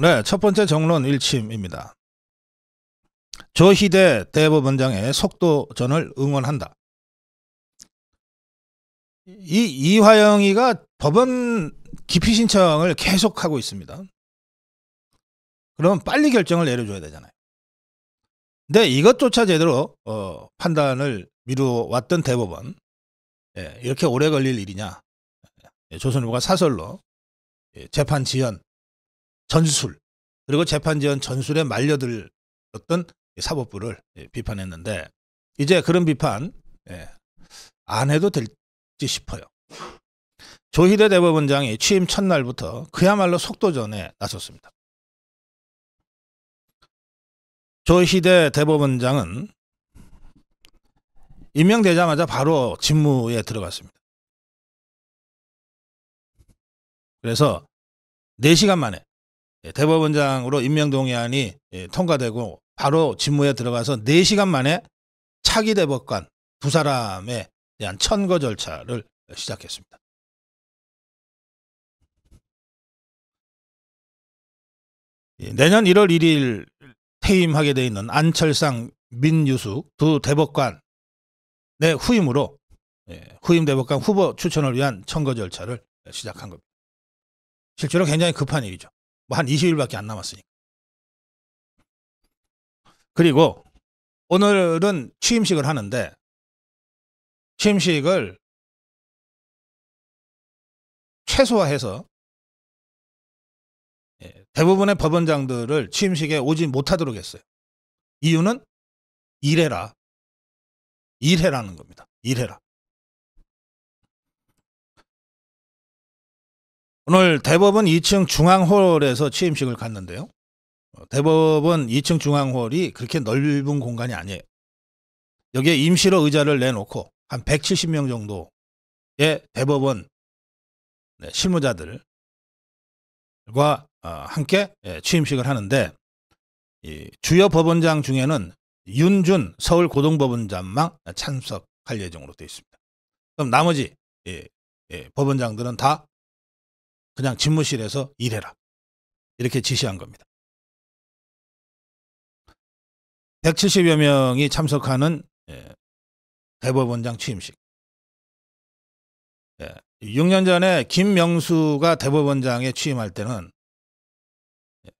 네, 첫 번째 정론 일침입니다. 조희대 대법원장의 속도전을 응원한다. 이 이화영이가 법원 기피 신청을 계속하고 있습니다. 그럼 빨리 결정을 내려줘야 되잖아요. 근데 이것조차 제대로 어, 판단을 미루어 왔던 대법원 예, 이렇게 오래 걸릴 일이냐 예, 조선일보가 사설로 예, 재판 지연 전술 그리고 재판지원 전술에 말려들었던 사법부를 예, 비판했는데 이제 그런 비판 예, 안 해도 될지 싶어요. 조희대 대법원장이 취임 첫날부터 그야말로 속도전에 나섰습니다. 조희대 대법원장은 임명되자마자 바로 직무에 들어갔습니다. 그래서 4시간 만에 예, 대법원장으로 임명동의안이 예, 통과되고 바로 직무에 들어가서 4시간 만에 차기 대법관 두 사람에 대한 천거 절차를 시작했습니다. 예, 내년 1월 1일 퇴임하게 돼 있는 안철상 민유숙두 대법관의 후임으로 후임 대법관 후보 추천을 위한 청거 절차를 시작한 겁니다. 실제로 굉장히 급한 일이죠. 뭐한 20일밖에 안 남았으니까. 그리고 오늘은 취임식을 하는데 취임식을 최소화해서 예, 대부분의 법원장들을 취임식에 오지 못하도록 했어요. 이유는 일해라. 일해라는 겁니다. 일해라. 오늘 대법원 2층 중앙홀에서 취임식을 갔는데요. 어, 대법원 2층 중앙홀이 그렇게 넓은 공간이 아니에요. 여기에 임시로 의자를 내놓고 한 170명 정도의 대법원 네, 실무자들과 어, 함께 예, 취임식을 하는데 주요 법원장 중에는 윤준 서울고등법원장만 참석할 예정으로 되어 있습니다. 그럼 나머지 예, 예, 법원장들은 다 그냥 집무실에서 일해라. 이렇게 지시한 겁니다. 170여 명이 참석하는 예, 대법원장 취임식. 6년 예, 전에 김명수가 대법원장에 취임할 때는 예,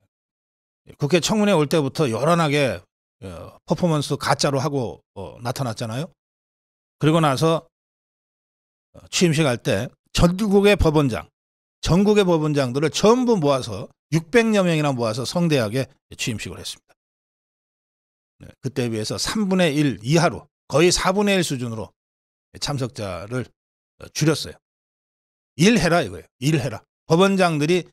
국회 청문회 올 때부터 요란하게 어, 퍼포먼스 가짜로 하고 어, 나타났잖아요. 그리고 나서 어, 취임식 할 때 전국의 법원장 전국의 법원장들을 전부 모아서 600여 명이나 모아서 성대하게 취임식을 했습니다. 네, 그때에 비해서 3분의 1 이하로 거의 4분의 1 수준으로 참석자를 어, 줄였어요. 일해라 이거예요. 일해라. 법원장들이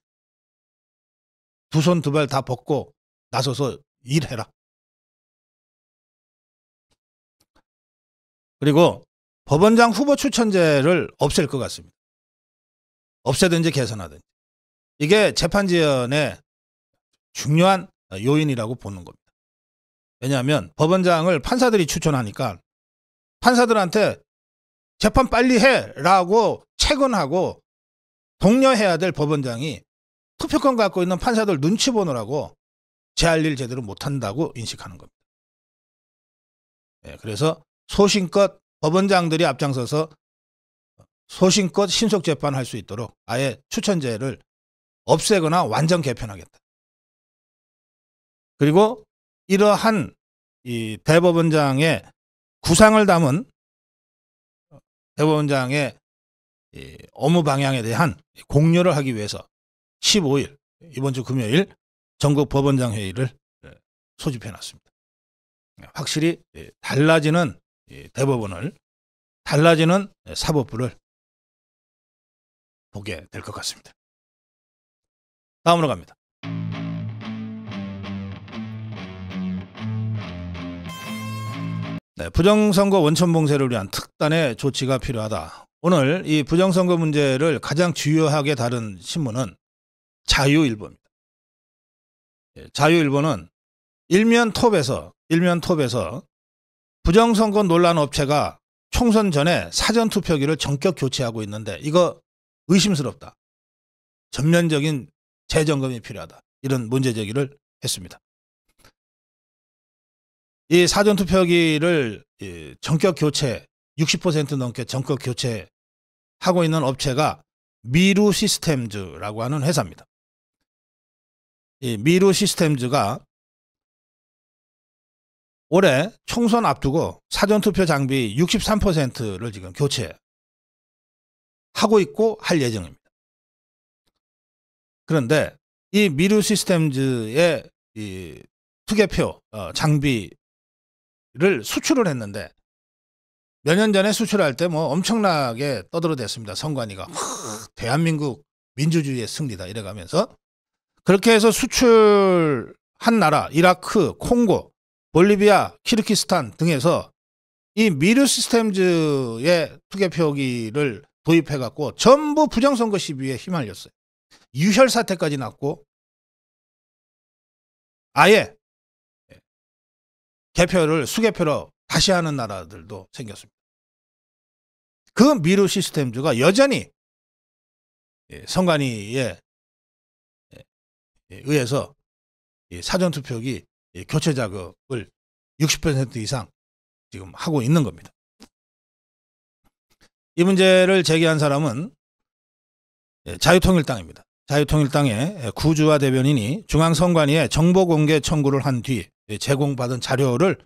두 손 두 발 다 벗고 나서서 일해라. 그리고 법원장 후보 추천제를 없앨 것 같습니다. 없애든지 개선하든지 이게 재판 지연의 중요한 요인이라고 보는 겁니다. 왜냐하면 법원장을 판사들이 추천하니까 판사들한테 재판 빨리 해라고 채근하고 독려해야 될 법원장이 투표권 갖고 있는 판사들 눈치 보느라고 제 할일 제대로 못한다고 인식하는 겁니다. 예, 그래서 소신껏 법원장들이 앞장서서 소신껏 신속 재판할 수 있도록 아예 추천제를 없애거나 완전 개편하겠다. 그리고 이러한 이 대법원장의 구상을 담은 대법원장의 업무 방향에 대한 공유를 하기 위해서 15일 이번 주 금요일 전국 법원장 회의를 예, 소집해 놨습니다. 확실히 예, 달라지는 예, 대법원을 달라지는 사법부를 보게 될 것 같습니다. 다음으로 갑니다. 네, 부정선거 원천봉쇄를 위한 특단의 조치가 필요하다. 오늘 이 부정선거 문제를 가장 주요하게 다룬 신문은 자유일보입니다. 예, 자유일보는 일면 톱에서 일면 톱에서 부정선거 논란 업체가 총선 전에 사전투표기를 전격 교체하고 있는데 이거 의심스럽다. 전면적인 재점검이 필요하다. 이런 문제 제기를 했습니다. 이 사전 투표기를 정격 교체 60% 넘게 정격 교체 하고 있는 업체가 미루 시스템즈라고 하는 회사입니다. 이 미루 시스템즈가 올해 총선 앞두고 사전투표 장비 63%를 지금 교체 하고 있고 할 예정입니다. 그런데 이 미르 시스템즈의 이 투개표 어, 장비를 수출을 했는데 몇 년 전에 수출할 때 뭐 엄청나게 떠들어댔습니다. 선관위가 대한민국 민주주의의 승리다 이래가면서 그렇게 해서 수출한 나라 이라크, 콩고, 볼리비아, 키르키스탄 등에서 이 미르 시스템즈의 투개표기를 도입해갖고 전부 부정선거 시비에 휘말렸어요. 유혈 사태까지 났고 아예 개표를 수개표로 다시 하는 나라들도 생겼습니다. 그 미루 시스템즈가 여전히 예, 선관위에 예, 의해서 예, 사전투표기 교체 자극을60% 이상 지금 하고 있는 겁니다. 이 문제를 제기한 사람은 예, 자유통일당입니다. 자유통일당의 예, 구주와 대변인이 중앙선관위에 정보공개 청구를 한뒤 예, 제공받은 자료를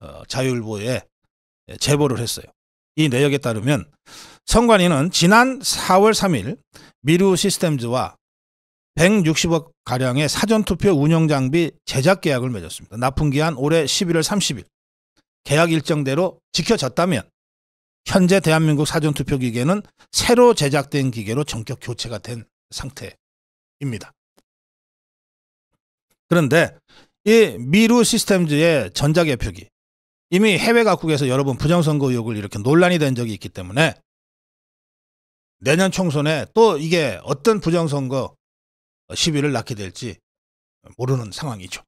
어, 자율보에 제보를 했어요. 이 내역에 따르면 선관위는 지난 4월 3일 미루 시스템즈와 160억 가량의 사전투표 운영장비 제작 계약을 맺었습니다. 납품 기한 올해 11월 30일. 계약 일정대로 지켜졌다면 현재 대한민국 사전투표 기계는 새로 제작된 기계로 전격 교체가 된 상태입니다. 그런데 이 미루 시스템즈의 전자개표기 이미 해외 각국에서 여러 번 부정선거 의혹을 이렇게 논란이 된 적이 있기 때문에 내년 총선에 또 이게 어떤 부정선거 시비를 낳게 될지 모르는 상황이죠.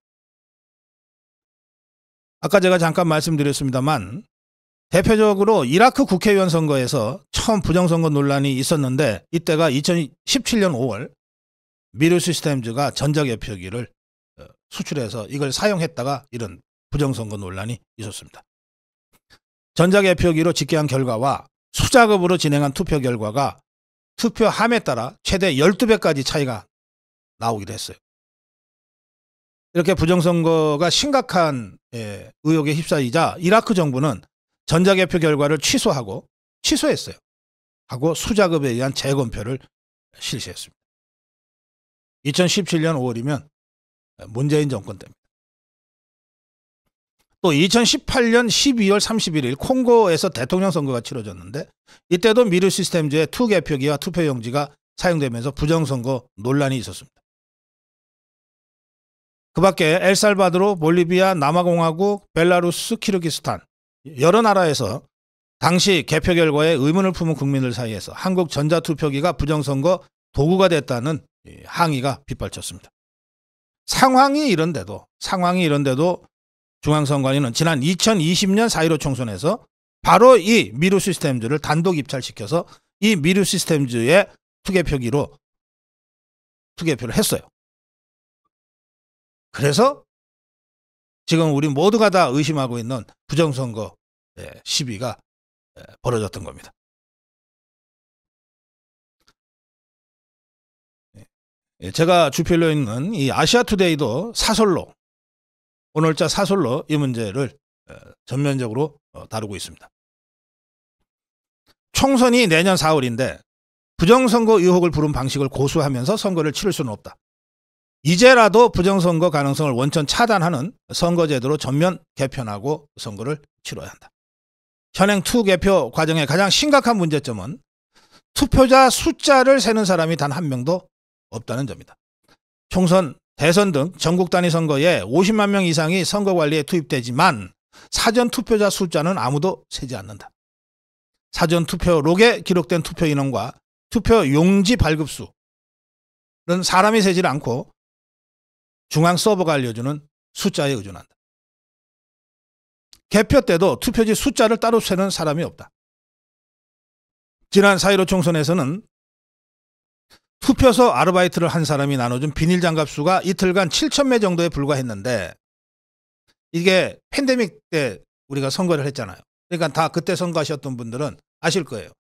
아까 제가 잠깐 말씀드렸습니다만 대표적으로 이라크 국회의원 선거에서 처음 부정선거 논란이 있었는데 이때가 2017년 5월 미르 시스템즈가 전자개표기를 어, 수출해서 이걸 사용했다가 이런 부정선거 논란이 있었습니다. 전자개표기로 집계한 결과와 수작업으로 진행한 투표 결과가 투표함에 따라 최대 12배까지 차이가 나오기도 했어요. 이렇게 부정선거가 심각한 예, 의혹에 휩싸이자 이라크 정부는 전자개표 결과를 취소하고 취소했어요. 하고 수작업에 의한 재검표를 실시했습니다. 2017년 5월이면 문재인 정권 때입니다. 또 2018년 12월 31일 콩고에서 대통령 선거가 치러졌는데 이때도 미르 시스템즈의 투개표기와 투표용지가 사용되면서 부정선거 논란이 있었습니다. 그 밖에 엘살바드로 볼리비아, 남아공화국, 벨라루스, 키르기스탄, 여러 나라에서 당시 개표 결과에 의문을 품은 국민들 사이에서 한국 전자투표기가 부정선거 도구가 됐다는 항의가 빗발쳤습니다. 상황이 이런데도 상황이 이런데도 중앙선관위는 지난 2020년 4.15 총선에서 바로 이 미루 시스템즈를 단독 입찰시켜서 이 미루 시스템즈의 투개표기로 투개표를 했어요. 그래서 지금 우리 모두가 다 의심하고 있는 부정선거 예, 시비가 예, 벌어졌던 겁니다. 예, 제가 주필로 있는 이 아시아투데이도 사설로 오늘자 사설로 이 문제를 전면적으로 어, 다루고 있습니다. 총선이 내년 4월인데 부정선거 의혹을 부른 방식을 고수하면서 선거를 치를 수는 없다. 이제라도 부정선거 가능성을 원천 차단하는 선거제도로 전면 개편하고 선거를 치러야 한다. 현행 투 개표 과정의 가장 심각한 문제점은 투표자 숫자를 세는 사람이 단 한 명도 없다는 점이다. 총선, 대선 등 전국 단위 선거에 50만 명 이상이 선거 관리에 투입되지만 사전 투표자 숫자는 아무도 세지 않는다. 사전 투표록에 기록된 투표 인원과 투표 용지 발급 수는 사람이 세질 않고 중앙 서버가 알려주는 숫자에 의존한다. 개표 때도 투표지 숫자를 따로 세는 사람이 없다. 지난 4.15 총선에서는 투표소 아르바이트를 한 사람이 나눠준 비닐장갑 수가 이틀간 7천매 정도에 불과했는데 이게 팬데믹 때 우리가 선거를 했잖아요. 그러니까 다 그때 선거하셨던 분들은 아실 거예요.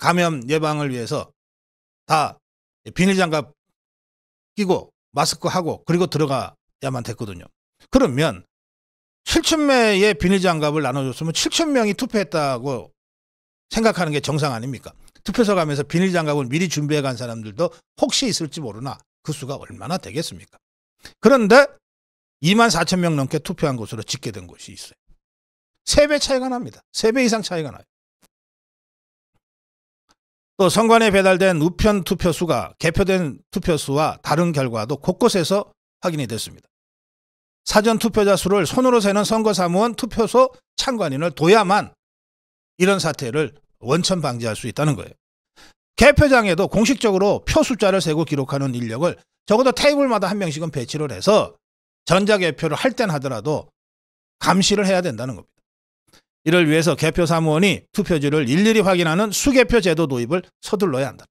감염 예방을 위해서 다 비닐장갑 끼고 마스크 하고 그리고 들어가야만 됐거든요. 그러면 7천 명의 비닐 장갑을 나눠줬으면 7천 명이 투표했다고 생각하는 게 정상 아닙니까? 투표소 가면서 비닐 장갑을 미리 준비해 간 사람들도 혹시 있을지 모르나 그 수가 얼마나 되겠습니까? 그런데 2만 4천 명 넘게 투표한 것으로 집계된 곳이 있어요. 3배 차이가 납니다. 3배 이상 차이가 나요. 또 선관위에 배달된 우편 투표수가 개표된 투표수와 다른 결과도 곳곳에서 확인이 됐습니다. 사전 투표자 수를 손으로 세는 선거사무원 투표소 참관인을 둬야만 이런 사태를 원천 방지할 수 있다는 거예요. 개표장에도 공식적으로 표 숫자를 세고 기록하는 인력을 적어도 테이블마다 한 명씩은 배치를 해서 전자개표를 할 땐 하더라도 감시를 해야 된다는 겁니다. 이를 위해서 개표 사무원이 투표지를 일일이 확인하는 수개표 제도 도입을 서둘러야 한다.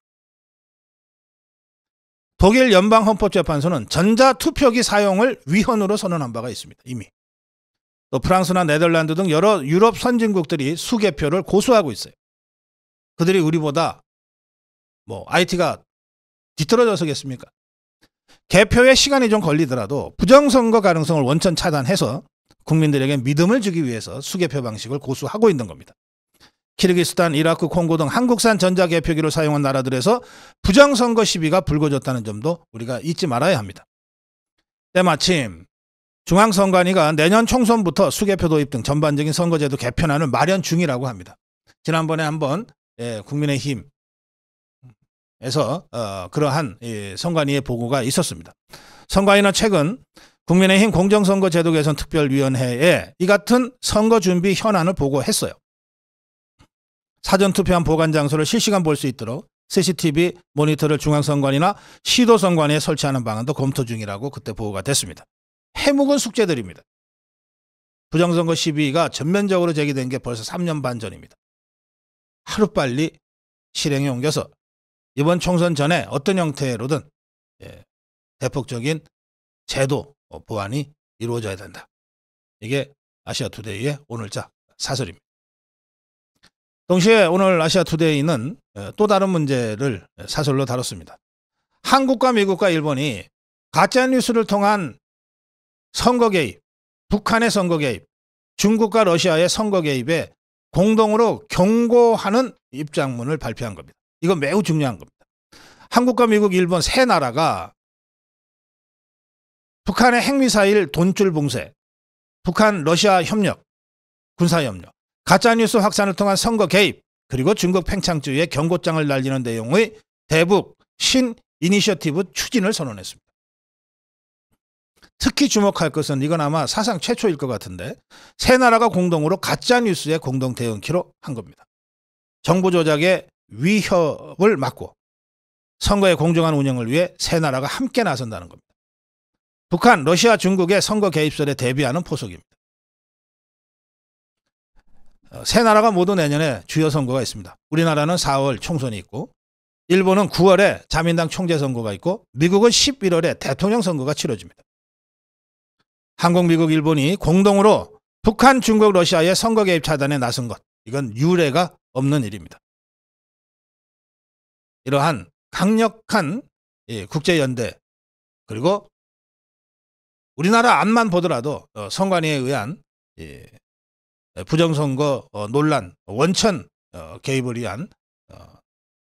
독일 연방헌법재판소는 전자투표기 사용을 위헌으로 선언한 바가 있습니다. 이미. 또 프랑스나 네덜란드 등 여러 유럽 선진국들이 수개표를 고수하고 있어요. 그들이 우리보다 뭐 IT가 뒤떨어져서겠습니까? 개표에 시간이 좀 걸리더라도 부정선거 가능성을 원천 차단해서 국민들에게 믿음을 주기 위해서 수개표 방식을 고수하고 있는 겁니다. 키르기스탄, 이라크, 콩고 등 한국산 전자개표기를 사용한 나라들에서 부정선거 시비가 불거졌다는 점도 우리가 잊지 말아야 합니다. 때마침 중앙선관위가 내년 총선부터 수개표 도입 등 전반적인 선거제도 개편안을 마련 중이라고 합니다. 지난번에 한번 예, 국민의힘에서 어, 그러한 예, 선관위의 보고가 있었습니다. 선관위는 최근 국민의힘 공정선거 제도 개선 특별위원회에 이 같은 선거 준비 현안을 보고했어요. 사전투표한 보관 장소를 실시간 볼 수 있도록 CCTV 모니터를 중앙선관이나 시도선관에 설치하는 방안도 검토 중이라고 그때 보고가 됐습니다. 해묵은 숙제들입니다. 부정선거 시비가 전면적으로 제기된 게 벌써 3년 반 전입니다. 하루빨리 실행에 옮겨서 이번 총선 전에 어떤 형태로든 예, 대폭적인 제도 어, 보완이 이루어져야 된다. 이게 아시아 투데이의 오늘자 사설입니다. 동시에 오늘 아시아 투데이는 어, 또 다른 문제를 사설로 다뤘습니다. 한국과 미국과 일본이 가짜 뉴스를 통한 선거 개입, 북한의 선거 개입, 중국과 러시아의 선거 개입에 공동으로 경고하는 입장문을 발표한 겁니다. 이건 매우 중요한 겁니다. 한국과 미국, 일본 세 나라가 북한의 핵미사일 돈줄 봉쇄, 북한 러시아 협력, 군사협력, 가짜뉴스 확산을 통한 선거 개입, 그리고 중국 팽창주의 경고장을 날리는 내용의 대북 신 이니셔티브 추진을 선언했습니다. 특히 주목할 것은 이건 아마 사상 최초일 것 같은데 세 나라가 공동으로 가짜뉴스에 공동 대응키로 한 겁니다. 정부 조작의 위협을 막고 선거의 공정한 운영을 위해 세 나라가 함께 나선다는 겁니다. 북한, 러시아, 중국의 선거 개입설에 대비하는 포석입니다. 어, 세 나라가 모두 내년에 주요 선거가 있습니다. 우리나라는 4월 총선이 있고 일본은 9월에 자민당 총재 선거가 있고 미국은 11월에 대통령 선거가 치러집니다. 한국, 미국, 일본이 공동으로 북한, 중국, 러시아의 선거 개입 차단에 나선 것 이건 유례가 없는 일입니다. 이러한 강력한 예, 국제연대 그리고 우리나라 안만 보더라도 어, 선관위에 의한 예, 부정선거 어, 논란 원천 어, 개입을 위한 어,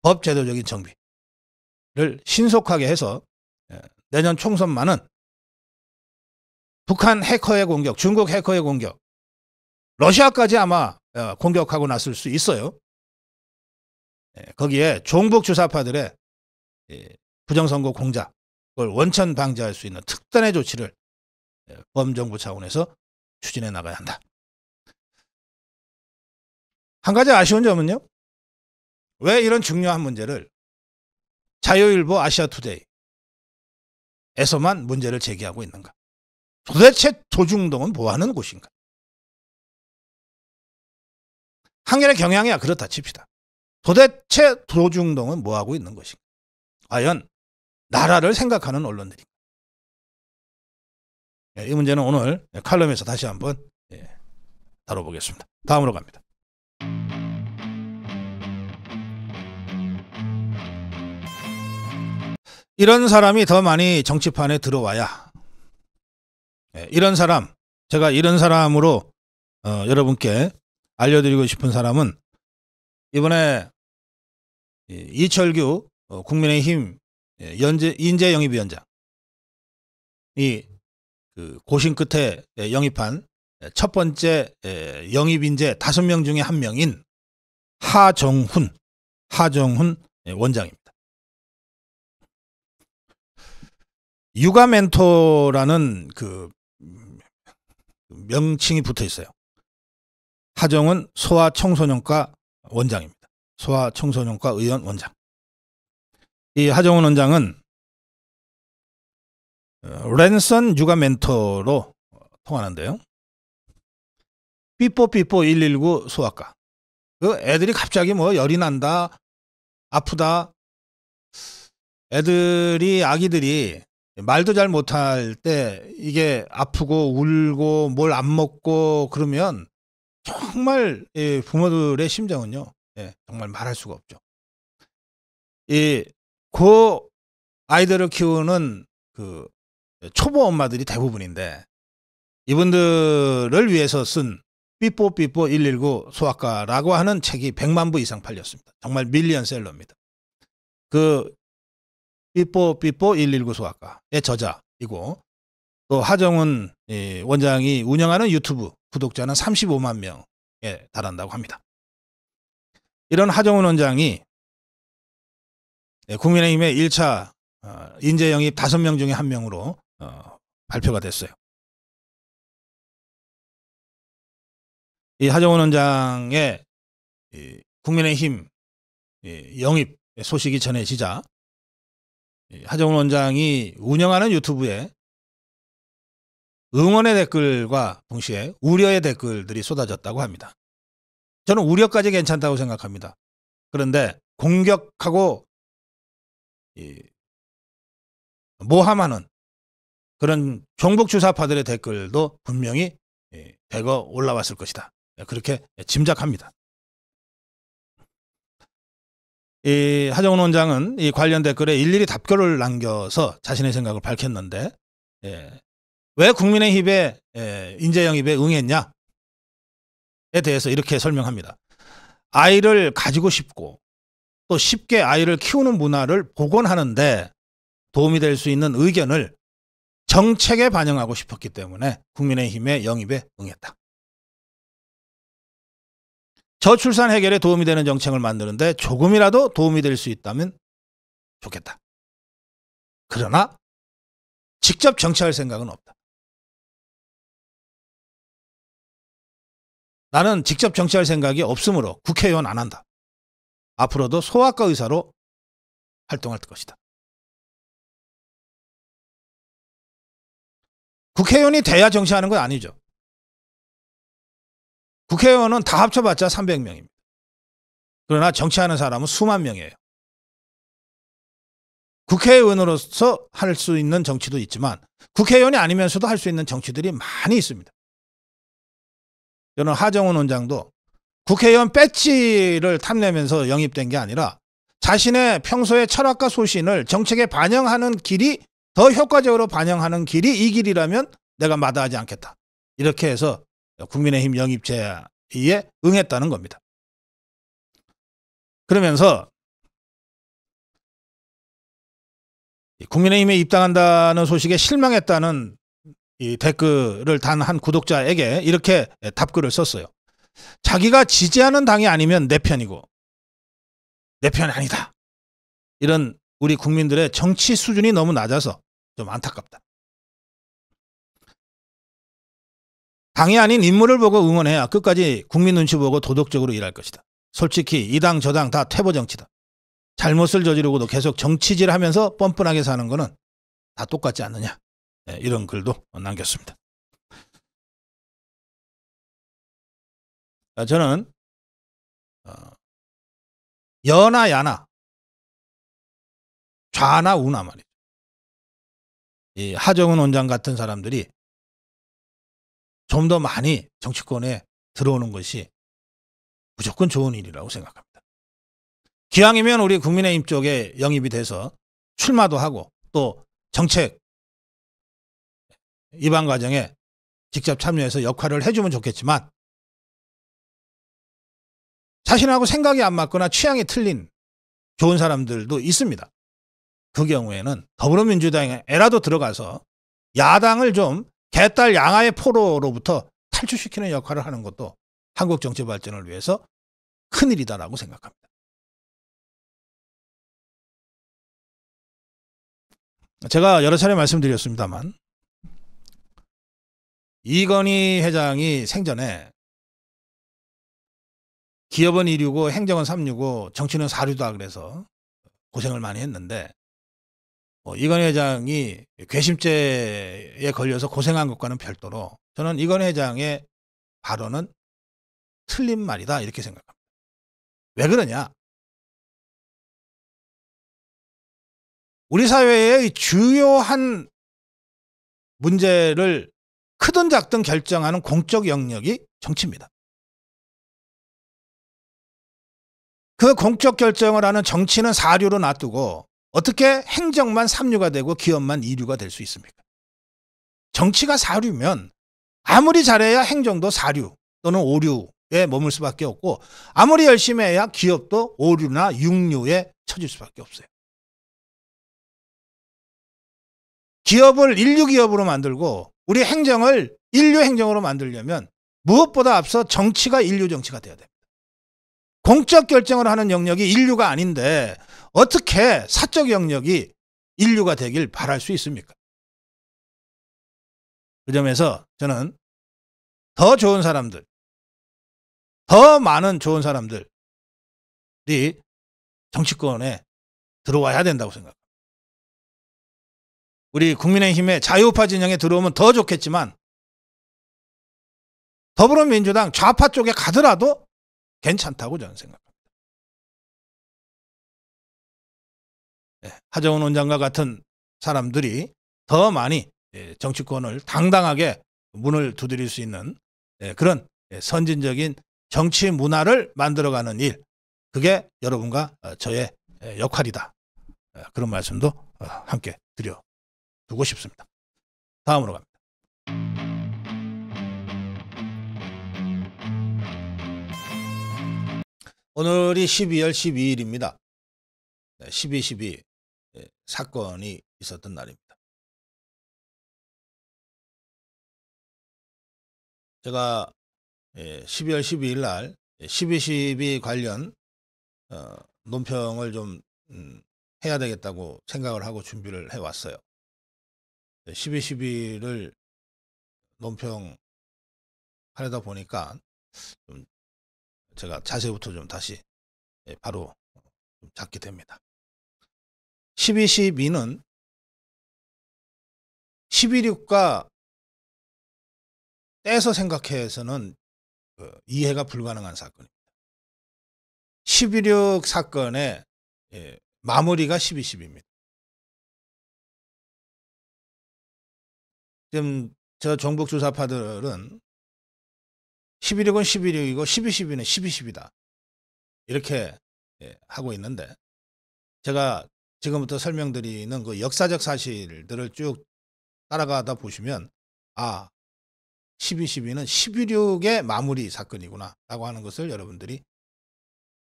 법제도적인 정비를 신속하게 해서 예, 내년 총선만은 북한 해커의 공격, 중국 해커의 공격, 러시아까지 아마 어, 공격하고 났을 수 있어요. 예, 거기에 종북 주사파들의 예, 부정선거 공작, 을 원천 방지할 수 있는 특단의 조치를 범정부 차원에서 추진해 나가야 한다. 한 가지 아쉬운 점은요. 왜 이런 중요한 문제를 자유일보 아시아투데이에서만 문제를 제기하고 있는가? 도대체 조중동은 뭐하는 곳인가? 한결의 경향이야 그렇다 칩시다. 도대체 도중동은 뭐하고 있는 것인가? 과연 나라를 생각하는 언론들이 예, 이 문제는 오늘 칼럼에서 다시 한번 예, 다뤄보겠습니다. 다음으로 갑니다. 이런 사람이 더 많이 정치판에 들어와야 예, 이런 사람 제가 이런 사람으로 어, 여러분께 알려드리고 싶은 사람은 이번에 이철규 어, 국민의힘 연재, 인재영입위원장 이그 고심 끝에 예, 영입한 예, 첫 번째 예, 영입 인재 다섯 명 중에 한 명인 하정훈 하정훈 원장입니다. 육아 멘토라는 그 명칭이 붙어 있어요. 하정훈 소아청소년과 원장입니다. 소아청소년과 의원 원장. 이하정훈 원장은 어, 랜선 육아 멘토로 통하는데요. 삐뽀삐뽀 119 소아과. 그 애들이 갑자기 뭐 열이 난다, 아프다. 애들이, 아기들이 말도 잘 못할 때 이게 아프고 울고 뭘 안 먹고 그러면 정말 이 부모들의 심정은요. 예, 정말 말할 수가 없죠. 이, 고 아이들을 키우는 그 예, 초보 엄마들이 대부분인데 이분들을 위해서 쓴 삐뽀삐뽀 119 소아과라고 하는 책이 100만 부 이상 팔렸습니다. 정말 밀리언셀러입니다. 그 삐뽀삐뽀 119 소아과의 저자이고 또 하정훈 원장이 운영하는 유튜브 구독자는 35만 명에 달한다고 합니다. 이런 하정훈 원장이 예, 국민의힘의 1차 어, 인재영입 5명 중에 1명으로 어, 발표가 됐어요. 이 하정원 원장의 이 국민의힘 이 영입 소식이 전해지자 이 하정원 원장이 운영하는 유튜브에 응원의 댓글과 동시에 우려의 댓글들이 쏟아졌다고 합니다. 저는 우려까지 괜찮다고 생각합니다. 그런데 공격하고 모함하는 그런 종북 주사파들의 댓글도 분명히 예, 대거 올라왔을 것이다. 예, 그렇게 짐작합니다. 이 하정훈 원장은 이 관련 댓글에 일일이 답글을 남겨서 자신의 생각을 밝혔는데 예, 왜국민의힘에 예, 인재 영입에 응했냐에 대해서 이렇게 설명합니다. 아이를 가지고 싶고 또 쉽게 아이를 키우는 문화를 복원하는데 도움이 될 수 있는 의견을 정책에 반영하고 싶었기 때문에 국민의힘의 영입에 응했다. 저출산 해결에 도움이 되는 정책을 만드는데 조금이라도 도움이 될 수 있다면 좋겠다. 그러나 직접 정치할 생각은 없다. 나는 직접 정치할 생각이 없으므로 국회의원 안 한다. 앞으로도 소아과 의사로 활동할 것이다. 국회의원이 돼야 정치하는 건 아니죠. 국회의원은 다 합쳐봤자 300명입니다. 그러나 정치하는 사람은 수만 명이에요. 국회의원으로서 할 수 있는 정치도 있지만 국회의원이 아니면서도 할 수 있는 정치들이 많이 있습니다. 저는 하정훈 원장도 국회의원 배지를 탐내면서 영입된 게 아니라 자신의 평소의 철학과 소신을 정책에 반영하는 길이 더 효과적으로 반영하는 길이 이 길이라면 내가 마다하지 않겠다. 이렇게 해서 국민의힘 영입 제의에 응했다는 겁니다. 그러면서 국민의힘에 입당한다는 소식에 실망했다는 이 댓글을 단 한 구독자에게 이렇게 답글을 썼어요. 자기가 지지하는 당이 아니면 내 편이고 내 편이 아니다. 이런 우리 국민들의 정치 수준이 너무 낮아서 좀 안타깝다. 당이 아닌 인물을 보고 응원해야 끝까지 국민 눈치 보고 도덕적으로 일할 것이다. 솔직히 이당저당 다 퇴보 정치다. 잘못을 저지르고도 계속 정치질하면서 뻔뻔하게 사는 거는 다 똑같지 않느냐. 네, 이런 글도 남겼습니다. 저는 어, 연하 야나 좌나 우나 말이죠. 이 하정은 원장 같은 사람들이 좀 더 많이 정치권에 들어오는 것이 무조건 좋은 일이라고 생각합니다. 기왕이면 우리 국민의힘 쪽에 영입이 돼서 출마도 하고 또 정책 입안 과정에 직접 참여해서 역할을 해주면 좋겠지만 자신하고 생각이 안 맞거나 취향이 틀린 좋은 사람들도 있습니다. 그 경우에는 더불어민주당에 에 라도 들어가서 야당을 좀 개딸 양아의 포로로부터 탈출시키는 역할을 하는 것도 한국 정치 발전을 위해서 큰일이다라고 생각합니다. 제가 여러 차례 말씀드렸습니다만 이건희 회장이 생전에 기업은 1 6고 행정은 365, 정치는 4류다 그래서 고생을 많이 했는데 어, 이건 회장이 괘씸죄에 걸려서 고생한 것과는 별도로 저는 이건 회장의 발언은 틀린 말이다 이렇게 생각합니다. 왜 그러냐? 우리 사회의 주요한 문제를 크든 작든 결정하는 공적 영역이 정치입니다. 그 공적 결정을 하는 정치는 사류로 놔두고 어떻게 행정만 3류가 되고 기업만 2류가 될 수 있습니까? 정치가 4류면 아무리 잘해야 행정도 4류 또는 5류에 머물 수밖에 없고 아무리 열심히 해야 기업도 5류나 6류에 처질 수밖에 없어요. 기업을 1류 기업으로 만들고 우리 행정을 1류 행정으로 만들려면 무엇보다 앞서 정치가 1류 정치가 돼야 됩니다. 공적 결정을 하는 영역이 1류가 아닌데 어떻게 사적 영역이 인류가 되길 바랄 수 있습니까? 그 점에서 저는 더 좋은 사람들, 더 많은 좋은 사람들이 정치권에 들어와야 된다고 생각합니다. 우리 국민의힘의 자유파 진영에 들어오면 더 좋겠지만 더불어민주당 좌파 쪽에 가더라도 괜찮다고 저는 생각합니다. 예, 하정훈 원장과 같은 사람들이 더 많이 예, 정치권을 당당하게 문을 두드릴 수 있는 예, 그런 선진적인 정치 문화를 만들어가는 일 그게 여러분과 어, 저의 역할이다 어, 그런 말씀도 어, 함께 드려두고 싶습니다 다음으로 갑니다 오늘이 12월 12일입니다 12, 12 사건이 있었던 날입니다. 제가 12월 12일 날 12.12 관련 어, 논평을 좀 음, 해야 되겠다고 생각을 하고 준비를 해왔어요. 12.12를 예, 논평 하려다 보니까 좀 제가 자세부터 좀 다시 예, 바로 잡게 됩니다. 1212는 11.6과 떼서 생각해서는 어, 이해가 불가능한 사건입니다. 11.6 사건의 예, 마무리가 1 2 1 2입니다 지금 저 종북 주사파들은 11.6은 11.6이고 12.12는 1 2 1 2이다 이렇게 예, 하고 있는데 제가 지금부터 설명드리는 그 역사적 사실들을 쭉 따라가다 보시면 아 12.12는 11.6의 마무리 사건이구나 라고 하는 것을 여러분들이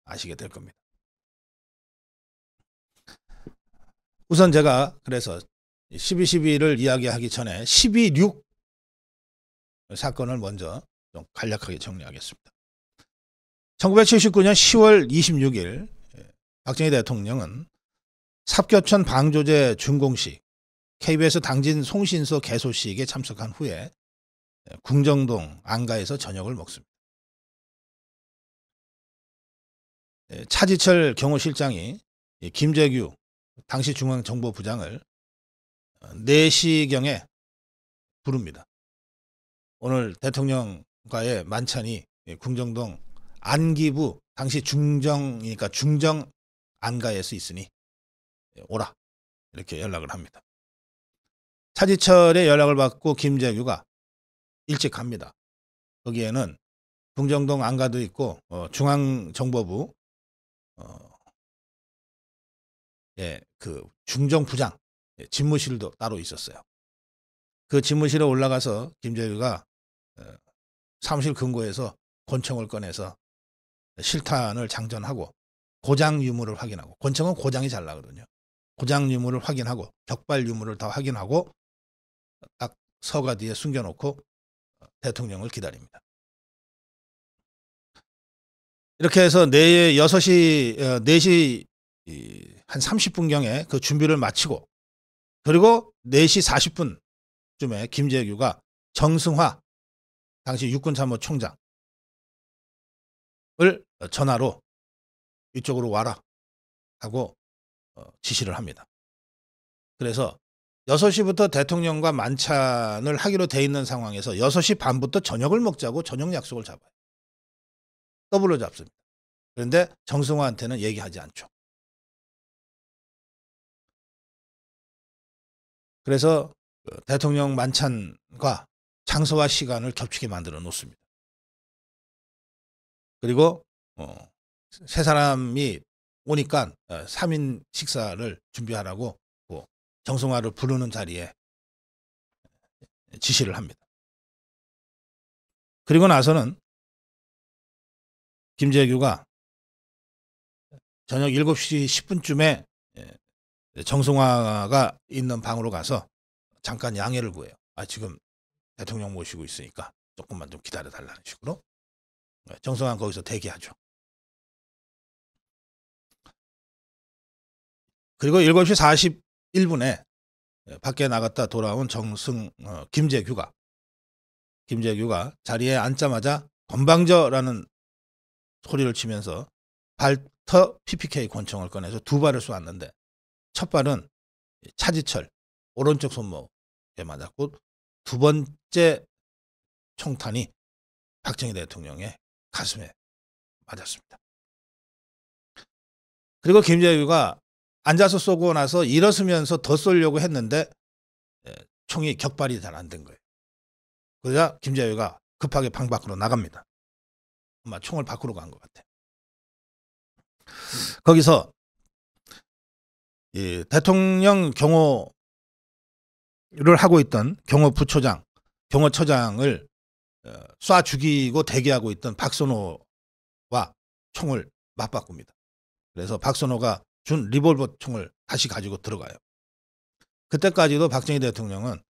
아시게 될 겁니다. 우선 제가 그래서 12.12를 이야기하기 전에 12.6 사건을 먼저 좀 간략하게 정리하겠습니다. 1979년 10월 26일 박정희 대통령은 삽교천 방조제 준공식, KBS 당진 송신서 개소식에 참석한 후에 궁정동 안가에서 저녁을 먹습니다. 예, 차지철 경호실장이 김재규 당시 중앙정보부장을 4시경에 부릅니다. 오늘 대통령과의 만찬이 궁정동 안기부 당시 중정이니까 중정 안가에서 있으니 오라 이렇게 연락을 합니다. 차지철의 연락을 받고 김재규가 일찍 갑니다. 거기에는 중정동 안가도 있고 어, 중앙정보부 어, 예, 그 중정부장 예, 집무실도 따로 있었어요. 그 집무실에 올라가서 김재규가 어, 사무실 근거에서 권총을 꺼내서 실탄을 장전하고 고장 유무를 확인하고 권총은 고장이 잘 나거든요. 고장 유무를 확인하고 격발 유무를 다 확인하고 딱 서가 뒤에 숨겨놓고 어, 대통령을 기다립니다. 이렇게 해서 내 6시, 4시 한 30분경에 그 준비를 마치고 그리고 4시 40분쯤에 김재규가 정승화 당시 육군참모총장을 전화로 이쪽으로 와라 하고 어, 지시를 합니다. 그래서 6시부터 대통령과 만찬을 하기로 돼 있는 상황에서 6시 반부터 저녁을 먹자고 저녁 약속을 잡아요. 더블로 잡습니다. 그런데 정승호한테는 얘기하지 않죠. 그래서 그 대통령 만찬과 장소와 시간을 겹치게 만들어 놓습니다. 그리고 어, 세 사람이 오니까 3인 어, 식사를 준비하라고 그 정승화를 부르는 자리에 지시를 합니다. 그리고 나서는 김재규가 저녁 7시 10분쯤에 예, 정승화가 있는 방으로 가서 잠깐 양해를 구해요. 아, 지금 대통령 모시고 있으니까 조금만 좀 기다려 달라는 식으로. 예, 정승환 거기서 대기하죠. 그리고 7시 41분에 밖에 나갔다 돌아온 정승 어, 김재규가 김재규가 자리에 앉자마자 건방져라는 소리를 치면서 발터 PPK 권총을 꺼내서 두 발을 쏘았는데 첫 발은 차지철 오른쪽 손목에 맞았고 두 번째 총탄이 박정희 대통령의 가슴에 맞았습니다. 그리고 김재규가 앉아서 쏘고 나서 일어서면서 더 쏘려고 했는데 예, 총이 격발이 잘 안 된 거예요. 그러자 김재호가 급하게 방 밖으로 나갑니다. 아마 총을 밖으로 간 것 같아요. 음. 거기서 이 대통령 경호를 하고 있던 경호 부처장, 경호처장을 어, 쏴 죽이고 대기하고 있던 박선호와 총을 맞바꿉니다. 그래서 박선호가 준 리볼버 총을 다시 가지고 들어가요. 그때까지도 박정희 대통령은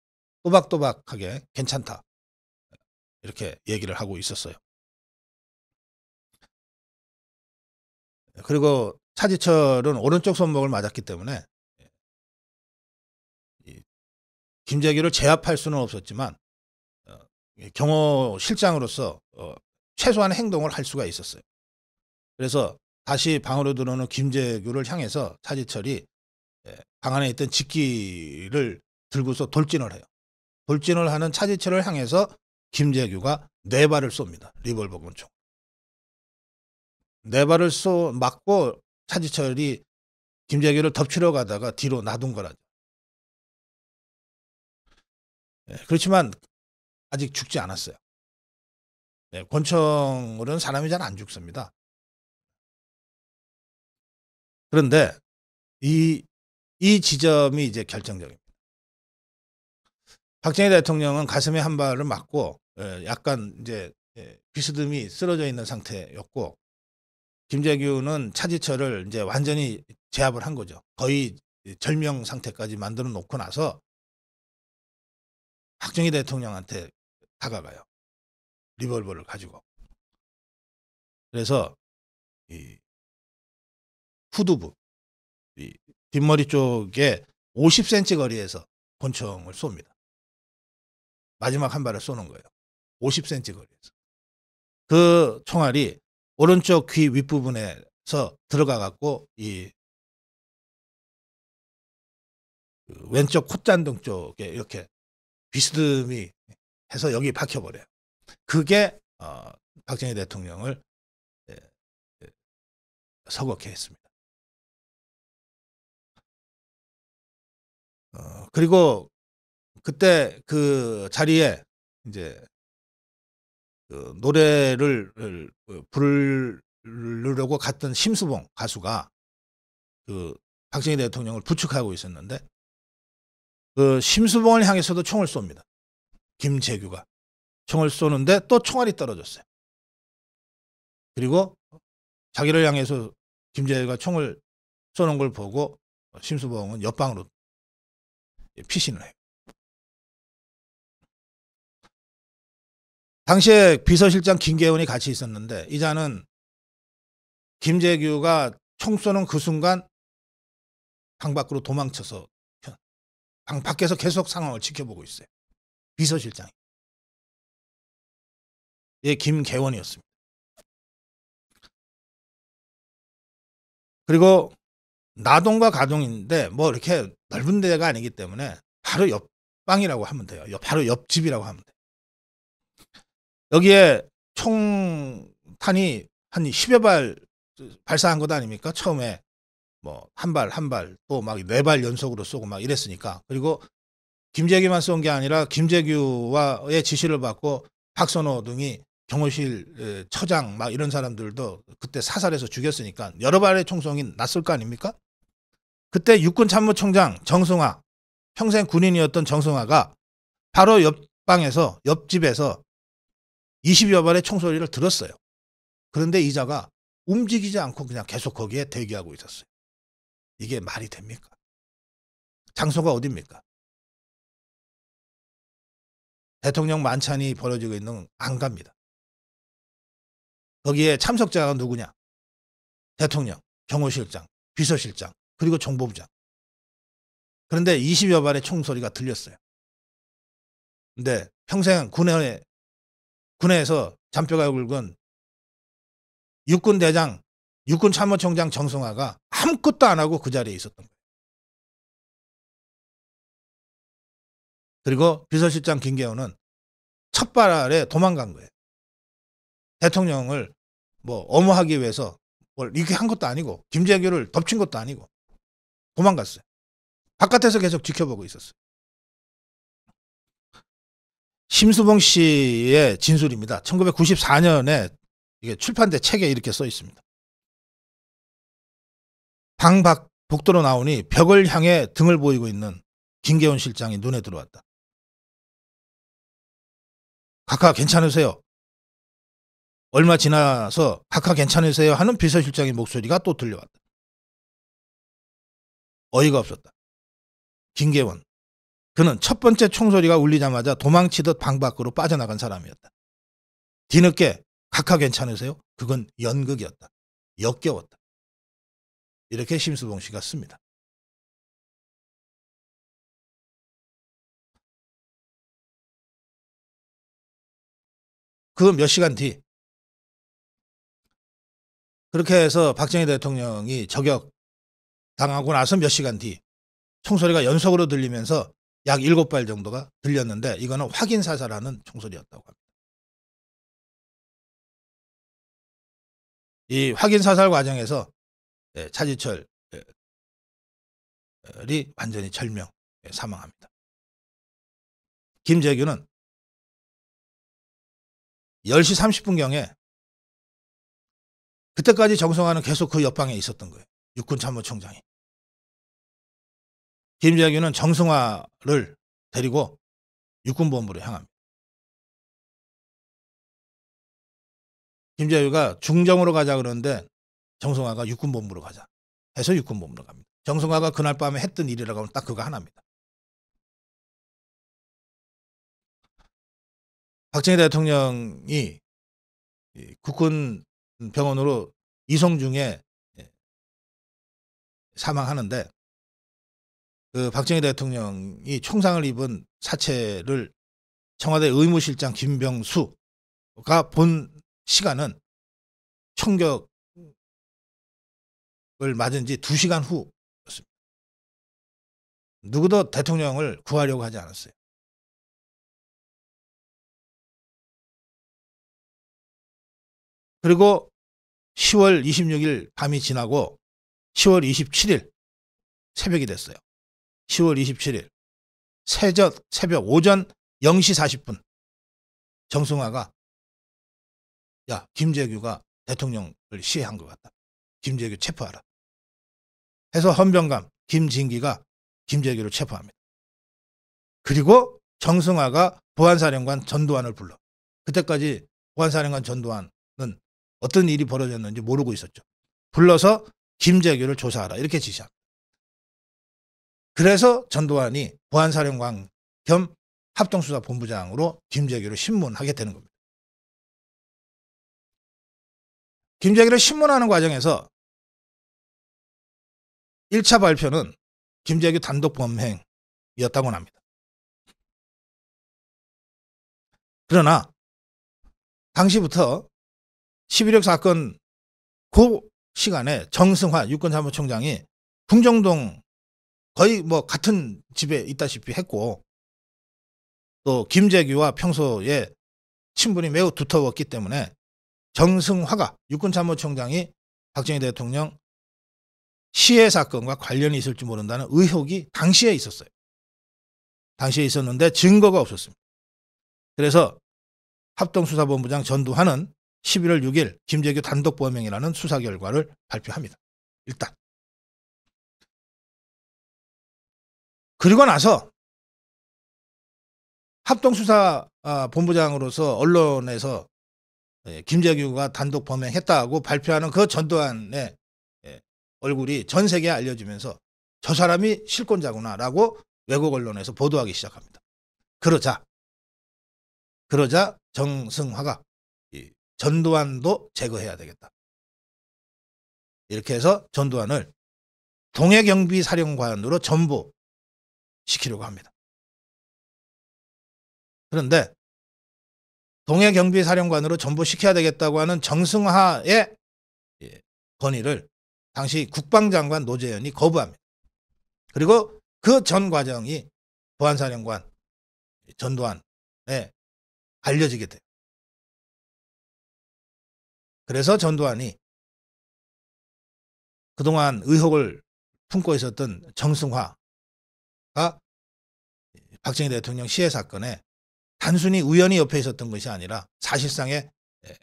또박또박하게 괜찮다. 이렇게 얘기를 하고 있었어요. 그리고 차지철은 오른쪽 손목을 맞았기 때문에 김재규를 제압할 수는 없었지만 어, 경호실장으로서 어, 최소한 행동을 할 수가 있었어요. 그래서 다시 방으로 들어오는 김재규를 향해서 차지철이 예, 방 안에 있던 직기를 들고서 돌진을 해요. 돌진을 하는 차지철을 향해서 김재규가 네 발을 쏩니다. 리볼버 권총. 네 발을 쏘 맞고 차지철이 김재규를 덮치러 가다가 뒤로 놔둔 거라죠. 예, 그렇지만 아직 죽지 않았어요. 네, 권총은 사람이 잘 안 죽습니다. 그런데 이, 이 지점이 이제 결정적입니다. 박정희 대통령은 가슴에 한 발을 맞고 예, 약간 이제 예, 비스듬히 쓰러져 있는 상태였고 김재규는 차지철을 이제 완전히 제압을 한 거죠. 거의 절명 상태까지 만들어 놓고 나서 박정희 대통령한테 다가가요. 리볼버를 가지고. 그래서 이 후두부 뒷머리 쪽에 50cm 거리에서 권총을 쏩니다. 마지막 한 발을 쏘는 거예요. 50cm 거리에서. 그 총알이 오른쪽 귀 윗부분에서 들어가 갖고 이 그 왼쪽 콧잔등 쪽에 이렇게 비스듬히 해서 여기 박혀버려요. 그게 어, 박정희 대통령을 예, 예, 서걱해 했습니다. 어, 그리고 그때 그 자리에 이제 그 노래를 어, 부르려고 갔던 심수봉 가수가 그 박정희 대통령을 부축하고 있었는데 그 심수봉을 향해서도 총을 쏩니다. 김재규가 총을 쏘는데 또 총알이 떨어졌어요. 그리고 자기를 향해서 김재규가 총을 쏘는 걸 보고 심수봉은 옆방으로 예, 피신을 해요. 당시에 비서실장 김계훈이 같이 있었는데 이자는 김재규가 총 쏘는 그 순간 방 밖으로 도망쳐서 방 밖에서 계속 상황을 지켜보고 있어요. 비서실장이. 예, 김계원이었습니다. 그리고 나동과 가동인데 뭐 이렇게 넓은 데가 아니기 때문에 바로 옆방이라고 하면 돼요. 바로 옆집이라고 하면 돼요. 여기에 총탄이 한 10여 발 발사한 것 아닙니까? 처음에 뭐 한 발 한 발 또 막 네발 네 연속으로 쏘고 막 이랬으니까 그리고 김재규만 쏜 게 아니라 김재규와의 지시를 받고 박선호 등이 경호실 처장 막 이런 사람들도 그때 사살해서 죽였으니까 여러 발의 총성이 났을 거 아닙니까? 그때 육군 참모총장 정승화, 평생 군인이었던 정승화가 바로 옆방에서 옆집에서 20여 발의 총소리를 들었어요. 그런데 이자가 움직이지 않고 그냥 계속 거기에 대기하고 있었어요. 이게 말이 됩니까? 장소가 어딥니까? 대통령 만찬이 벌어지고 있는 안갑니다. 거기에 참석자가 누구냐? 대통령, 경호실장, 비서실장, 그리고 정보부장. 그런데 20여 발의 총소리가 들렸어요. 근데 평생 군에, 군에서 잔뼈가 굵은 육군대장, 육군참모총장 정성화가 아무것도 안 하고 그 자리에 있었던 거예요. 그리고 비서실장 김계호는 첫 발에 도망간 거예요. 대통령을 뭐 엄호하기 위해서 뭘 이렇게 한 것도 아니고 김재규를 덮친 것도 아니고 도망갔어요. 바깥에서 계속 지켜보고 있었어요. 심수봉 씨의 진술입니다. 1994년에 이게 출판된 책에 이렇게 써 있습니다. 방밖 복도로 나오니 벽을 향해 등을 보이고 있는 김계훈 실장이 눈에 들어왔다. 각하 괜찮으세요? 얼마 지나서 각하 괜찮으세요? 하는 비서실장의 목소리가 또 들려왔다. 어이가 없었다. 김계원. 그는 첫 번째 총소리가 울리자마자 도망치듯 방 밖으로 빠져나간 사람이었다. 뒤늦게 각하 괜찮으세요? 그건 연극이었다. 역겨웠다. 이렇게 심수봉 씨가 씁니다. 그몇 시간 뒤 그렇게 해서 박정희 대통령이 저격 당하고 나서 몇 시간 뒤 총소리가 연속으로 들리면서 약 7발 정도가 들렸는데 이거는 확인 사살하는 총소리였다고 합니다. 이 확인 사살 과정에서 예, 차지철이 예, 완전히 절명 예, 사망합니다. 김재규는 10시 30분경에 그때까지 정성환는 계속 그 옆방에 있었던 거예요. 육군 참모총장이. 김재규는 정승화를 데리고 육군본부로 향합니다. 김재규가 중정으로 가자 그러는데 정승화가 육군본부로 가자 해서 육군본부로 갑니다. 정승화가 그날 밤에 했던 일이라고 하면 딱 그거 하나입니다. 박정희 대통령이 국군 병원으로 이송 중에 예, 사망하는데 그 박정희 대통령이 총상을 입은 사체를 청와대 의무실장 김병수가 본 시간은 총격을 맞은 지 두시간 후였습니다. 누구도 대통령을 구하려고 하지 않았어요. 그리고 10월 26일 밤이 지나고 10월 27일 새벽이 됐어요. 10월 27일 새벽, 새벽 오전 0시 40분 정승화가 야 김재규가 대통령을 시해한 것 같다. 김재규 체포하라. 해서 헌병감 김진기가 김재규를 체포합니다. 그리고 정승화가 보안사령관 전두환을 불러. 그때까지 보안사령관 전두환은 어떤 일이 벌어졌는지 모르고 있었죠. 불러서 김재규를 조사하라 이렇게 지시합니다. 그래서 전두환이 보안사령관 겸 합동수사본부장으로 김재규를 신문하게 되는 겁니다. 김재규를 신문하는 과정에서 1차 발표는 김재규 단독 범행이었다고 합니다. 그러나 당시부터 11.6 사건 그 시간에 정승화 유권사무총장이풍정동 거의 뭐 같은 집에 있다시피 했고 또 김재규와 평소에 친분이 매우 두터웠기 때문에 정승화가 육군참모총장이 박정희 대통령 시해 사건과 관련이 있을지 모른다는 의혹이 당시에 있었어요. 당시에 있었는데 증거가 없었습니다. 그래서 합동수사본부장 전두환은 11월 6일 김재규 단독 범행이라는 수사 결과를 발표합니다. 일단 그리고 나서 합동수사 아, 본부장으로서 언론에서 예, 김재규가 단독 범행했다고 발표하는 그 전두환의 예, 얼굴이 전 세계에 알려지면서 저 사람이 실권자구나라고 외국 언론에서 보도하기 시작합니다. 그러자 그러자 정승화가 전두환도 제거해야 되겠다. 이렇게 해서 전두환을 동해경비사령관으로 전부 시키려고 합니다. 그런데 동해 경비사령관으로 전부시켜야 되겠다고 하는 정승하의 예, 건의를 당시 국방장관 노재현이 거부합니다. 그리고 그 전 과정이 보안사령관 전두환에 알려지게 돼요. 그래서 전두환이 그동안 의혹을 품고 있었던 정승화 가 박정희 대통령 시해 사건에 단순히 우연히 옆에 있었던 것이 아니라 사실상의 예,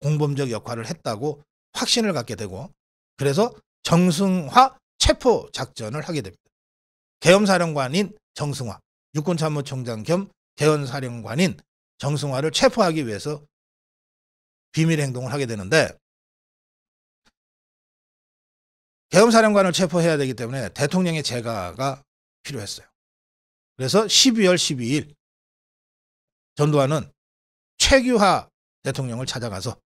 공범적 역할을 했다고 확신을 갖게 되고 그래서 정승화 체포 작전을 하게 됩니다. 계엄사령관인 정승화, 육군참모총장 겸 계엄사령관인 정승화를 체포하기 위해서 비밀 행동을 하게 되는데 계엄사령관을 체포해야 되기 때문에 대통령의 재가가 필요했어요. 그래서 12월 12일 전두환은 최규하 대통령을 찾아가서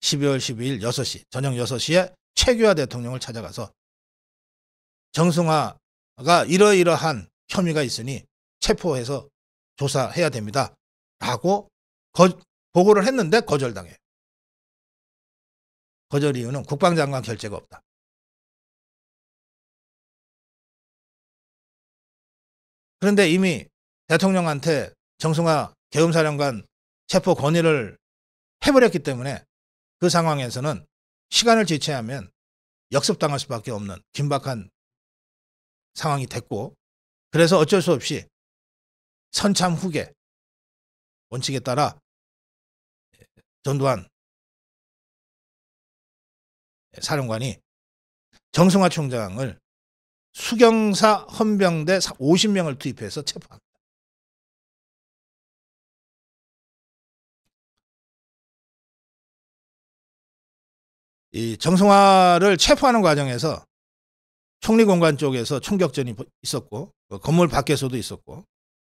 12월 12일 6시 저녁 6시에 최규하 대통령을 찾아가서 정승화가 이러이러한 혐의가 있으니 체포해서 조사해야 됩니다. 라고 거, 보고를 했는데 거절당해 거절 이유는 국방장관 결재가 없다. 그런데 이미 대통령한테 정승화 계엄사령관 체포 권위를 해버렸기 때문에 그 상황에서는 시간을 지체하면 역습당할 수밖에 없는 긴박한 상황이 됐고 그래서 어쩔 수 없이 선참 후계 원칙에 따라 전두환 사령관이 정승화 총장을 수경사 헌병대 50명을 투입해서 체포합니다. 이 정승화를 체포하는 과정에서 총리공관 쪽에서 총격전이 있었고 뭐 건물 밖에서도 있었고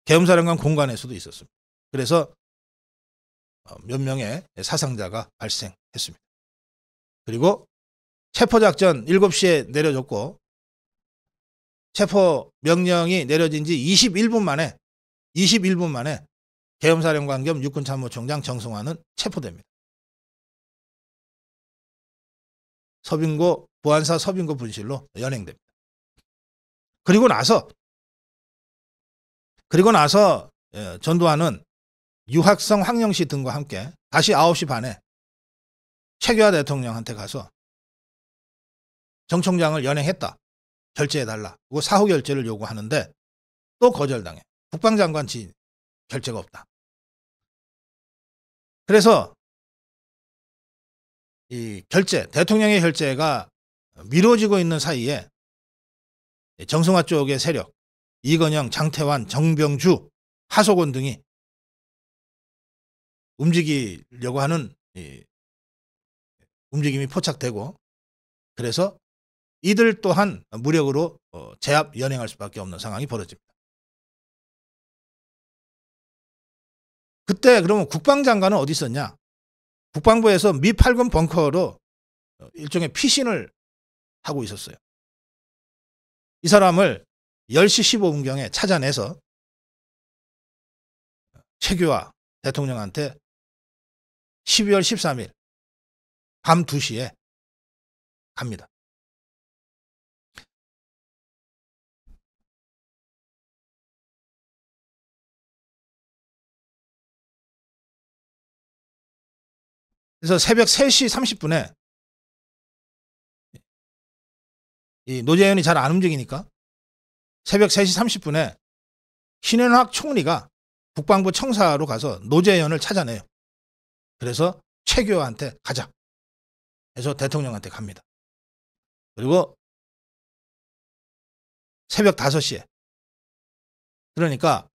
계엄사령관 공간에서도 있었습니다. 그래서 어, 몇 명의 사상자가 발생했습니다. 그리고 체포작전 7시에 내려졌고 체포 명령이 내려진 지 21분 만에 21분 만에 계엄사령관 겸 육군참모총장 정승환은 체포됩니다. 서빙고 보안사 서빙고 분실로 연행됩니다. 그리고 나서 그리고 나서 예, 전두환은 유학성 황영씨 등과 함께 다시 9시 반에 최규하 대통령한테 가서 정총장을 연행했다. 결제해달라. 그리고 사후 결제를 요구하는데 또 거절당해. 국방장관 지인 결제가 없다. 그래서 이 결제, 대통령의 결제가 미뤄지고 있는 사이에 정승화 쪽의 세력, 이건영, 장태환, 정병주, 하소곤 등이 움직이려고 하는 움직임이 포착되고 그래서 이들 또한 무력으로 어, 제압 연행할 수밖에 없는 상황이 벌어집니다. 그때 그러면 국방장관은 어디 있었냐? 국방부에서 미 8군 벙커로 어, 일종의 피신을 하고 있었어요. 이 사람을 10시 15분경에 찾아내서 최규하 대통령한테 12월 13일 밤 2시에 갑니다. 그래서 새벽 3시 30분에 이 노재현이 잘 안 움직이니까 새벽 3시 30분에 신현학 총리가 국방부 청사로 가서 노재현을 찾아내요. 그래서 최교한테 가자. 해서 대통령한테 갑니다. 그리고 새벽 5시에 그러니까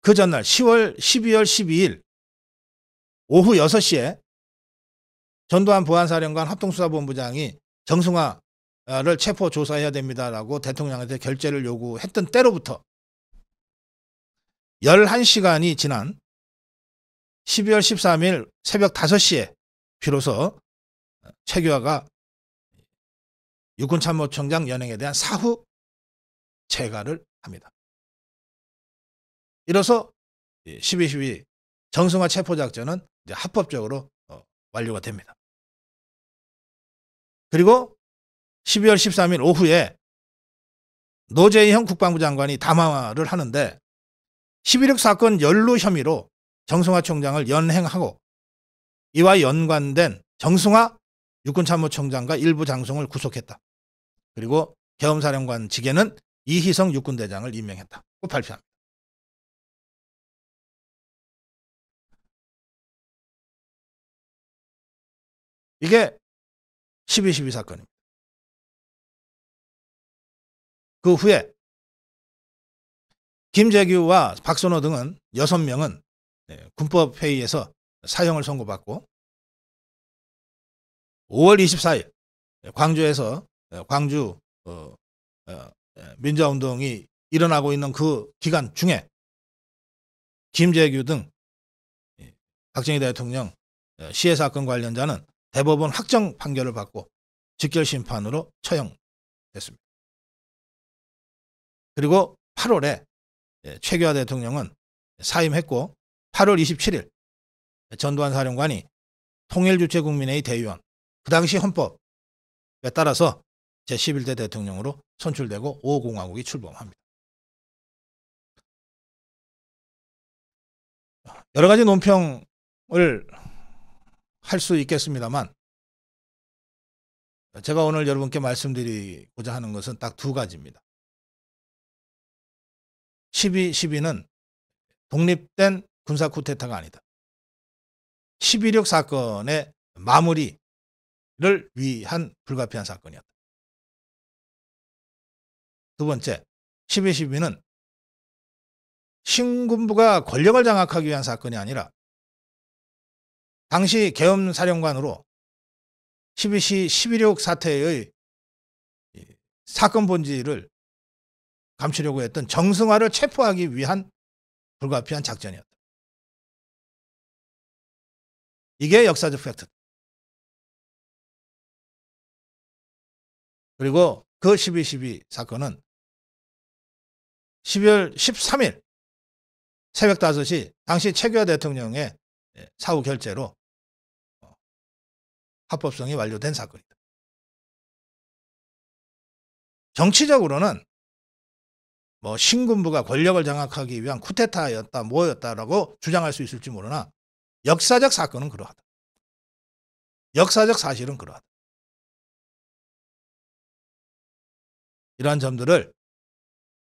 그 전날 10월 12월 12일 오후 6시에 전두환 보안사령관 합동수사본부장이 정승화를 체포 조사해야 됩니다라고 대통령한테 결재를 요구했던 때로부터 11시간이 지난 12월 13일 새벽 5시에 비로소 최규하가 육군참모총장 연행에 대한 사후 재가를 합니다. 이로써 12.12 정승화 체포작전은 이제 합법적으로 어, 완료가 됩니다. 그리고 12월 13일 오후에 노재형 국방부 장관이 담화를 하는데 1 1억 사건 연루 혐의로 정승화 총장을 연행하고 이와 연관된 정승화 육군참모총장과 일부 장성을 구속했다. 그리고 계엄사령관 직에는 이희성 육군대장을 임명했다. 발표합니다. 이게 12.12 사건입니다. 그 후에 김재규와 박선호 등은 6명은 군법회의에서 사형을 선고받고 5월 24일 광주에서 네, 광주 어, 어, 민주화운동이 일어나고 있는 그 기간 중에 김재규 등 박정희 대통령 시해 사건 관련자는 대법원 확정 판결을 받고 직결 심판으로 처형됐습니다. 그리고 8월에 예, 최규하 대통령은 사임했고 8월 27일 전두환 사령관이 통일주체국민회의 대의원 그 당시 헌법에 따라서 제11대 대통령으로 선출되고 5공화국이 출범합니다. 여러 가지 논평을 할수 있겠습니다만 제가 오늘 여러분께 말씀드리고자 하는 것은 딱 두 가지입니다. 12, 12는 독립된 군사 쿠데타가 아니다. 12.6 사건의 마무리를 위한 불가피한 사건이었다. 두 번째, 12.12는 신군부가 권력을 장악하기 위한 사건이 아니라 당시 계엄사령관으로 12시 11.26 사태의 사건 본질을 감추려고 했던 정승화를 체포하기 위한 불가피한 작전이었다. 이게 역사적 팩트. 그리고 그 12.12 사건은 12월 13일 새벽 5시 당시 최규하 대통령의 예, 사후 결재로 합법성이 완료된 사건이다. 정치적으로는 뭐 신군부가 권력을 장악하기 위한 쿠데타였다 뭐였다라고 주장할 수 있을지 모르나 역사적 사건은 그러하다. 역사적 사실은 그러하다. 이러한 점들을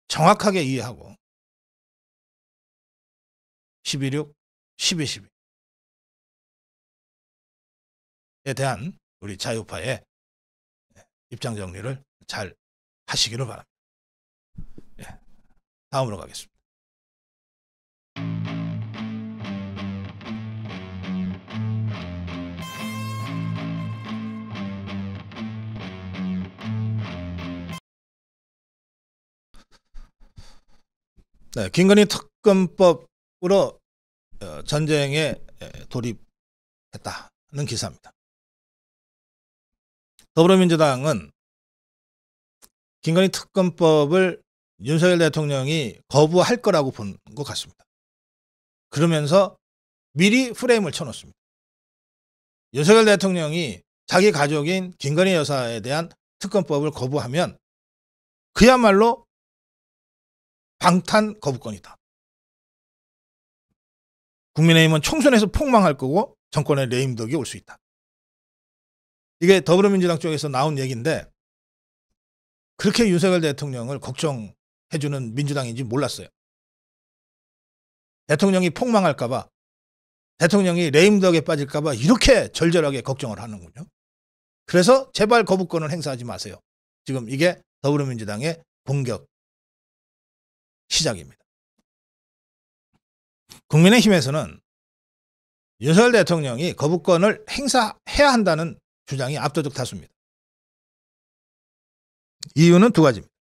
정확하게 이해하고 12.6, 12.12 대한 우리 자유파의 입장 정리를 잘 하시기를 바랍니다. 예, 다음으로 가겠습니다. 네, 김건희 특검법으로 어, 전쟁에 돌입했다는 기사입니다. 더불어민주당은 김건희 특검법을 윤석열 대통령이 거부할 거라고 본 것 같습니다. 그러면서 미리 프레임을 쳐놓습니다. 윤석열 대통령이 자기 가족인 김건희 여사에 대한 특검법을 거부하면 그야말로 방탄 거부권이다. 국민의힘은 총선에서 폭망할 거고 정권의 레임덕이 올 수 있다. 이게 더불어민주당 쪽에서 나온 얘기인데 그렇게 윤석열 대통령을 걱정해주는 민주당인지 몰랐어요. 대통령이 폭망할까봐 대통령이 레임덕에 빠질까봐 이렇게 절절하게 걱정을 하는군요. 그래서 제발 거부권을 행사하지 마세요. 지금 이게 더불어민주당의 공격 시작입니다. 국민의힘에서는 윤석열 대통령이 거부권을 행사해야 한다는 주장이 압도적 다수입니다. 이유는 두 가지입니다.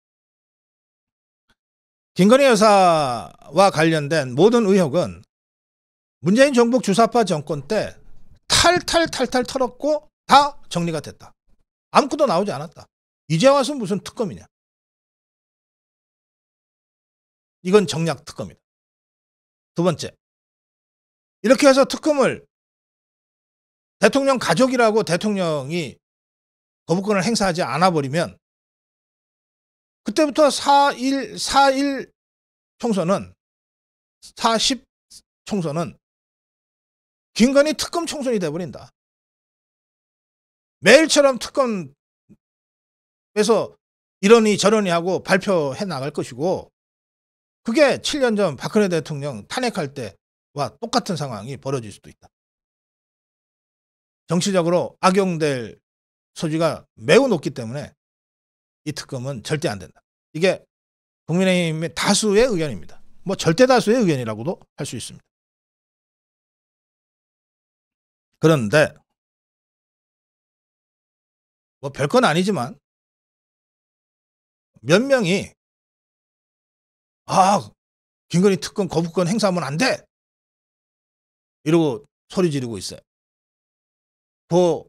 김건희 여사와 관련된 모든 의혹은 문재인 정부 주사파 정권 때 탈탈탈탈 털었고 다 정리가 됐다. 아무것도 나오지 않았다. 이제 와서 무슨 특검이냐. 이건 정략 특검이다. 두 번째. 이렇게 해서 특검을 대통령 가족이라고 대통령이 거부권을 행사하지 않아 버리면 그때부터 4.1, 4.1 총선은 40 총선은 김건희 특검 총선이 돼버린다. 매일처럼 특검에서 이러니 저러니 하고 발표해 나갈 것이고 그게 7년 전 박근혜 대통령 탄핵할 때와 똑같은 상황이 벌어질 수도 있다. 정치적으로 악용될 소지가 매우 높기 때문에 이 특검은 절대 안 된다. 이게 국민의힘의 다수의 의견입니다. 뭐 절대 다수의 의견이라고도 할 수 있습니다. 그런데 뭐 별건 아니지만 몇 명이 아 김건희 특검 거부권 행사하면 안 돼 이러고 소리 지르고 있어요. 그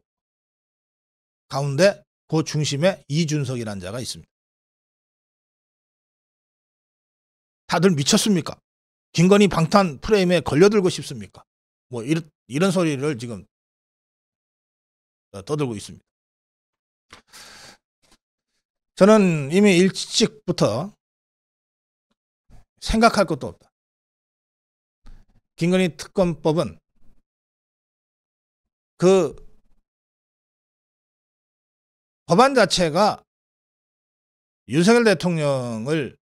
가운데 그 중심에 이준석이라는 자가 있습니다. 다들 미쳤습니까? 김건희 방탄 프레임에 걸려들고 싶습니까? 뭐 이런, 이런 소리를 지금 떠들고 있습니다. 저는 이미 일찍부터 생각할 것도 없다. 김건희 특검법은 그 법안 자체가 윤석열 대통령을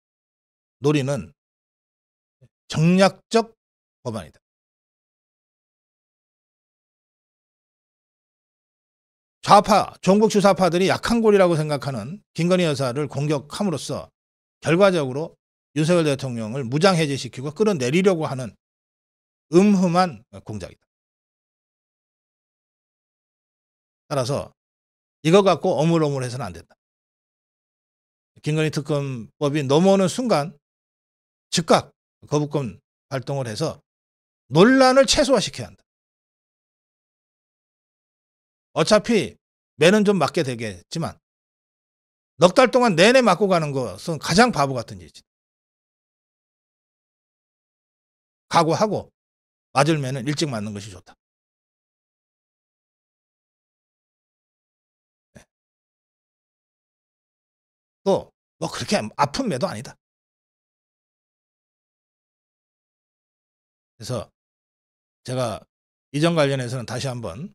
노리는 정략적 법안이다. 좌파, 종북 주사파들이 약한 골이라고 생각하는 김건희 여사를 공격함으로써 결과적으로 윤석열 대통령을 무장해제시키고 끌어내리려고 하는 음흠한 공작이다. 따라서 이거 갖고 어물어물해서는 안 된다. 김건희 특검법이 넘어오는 순간 즉각 거부권 발동을 해서 논란을 최소화시켜야 한다. 어차피 매는 좀 맞게 되겠지만 넉 달 동안 내내 맞고 가는 것은 가장 바보 같은 짓이다. 각오하고 맞을 매는 일찍 맞는 것이 좋다. 또뭐 그렇게 아픈 매도 아니다. 그래서 제가 이전 관련해서는 다시 한번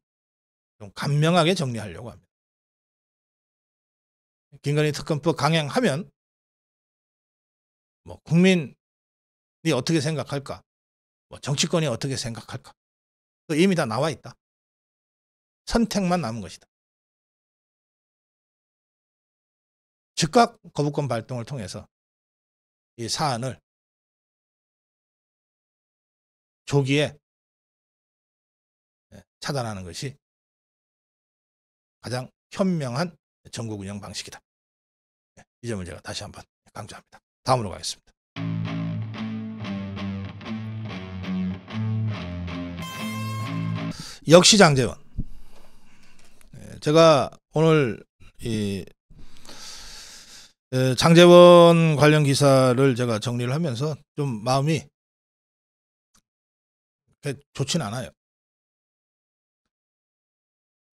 좀 간명하게 정리하려고 합니다. 김건희 특검법 강행하면 뭐 국민이 어떻게 생각할까? 뭐 정치권이 어떻게 생각할까? 또 이미 다 나와 있다. 선택만 남은 것이다. 즉각 거부권 발동을 통해서 이 사안을 조기에 예, 차단하는 것이 가장 현명한 전국 운영 방식이다. 예, 이 점을 제가 다시 한번 강조합니다. 다음으로 가겠습니다. 역시 장재원. 예, 제가 오늘 이 장재원 관련 기사를 제가 정리를 하면서 좀 마음이 좋진 않아요.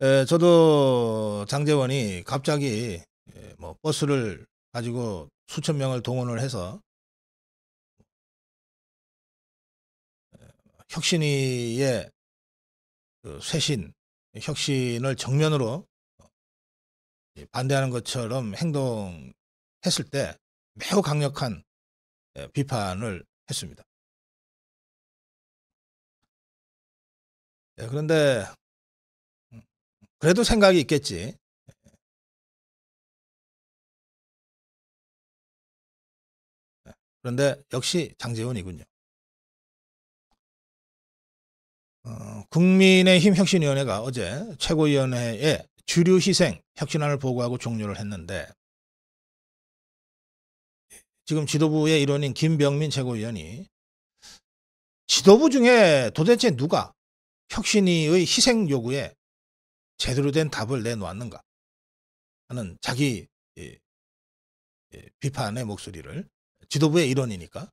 에, 저도 장재원이 갑자기 뭐 버스를 가지고 수천 명을 동원을 해서 혁신이의 그 쇄신, 혁신을 정면으로 어, 반대하는 것처럼 행동 했을 때 매우 강력한 예, 비판을 했습니다. 예, 그런데 음, 그래도 생각이 있겠지. 예. 그런데 역시 장재원이군요. 어, 국민의힘 혁신위원회가 어제 최고위원회에 주류 희생 혁신안을 보고하고 종료를 했는데 지금 지도부의 일원인 김병민 최고위원이 지도부 중에 도대체 누가 혁신이의 희생 요구에 제대로 된 답을 내놓았는가 하는 자기 예, 예, 비판의 목소리를 지도부의 일원이니까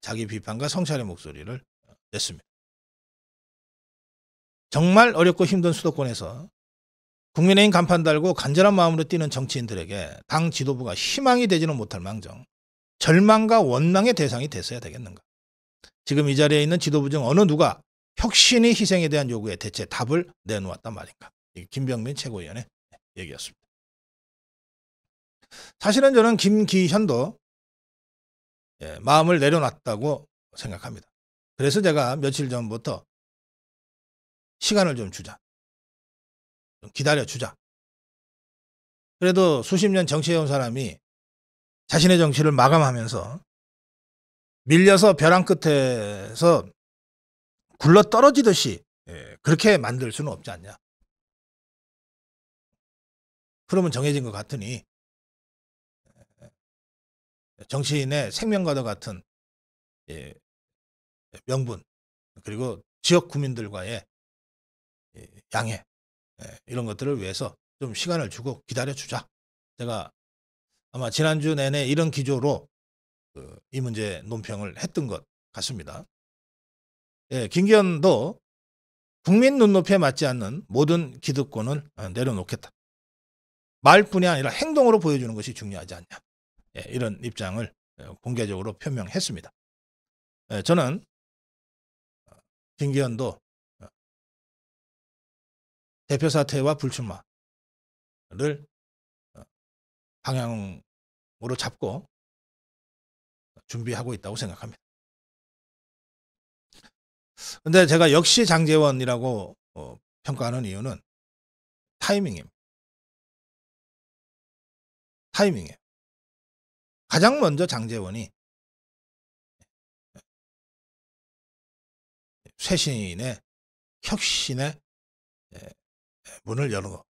자기 비판과 성찰의 목소리를 냈습니다. 정말 어렵고 힘든 수도권에서 국민의힘 간판 달고 간절한 마음으로 뛰는 정치인들에게 당 지도부가 희망이 되지는 못할 망정 절망과 원망의 대상이 됐어야 되겠는가? 지금 이 자리에 있는 지도부 중 어느 누가 혁신의 희생에 대한 요구에 대체 답을 내놓았단 말인가? 김병민 최고위원의 얘기였습니다. 사실은 저는 김기현도 예, 마음을 내려놨다고 생각합니다. 그래서 제가 며칠 전부터 시간을 좀 주자. 좀 기다려 주자. 그래도 수십 년 정치해온 사람이 자신의 정치를 마감하면서 밀려서 벼랑 끝에서 굴러 떨어지듯이 예, 그렇게 만들 수는 없지 않냐. 흐름은 정해진 것 같으니 예, 정치인의 생명과도 같은 예, 명분 그리고 지역 구민들과의 양해 이런 것들을 위해서 좀 시간을 주고 기다려 주자. 제가 아마 지난주 내내 이런 기조로 그 이 문제 논평을 했던 것 같습니다. 예, 김기현도 국민 눈높이에 맞지 않는 모든 기득권을 어, 내려놓겠다. 말뿐이 아니라 행동으로 보여주는 것이 중요하지 않냐. 예, 이런 입장을 어, 공개적으로 표명했습니다. 예, 저는 어, 김기현도 대표 사퇴와 불출마를 방향으로 잡고 준비하고 있다고 생각합니다. 근데 제가 역시 장재원이라고 어, 평가하는 이유는 타이밍입니다. 타이밍이에요. 가장 먼저 장재원이 쇄신의 혁신의 예, 문을 열었습니다.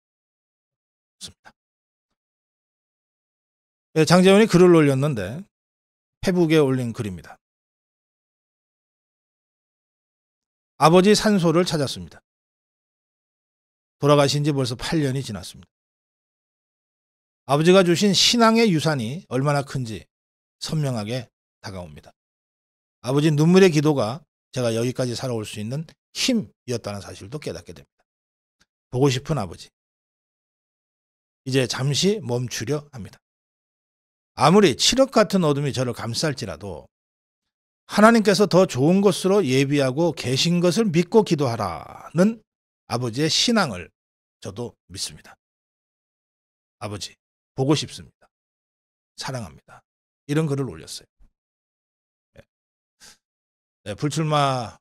예, 장재훈이 글을 올렸는데 페북에 올린 글입니다. 아버지 산소를 찾았습니다. 돌아가신 지 벌써 8년이 지났습니다. 아버지가 주신 신앙의 유산이 얼마나 큰지 선명하게 다가옵니다. 아버지 눈물의 기도가 제가 여기까지 살아올 수 있는 힘이었다는 사실도 깨닫게 됩니다. 보고 싶은 아버지. 이제 잠시 멈추려 합니다. 아무리 7억 같은 어둠이 저를 감쌀지라도 하나님께서 더 좋은 것으로 예비하고 계신 것을 믿고 기도하라는 아버지의 신앙을 저도 믿습니다. 아버지, 보고 싶습니다. 사랑합니다. 이런 글을 올렸어요. 네, 불출마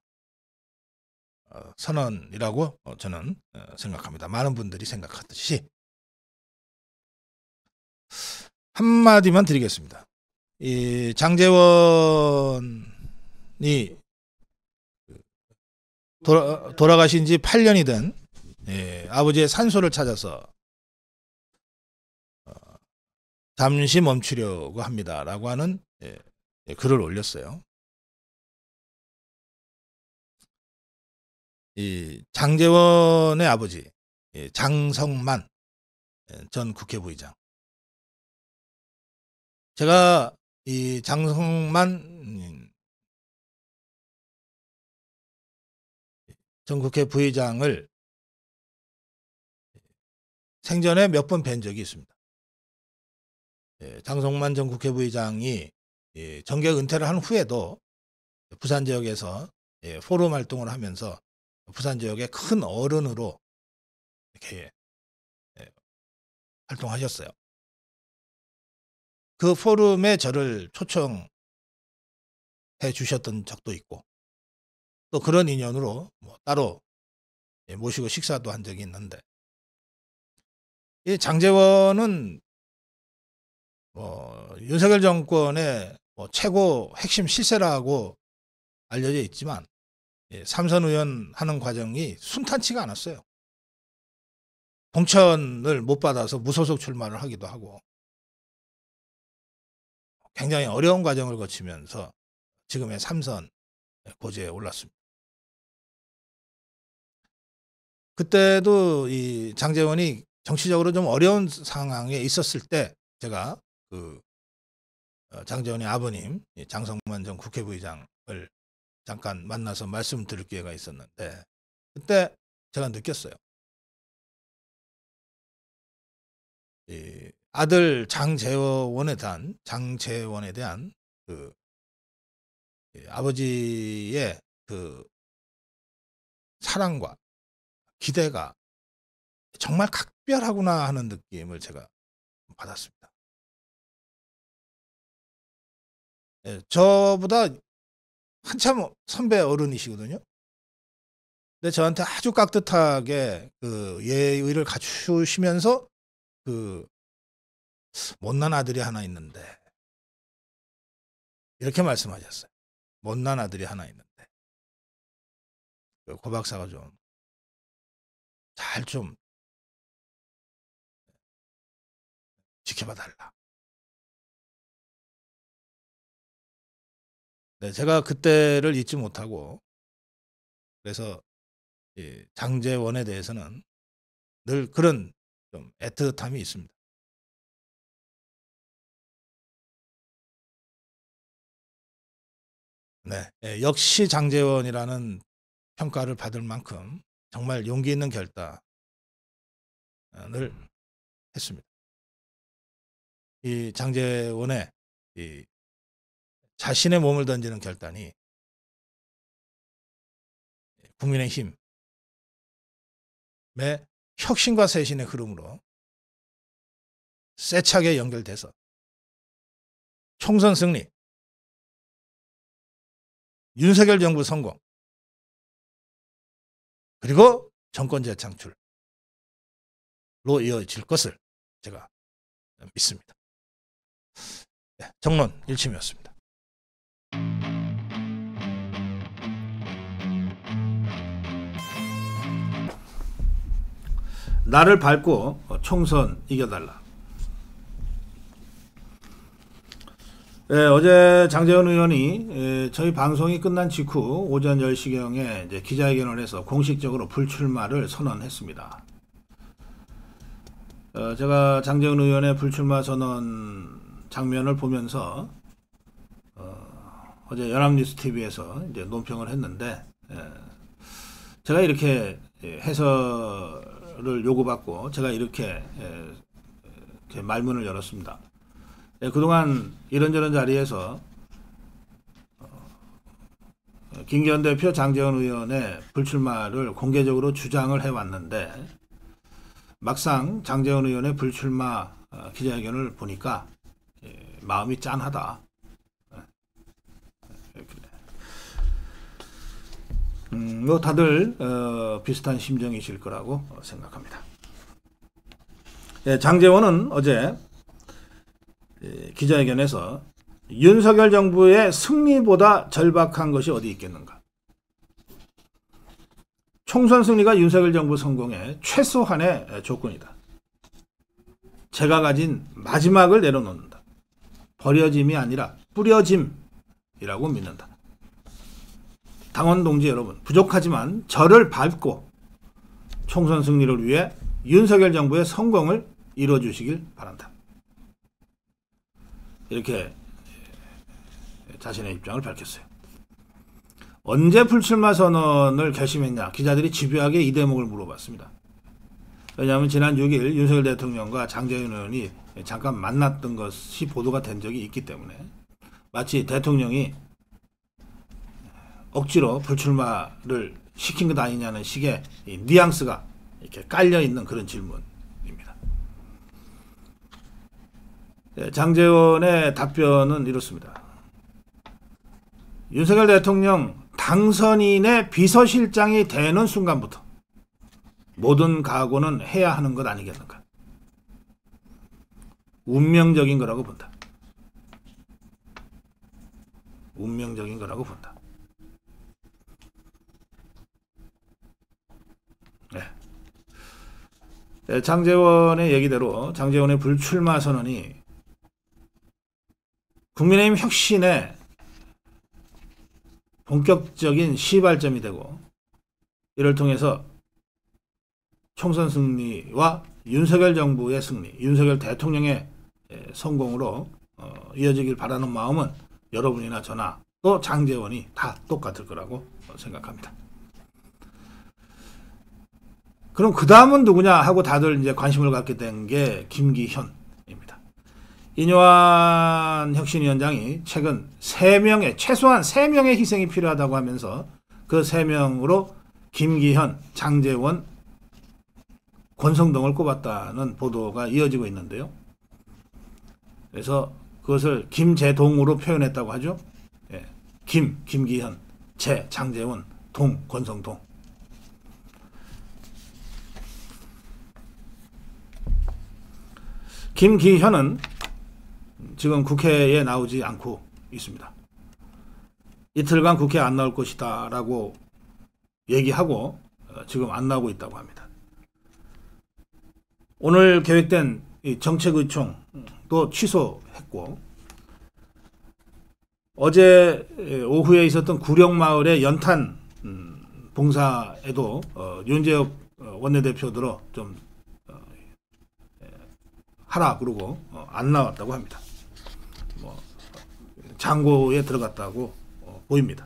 어, 선언이라고 어, 저는 어, 생각합니다. 많은 분들이 생각하듯이. 한마디만 드리겠습니다. 이 장재원이 돌아, 돌아가신 지 8년이 된 예, 아버지의 산소를 찾아서 어, 잠시 멈추려고 합니다라고 하는 예, 예, 글을 올렸어요. 이 장재원의 아버지 예, 장성만 예, 전 국회 부의장 제가 이 장성만 전국회 부의장을 생전에 몇 번 뵌 적이 있습니다. 예, 장성만 전 국회 부의장이 예, 정계 은퇴를 한 후에도 부산 지역에서 예, 포럼 활동을 하면서 부산 지역의 큰 어른으로 이렇게 활동하셨어요. 그 포럼에 저를 초청해 주셨던 적도 있고 또 그런 인연으로 뭐 따로 예, 모시고 식사도 한 적이 있는데 이 장재원은 뭐 윤석열 정권의 뭐 최고 핵심 실세라고 알려져 있지만 예, 삼선 의원 하는 과정이 순탄치가 않았어요. 공천을 못 받아서 무소속 출마를 하기도 하고 굉장히 어려운 과정을 거치면서 지금의 삼선 고지에 올랐습니다. 그때도 이 장재원이 정치적으로 좀 어려운 상황에 있었을 때 제가 그 어, 장재원의 아버님 장성만 전국회의장을 잠깐 만나서 말씀 드릴 기회가 있었는데 그때 제가 느꼈어요. 이 아들 장재원에 대한 장재원에 대한 그 예, 아버지의 그 사랑과 기대가 정말 각별하구나 하는 느낌을 제가 받았습니다. 예, 저보다 한참 선배 어른이시거든요. 근데 저한테 아주 깍듯하게 그 예의를 갖추시면서 그 못난 아들이 하나 있는데 이렇게 말씀하셨어요. 못난 아들이 하나 있는데 그 고 박사가 좀 잘 좀 지켜봐 달라. 네, 제가 그때를 잊지 못하고 그래서 장재원에 대해서는 늘 그런 좀 애틋함이 있습니다. 네. 예, 역시 장재원이라는 평가를 받을 만큼 정말 용기 있는 결단을 했습니다. 이 장재원의 이 자신의 몸을 던지는 결단이 국민의힘의 혁신과 쇄신의 흐름으로 세차게 연결돼서 총선 승리, 윤석열 정부 성공. 그리고 정권 재창출로 이어질 것을 제가 믿습니다. 네, 정론 일침이었습니다. 나를 밟고 총선 이겨달라. 예, 어제 장재현 의원이 예, 저희 방송이 끝난 직후 오전 10시경에 이제 기자회견을 해서 공식적으로 불출마를 선언했습니다. 어, 제가 장재현 의원의 불출마 선언 장면을 보면서 어, 제 연합뉴스 TV에서 이제 논평을 했는데 예, 제가 이렇게 예, 해설을 요구받고 제가 이렇게 예, 말문을 열었습니다. 예, 그동안 이런저런 자리에서 어, 김기현 대표, 장재원 의원의 불출마를 공개적으로 주장을 해왔는데 막상 장재원 의원의 불출마 어, 기자회견을 보니까 예, 마음이 짠하다. 예, 음, 뭐 다들 어, 비슷한 심정이실 거라고 생각합니다. 예, 장재원은 어제 예, 기자회견에서 윤석열 정부의 승리보다 절박한 것이 어디 있겠는가. 총선 승리가 윤석열 정부 성공의 최소한의 조건이다. 제가 가진 마지막을 내려놓는다. 버려짐이 아니라 뿌려짐이라고 믿는다. 당원 동지 여러분, 부족하지만 저를 밟고 총선 승리를 위해 윤석열 정부의 성공을 이뤄주시길 바란다. 이렇게 예, 자신의 입장을 밝혔어요. 언제 불출마 선언을 결심했냐 기자들이 집요하게 이 대목을 물어봤습니다. 왜냐하면 지난 6일 윤석열 대통령과 장재윤 의원이 잠깐 만났던 것이 보도가 된 적이 있기 때문에 마치 대통령이 억지로 불출마를 시킨 것 아니냐는 식의 뉘앙스가 이렇게 깔려있는 그런 질문 예, 장재원의 답변은 이렇습니다. 윤석열 대통령 당선인의 비서실장이 되는 순간부터 모든 각오는 해야 하는 것 아니겠는가. 운명적인 거라고 본다. 운명적인 거라고 본다. 네. 장재원의 얘기대로 장재원의 불출마 선언이 국민의힘 혁신의 본격적인 시발점이 되고 이를 통해서 총선 승리와 윤석열 정부의 승리, 윤석열 대통령의 예, 성공으로 어, 이어지길 바라는 마음은 여러분이나 저나 또 장재원이 다 똑같을 거라고 생각합니다. 그럼 그 다음은 누구냐 하고 다들 이제 관심을 갖게 된 게 김기현. 인요한 혁신위원장이 최근 3명의 최소한 3명의 희생이 필요하다고 하면서 그 3명으로 김기현, 장재원, 권성동을 꼽았다는 보도가 이어지고 있는데요. 그래서 그것을 김재동으로 표현했다고 하죠. 예. 김, 김기현, 재, 장재원, 동, 권성동. 김기현은 지금 국회에 나오지 않고 있습니다. 이틀간 국회안 나올 것이다 라고 얘기하고 어, 지금 안 나오고 있다고 합니다. 오늘 계획된 정책의총도 취소했고 어제 오후에 있었던 구령마을의 연탄 음, 봉사에도 어, 윤재엽 어, 원내대표 들어 좀 하라 그러고 안 나왔다고 합니다. 장고에 들어갔다고 어, 보입니다.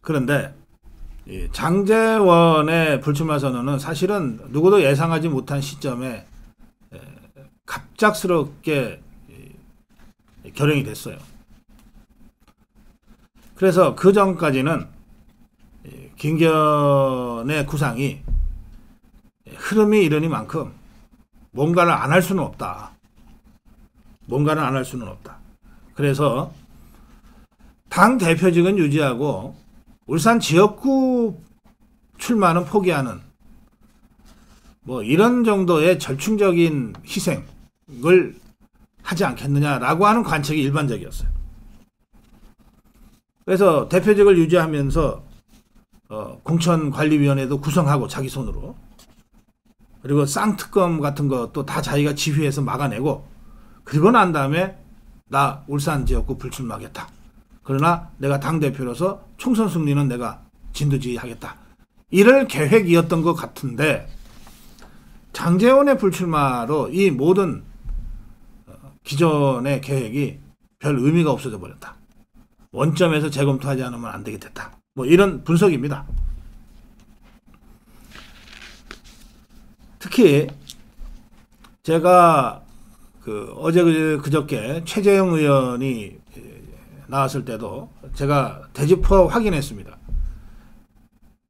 그런데 장재원의 불출마 선언은 사실은 누구도 예상하지 못한 시점에 갑작스럽게 결행이 됐어요. 그래서 그 전까지는 김견의 구상이 흐름이 이러니만큼 뭔가를 안 할 수는 없다. 뭔가는 안할 수는 없다. 그래서 당 대표직은 유지하고 울산 지역구 출마는 포기하는 뭐 이런 정도의 절충적인 희생을 하지 않겠느냐라고 하는 관측이 일반적이었어요. 그래서 대표직을 유지하면서 어, 공천관리위원회도 구성하고 자기 손으로 그리고 쌍특검 같은 것도 다 자기가 지휘해서 막아내고 그리고 난 다음에 나 울산 지역구 불출마하겠다. 그러나 내가 당대표로서 총선 승리는 내가 진두지휘하겠다. 이럴 계획이었던 것 같은데 장재원의 불출마로 이 모든 어, 기존의 계획이 별 의미가 없어져 버렸다. 원점에서 재검토하지 않으면 안 되게 됐다. 뭐 이런 분석입니다. 특히 제가 그 어제 그, 그저께 최재형 의원이 예, 나왔을 때도 제가 되짚어 확인했습니다.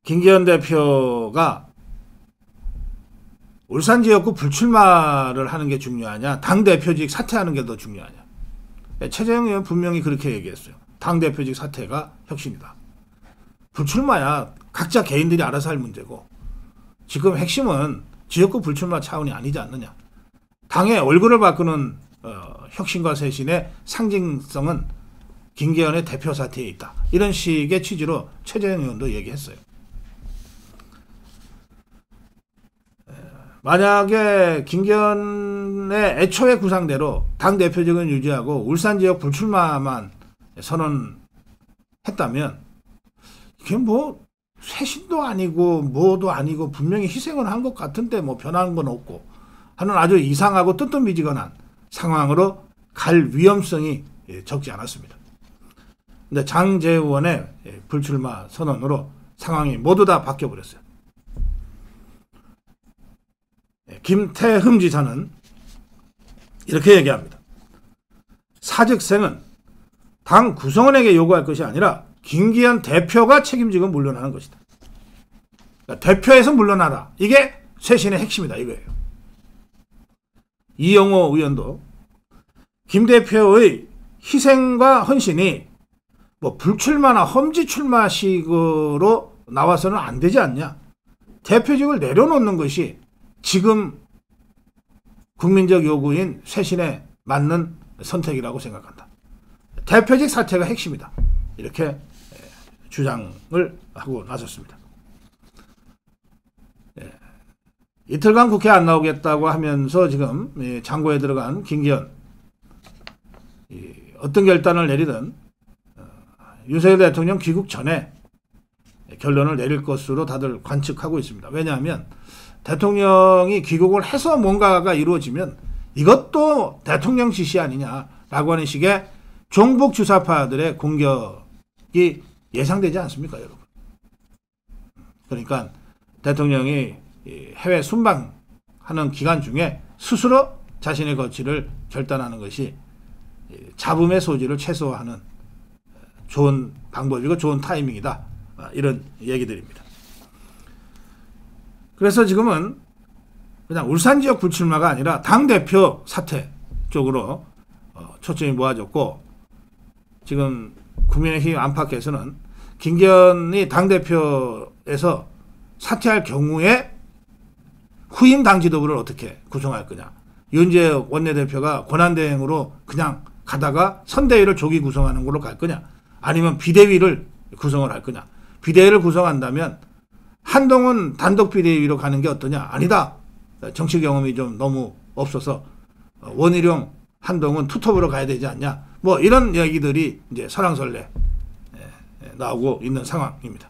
김기현 대표가 울산 지역구 불출마를 하는 게 중요하냐 당대표직 사퇴하는 게 더 중요하냐 예, 최재형 의원 분명히 그렇게 얘기했어요. 당대표직 사퇴가 혁신이다. 불출마야 각자 개인들이 알아서 할 문제고 지금 핵심은 지역구 불출마 차원이 아니지 않느냐 당의 얼굴을 바꾸는 어, 혁신과 쇄신의 상징성은 김기현의 대표 사태에 있다. 이런 식의 취지로 최재형 의원도 얘기했어요. 만약에 김기현의 애초의 구상대로 당 대표직은 유지하고 울산 지역 불출마만 선언했다면 이게 뭐 쇄신도 아니고 뭐도 아니고 분명히 희생을 한 것 같은데 뭐 변한 건 없고 하는 아주 이상하고 뜨뜻미지근한 상황으로 갈 위험성이 예, 적지 않았습니다. 근데 장제원의 예, 불출마 선언으로 상황이 모두 다 바뀌어버렸어요. 예, 김태흠 지사는 이렇게 얘기합니다. 사직생은 당 구성원에게 요구할 것이 아니라 김기현 대표가 책임지고 물러나는 것이다. 그러니까 대표에서 물러나라. 이게 쇄신의 핵심이다 이거예요. 이영호 의원도 김 대표의 희생과 헌신이 뭐 불출마나 험지 출마식으로 나와서는 안 되지 않냐. 대표직을 내려놓는 것이 지금 국민적 요구인 쇄신에 맞는 선택이라고 생각한다. 대표직 사태가 핵심이다. 이렇게 예, 주장을 하고 나섰습니다. 이틀간 국회 안 나오겠다고 하면서 지금 장고에 들어간 김기현 어떤 결단을 내리든 어, 윤석열 대통령 귀국 전에 결론을 내릴 것으로 다들 관측하고 있습니다. 왜냐하면 대통령이 귀국을 해서 뭔가가 이루어지면 이것도 대통령 지시 아니냐라고 하는 식의 종북 주사파들의 공격이 예상되지 않습니까, 여러분? 그러니까 대통령이 해외 순방하는 기간 중에 스스로 자신의 거취를 결단하는 것이 잡음의 소지를 최소화하는 좋은 방법이고 좋은 타이밍이다. 아, 이런 얘기들입니다. 그래서 지금은 그냥 울산 지역 불출마가 아니라 당대표 사태 쪽으로 어, 초점이 모아졌고 지금 국민의힘 안팎에서는 김기현이 당대표에서 사퇴할 경우에 후임 당 지도부를 어떻게 구성할 거냐. 윤재 원내대표가 권한대행으로 그냥 가다가 선대위를 조기 구성하는 걸로 갈 거냐. 아니면 비대위를 구성을 할 거냐. 비대위를 구성한다면 한동훈 단독 비대위로 가는 게 어떠냐. 아니다. 정치 경험이 좀 너무 없어서 원희룡 한동훈 투톱으로 가야 되지 않냐. 뭐 이런 얘기들이 이제 설랑설레 예, 나오고 있는 상황입니다.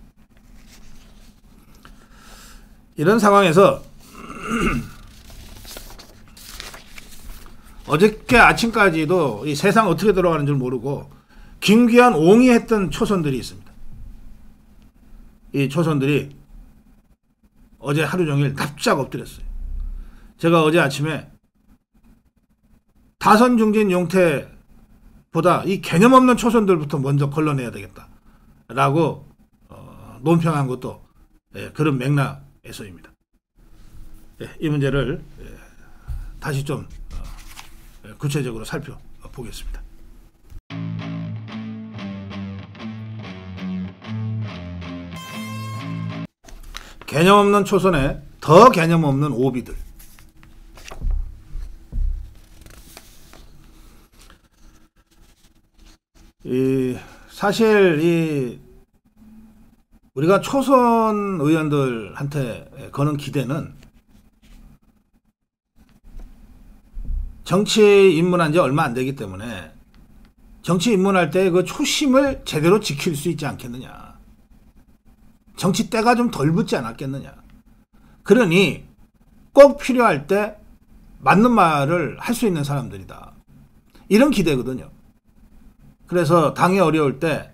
이런 상황에서 어저께 아침까지도 이 세상 어떻게 돌아가는 줄 모르고 김귀한 옹이 했던 초선들이 있습니다. 이 초선들이 어제 하루 종일 납작 엎드렸어요. 제가 어제 아침에 다선 중진 용태보다 이 개념 없는 초선들부터 먼저 걸러내야 되겠다. 라고 어, 논평한 것도 예, 그런 맥락에서입니다. 예, 이 문제를 예, 다시 좀 어, 예, 구체적으로 살펴보겠습니다. 개념 없는 초선에 더 개념 없는 오비들. 이 사실 이 우리가 초선 의원들한테 거는 기대는 정치에 입문한 지 얼마 안 되기 때문에 정치 입문할 때 그 초심을 제대로 지킬 수 있지 않겠느냐. 정치 때가 좀 덜 붙지 않았겠느냐. 그러니 꼭 필요할 때 맞는 말을 할 수 있는 사람들이다. 이런 기대거든요. 그래서 당이 어려울 때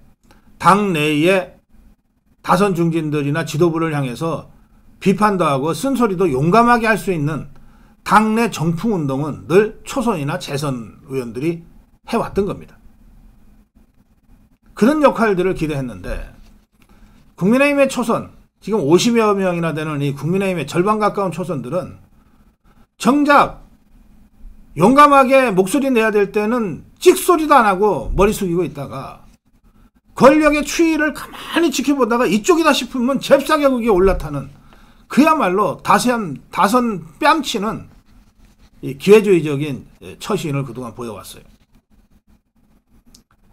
당 내에 다선 중진들이나 지도부를 향해서 비판도 하고 쓴소리도 용감하게 할 수 있는 당내 정풍운동은 늘 초선이나 재선 의원들이 해왔던 겁니다. 그런 역할들을 기대했는데 국민의힘의 초선, 지금 50여 명이나 되는 이 국민의힘의 절반 가까운 초선들은 정작 용감하게 목소리 내야 될 때는 찍소리도 안 하고 머리 숙이고 있다가 권력의 추이를 가만히 지켜보다가 이쪽이다 싶으면 잽싸게 그게 올라타는 그야말로 다선, 다선 뺨치는 이 기회주의적인 예, 처신을 그동안 보여왔어요.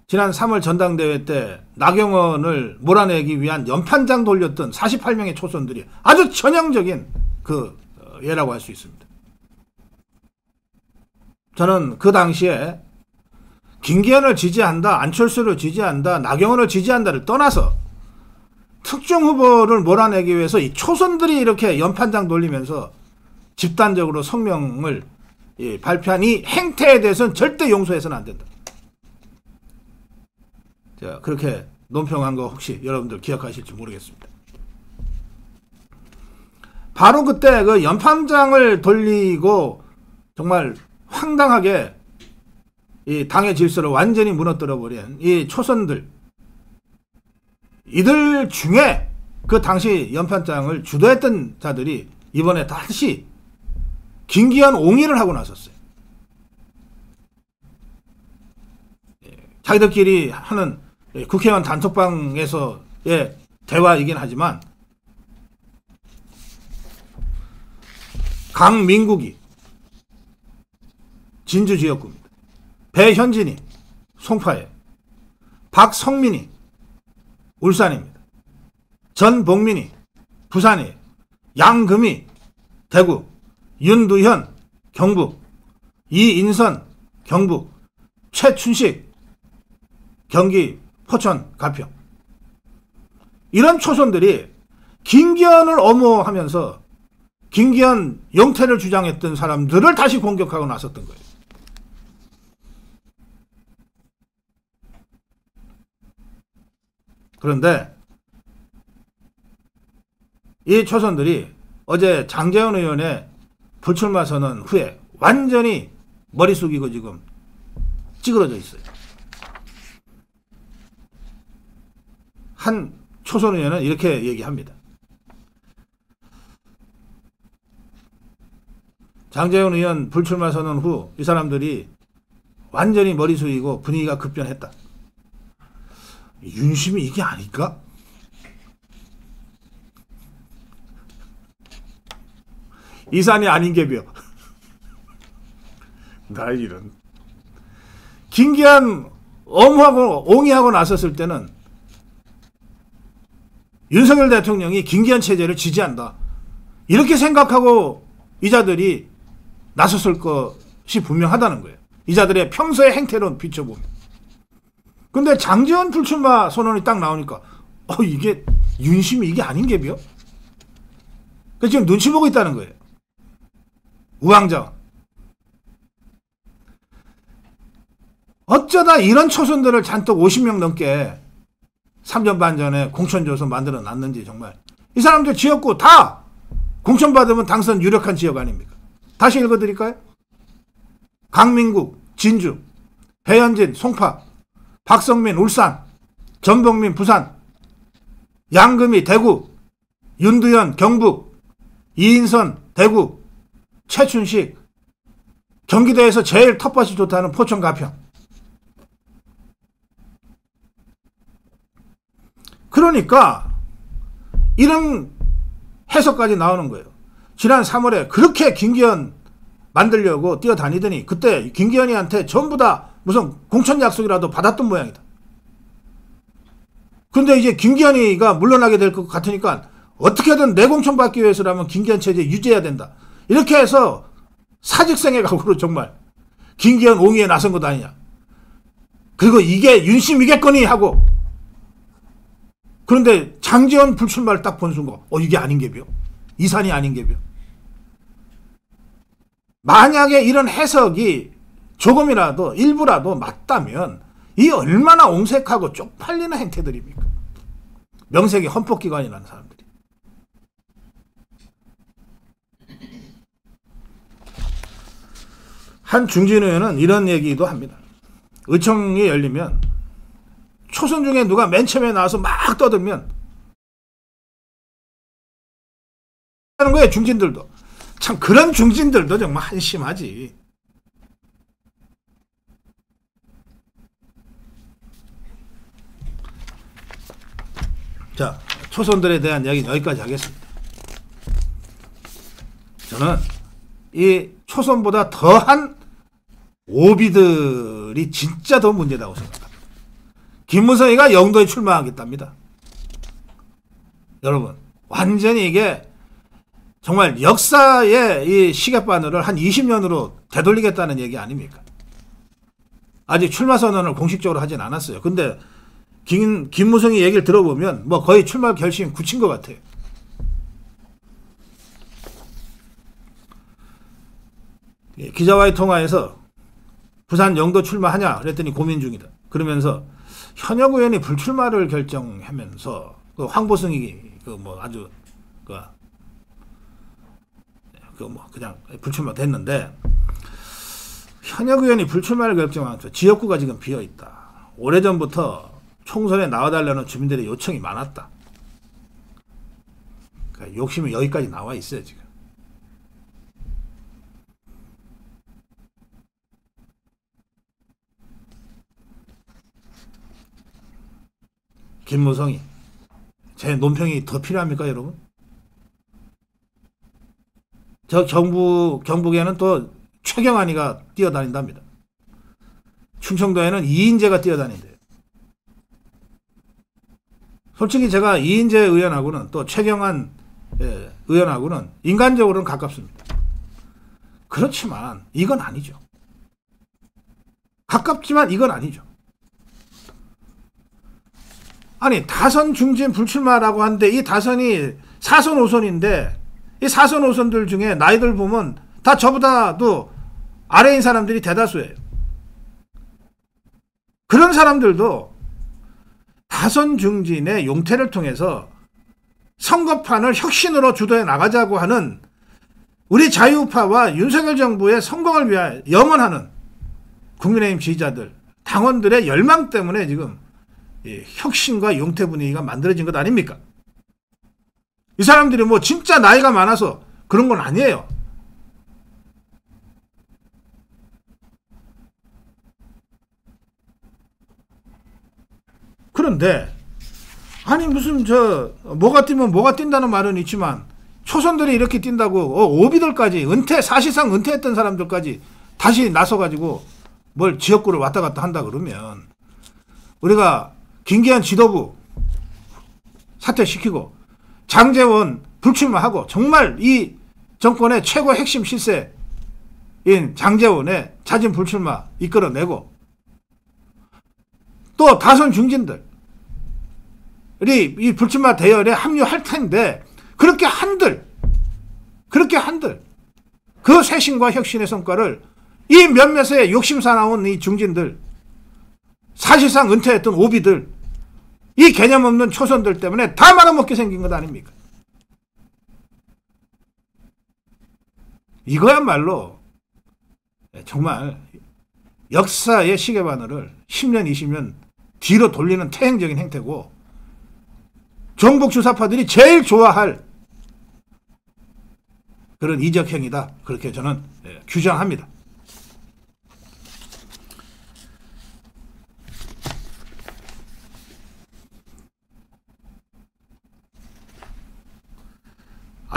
지난 3월 전당대회 때 나경원을 몰아내기 위한 연판장 돌렸던 48명의 초선들이 아주 전형적인 그 어, 예라고 할 수 있습니다. 저는 그 당시에 김기현을 지지한다, 안철수를 지지한다, 나경원을 지지한다를 떠나서 특정 후보를 몰아내기 위해서 이 초선들이 이렇게 연판장 돌리면서 집단적으로 성명을 예, 발표한 이 행태에 대해서는 절대 용서해서는 안 된다. 자, 그렇게 논평한 거 혹시 여러분들 기억하실지 모르겠습니다. 바로 그때 그 연판장을 돌리고 정말 황당하게 이 당의 질서를 완전히 무너뜨려 버린 이 초선들 이들 중에 그 당시 연판장을 주도했던 자들이 이번에 다시 긴기한 옹의를 하고 나섰어요. 예, 자기들끼리 하는 예, 국회의원 단톡방에서의 예, 대화이긴 하지만 강민국이 진주 지역구입니다. 배현진이 송파에 박성민이 울산입니다. 전복민이 부산에 양금이 대구 윤두현 경북 이인선 경북 최춘식 경기 포천 가평 이런 초선들이 김기현을 엄호하면서 김기현 영태를 주장했던 사람들을 다시 공격하고 나섰던 거예요. 그런데 이 초선들이 어제 장재원 의원의 불출마 선언 후에 완전히 머리 숙이고 지금 찌그러져 있어요. 한 초선 의원은 이렇게 얘기합니다. 장재훈 의원 불출마 선언 후 이 사람들이 완전히 머리 숙이고 분위기가 급변했다. 윤심이 이게 아닐까? 이산이 아닌 개비나 이런. 김기한 엄하고 옹이하고 나섰을 때는 윤석열 대통령이 김기현 체제를 지지한다. 이렇게 생각하고 이자들이 나섰을 것이 분명하다는 거예요. 이자들의 평소의 행태론 비춰보면. 근데 장재원 불출마 선언이 딱 나오니까 어 이게 윤심이 이게 아닌 게비그 그러니까 지금 눈치 보고 있다는 거예요. 우왕좌. 어쩌다 이런 초선들을 잔뜩 50명 넘게 3년 반 전에 공천조서 만들어 놨는지 정말 이 사람들 지역구 다 공천받으면 당선 유력한 지역 아닙니까? 다시 읽어드릴까요? 강민국, 진주, 배현진, 송파, 박성민, 울산, 전봉민, 부산, 양금희, 대구, 윤두현, 경북, 이인선, 대구, 최춘식 경기도에서 제일 텃밭이 좋다는 포천 가평 그러니까 이런 해석까지 나오는 거예요. 지난 3월에 그렇게 김기현 만들려고 뛰어다니더니 그때 김기현이한테 전부 다 무슨 공천 약속이라도 받았던 모양이다. 근데 이제 김기현이가 물러나게 될 것 같으니까 어떻게든 내 공천 받기 위해서라면 김기현 체제 유지해야 된다. 이렇게 해서 사직생의 각오로 정말 김기현 옹위에 나선 것 아니냐. 그리고 이게 윤심이겠거니 하고 그런데 장재원 불출마를 딱본 순간 어 이게 아닌 게벼. 이산이 아닌 게벼. 만약에 이런 해석이 조금이라도 일부라도 맞다면 이 얼마나 옹색하고 쪽팔리는 행태들입니까? 명색이 헌법기관이라는 사람들. 한 중진 의원은 이런 얘기도 합니다. 의총이 열리면 초선 중에 누가 맨 처음에 나와서 막 떠들면 하는 거예요 중진들도 참 그런 중진들도 정말 한심하지 자 초선들에 대한 이야기 여기까지 하겠습니다 저는 이 초선보다 더한 오비들이 진짜 더 문제라고 생각합니다. 김문성이가 영도에 출마하겠답니다. 여러분 완전히 이게 정말 역사의 이 시계바늘을 한 20년으로 되돌리겠다는 얘기 아닙니까? 아직 출마 선언을 공식적으로 하진 않았어요. 근데 김, 김무성이 얘기를 들어보면 뭐 거의 출마 결심 굳힌 것 같아요. 예, 기자와의 통화에서 부산 영도 출마하냐 그랬더니 고민 중이다. 그러면서 현역 의원이 불출마를 결정하면서 그 황보승이 그 뭐 아주 그그 그 뭐 그냥 불출마 됐는데 현역 의원이 불출마를 결정하면서 지역구가 지금 비어 있다. 오래전부터 총선에 나와달라는 주민들의 요청이 많았다. 그러니까 욕심이 여기까지 나와 있어요 지금. 김무성이. 제 논평이 더 필요합니까, 여러분? 저 경북, 경북에는 또 최경환이가 뛰어다닌답니다. 충청도에는 이인재가 뛰어다닌대요. 솔직히 제가 이인재 의원하고는 또 최경환 예, 의원하고는 인간적으로는 가깝습니다. 그렇지만 이건 아니죠. 가깝지만 이건 아니죠. 아니 다선 중진 불출마라고 하는데 이 다선이 사선오선인데이사선오선들 중에 나이들 보면 다 저보다도 아래인 사람들이 대다수예요. 그런 사람들도 다선 중진의 용태를 통해서 선거판을 혁신으로 주도해 나가자고 하는 우리 자유파와 윤석열 정부의 성공을 위하여 영원하는 국민의힘 지지자들, 당원들의 열망 때문에 지금 예, 혁신과 용태 분위기가 만들어진 것 아닙니까? 이 사람들이 뭐 진짜 나이가 많아서 그런 건 아니에요. 그런데 아니 무슨 저 뭐가 뛰면 뭐가 뛴다는 말은 있지만 초선들이 이렇게 뛴다고 어, 오비들까지 은퇴 사실상 은퇴했던 사람들까지 다시 나서 가지고 뭘 지역구를 왔다 갔다 한다 그러면 우리가 김기현 지도부 사퇴시키고 장재원 불출마하고 정말 이 정권의 최고 핵심 실세인 장재원의 자진 불출마 이끌어내고 또 다선 중진들이 이 불출마 대열에 합류할 텐데 그렇게 한들 그렇게 한들 그 쇄신과 혁신의 성과를 이 몇몇의 욕심사 나온 이 중진들 사실상 은퇴했던 오비들 이 개념 없는 초선들 때문에 다 말아먹게 생긴 것 아닙니까? 이거야말로 정말 역사의 시계바늘을 10년, 20년 뒤로 돌리는 태행적인 행태고 정복 주사파들이 제일 좋아할 그런 이적행위다. 그렇게 저는 예, 규정합니다.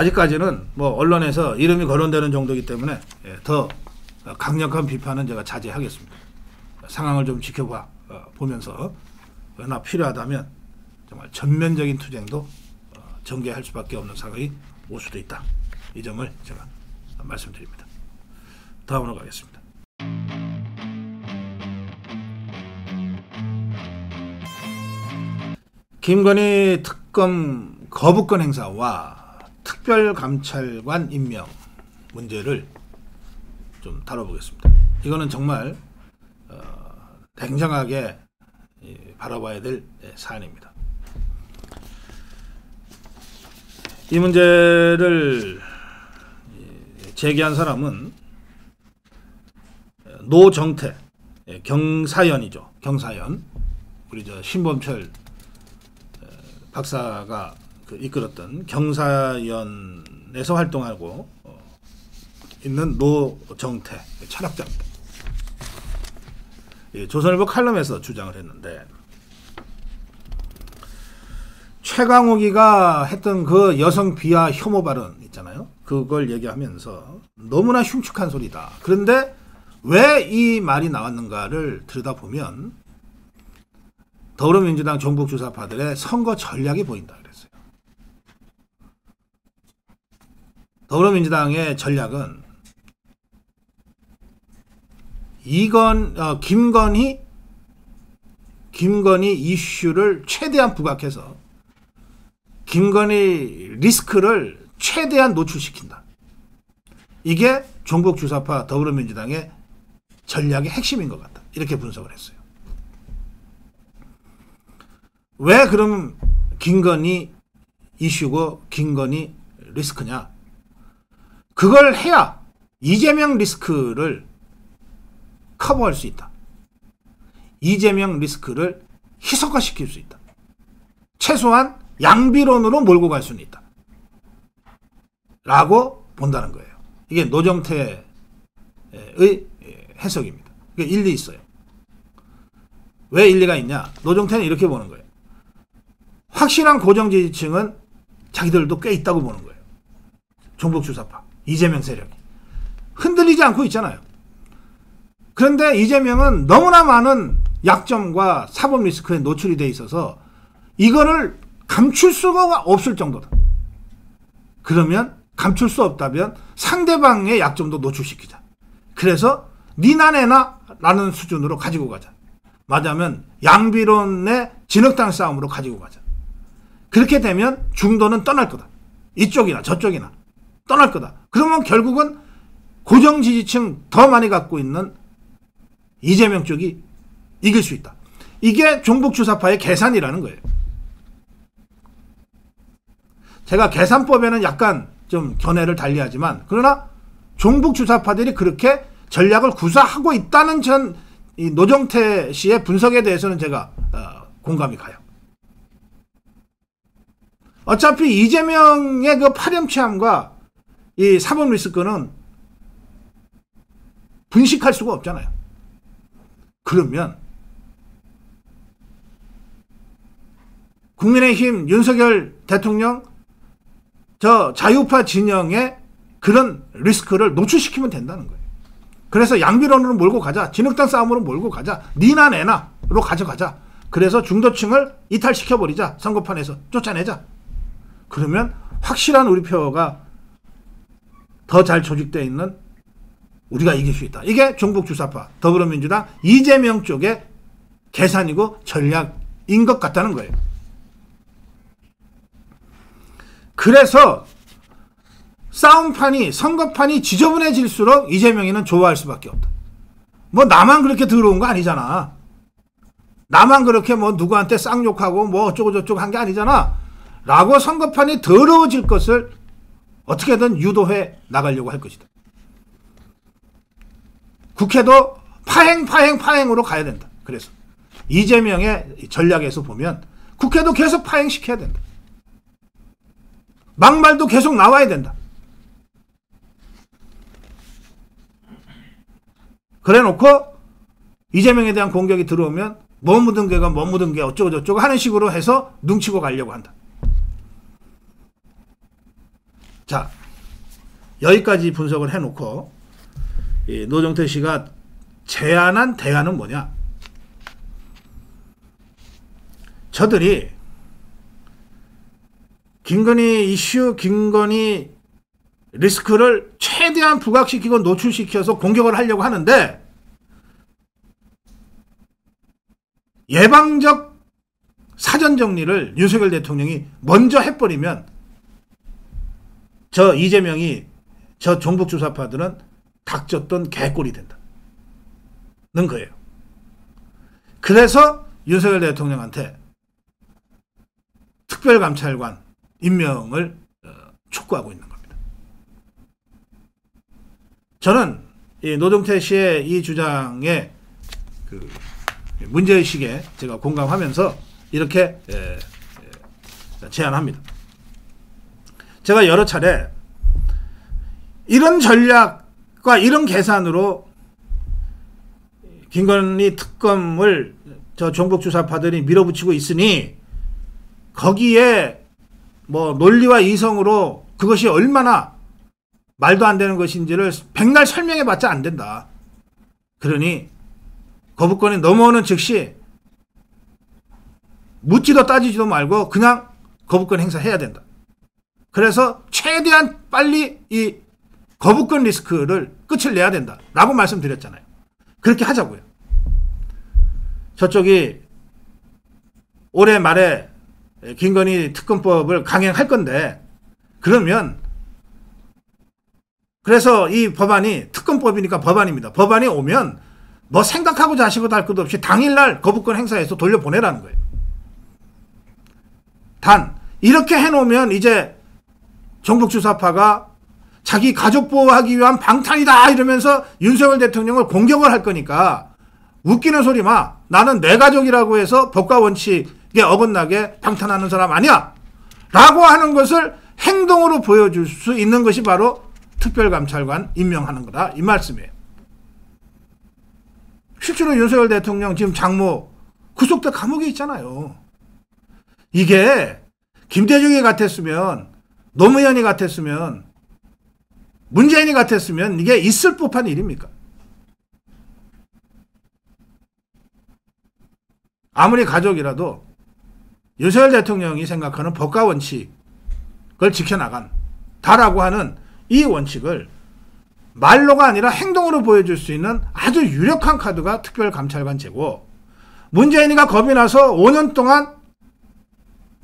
아직까지는 뭐 언론에서 이름이 거론되는 정도이기 때문에 예, 더 강력한 비판은 제가 자제하겠습니다. 상황을 좀 지켜봐 어, 보면서 그러나 필요하다면 정말 전면적인 투쟁도 어, 전개할 수밖에 없는 상황이 올 수도 있다. 이 점을 제가 말씀드립니다. 다음으로 가겠습니다. 김건희 특검 거부권 행사와 특별감찰관 임명 문제를 좀 다뤄보겠습니다. 이거는 정말 어, 굉장하게 바라봐야 될 예, 사안입니다. 이 문제를 예, 제기한 사람은 어, 노정태 예, 경사연이죠. 경사연 우리 저 신범철 어, 박사가 그 이끌었던 경사연에서 활동하고 어, 있는 노정태 그 철학자 예, 조선일보 칼럼에서 주장을 했는데 최강욱이가 했던 그 여성 비하 혐오 발언 있잖아요. 그걸 얘기하면서 너무나 흉측한 소리다. 그런데 왜 이 말이 나왔는가를 들여다보면 더불어민주당 종북주사파들의 선거 전략이 보인다. 더불어민주당의 전략은 이건 어, 김건희 김건희 이슈를 최대한 부각해서 김건희 리스크를 최대한 노출시킨다. 이게 종북 주사파 더불어민주당의 전략의 핵심인 것 같다. 이렇게 분석을 했어요. 왜 그럼 김건희 이슈고 김건희 리스크냐? 그걸 해야 이재명 리스크를 커버할 수 있다. 이재명 리스크를 희석화시킬 수 있다. 최소한 양비론으로 몰고 갈 수는 있다. 라고 본다는 거예요. 이게 노정태의 해석입니다. 이게 일리 있어요. 왜 일리가 있냐? 노정태는 이렇게 보는 거예요. 확실한 고정 지지층은 자기들도 꽤 있다고 보는 거예요. 종북 주사파. 이재명 세력이. 흔들리지 않고 있잖아요. 그런데 이재명은 너무나 많은 약점과 사법 리스크에 노출이 돼 있어서 이거를 감출 수가 없을 정도다. 그러면 감출 수 없다면 상대방의 약점도 노출시키자. 그래서 니나 네나 라는 수준으로 가지고 가자. 맞으면 양비론의 진흙탕 싸움으로 가지고 가자. 그렇게 되면 중도는 떠날 거다. 이쪽이나 저쪽이나 떠날 거다. 그러면 결국은 고정 지지층 더 많이 갖고 있는 이재명 쪽이 이길 수 있다. 이게 종북주사파의 계산이라는 거예요. 제가 계산법에는 약간 좀 견해를 달리하지만 그러나 종북주사파들이 그렇게 전략을 구사하고 있다는 전 노정태 씨의 분석에 대해서는 제가 어, 공감이 가요. 어차피 이재명의 그 파렴치함과 이 사법 리스크는 분식할 수가 없잖아요. 그러면 국민의힘 윤석열 대통령 저 자유파 진영의 그런 리스크를 노출시키면 된다는 거예요. 그래서 양비론으로 몰고 가자. 진흙탕 싸움으로 몰고 가자. 니나 내나로 가져가자. 그래서 중도층을 이탈시켜버리자. 선거판에서 쫓아내자. 그러면 확실한 우리 표가 더잘 조직되어 있는 우리가 이길 수 있다. 이게 종북 주사파 더불어민주당 이재명 쪽의 계산이고 전략인 것 같다는 거예요. 그래서 싸움판이 선거판이 지저분해질수록 이재명이는 좋아할 수밖에 없다. 뭐 나만 그렇게 더러운 거 아니잖아. 나만 그렇게 뭐 누구한테 쌍욕하고 뭐 어쩌고저쩌고 한 게 아니잖아. 라고 선거판이 더러워질 것을 어떻게든 유도해 나가려고 할 것이다. 국회도 파행, 파행, 파행으로 가야 된다. 그래서 이재명의 전략에서 보면 국회도 계속 파행시켜야 된다. 막말도 계속 나와야 된다. 그래놓고 이재명에 대한 공격이 들어오면 뭐 묻은 게가 뭐 묻은 게 어쩌고저쩌고 하는 식으로 해서 눈치고 가려고 한다. 자, 여기까지 분석을 해놓고 노정태 씨가 제안한 대안은 뭐냐? 저들이 김건희 이슈, 김건희 리스크를 최대한 부각시키고 노출시켜서 공격을 하려고 하는데 예방적 사전 정리를 윤석열 대통령이 먼저 해버리면 저 이재명이 저 종북 주사파들은 닥쳤던 개꼴이 된다. 는 거예요. 그래서 윤석열 대통령한테 특별감찰관 임명을 어, 촉구하고 있는 겁니다. 저는 노동태 씨의 이 주장에 그 문제의식에 제가 공감하면서 이렇게 제안합니다. 제가 여러 차례 이런 전략과 이런 계산으로 김건희 특검을 저 종북주사파들이 밀어붙이고 있으니 거기에 뭐 논리와 이성으로 그것이 얼마나 말도 안 되는 것인지를 백날 설명해 봤자 안 된다. 그러니 거부권이 넘어오는 즉시 묻지도 따지지도 말고 그냥 거부권 행사해야 된다. 그래서 최대한 빨리 이 거부권 리스크를 끝을 내야 된다라고 말씀드렸잖아요. 그렇게 하자고요. 저쪽이 올해 말에 김건희 특검법을 강행할 건데 그러면 그래서 이 법안이 특검법이니까 법안입니다. 법안이 오면 뭐 생각하고 자시고 할 것도 없이 당일날 거부권 행사에서 돌려보내라는 거예요. 단 이렇게 해놓으면 이제 정복주사파가 자기 가족 보호하기 위한 방탄이다 이러면서 윤석열 대통령을 공격을 할 거니까 웃기는 소리 마. 나는 내 가족이라고 해서 법과 원칙에 어긋나게 방탄하는 사람 아니야. 라고 하는 것을 행동으로 보여줄 수 있는 것이 바로 특별감찰관 임명하는 거다. 이 말씀이에요. 실제로 윤석열 대통령 지금 장모 구속돼 감옥에 있잖아요. 이게 김대중이 같았으면 노무현이 같았으면 문재인이 같았으면 이게 있을 법한 일입니까? 아무리 가족이라도 윤석열 대통령이 생각하는 법과 원칙을 지켜나간 다라고 하는 이 원칙을 말로가 아니라 행동으로 보여줄 수 있는 아주 유력한 카드가 특별감찰관제고 문재인이가 겁이 나서 5년 동안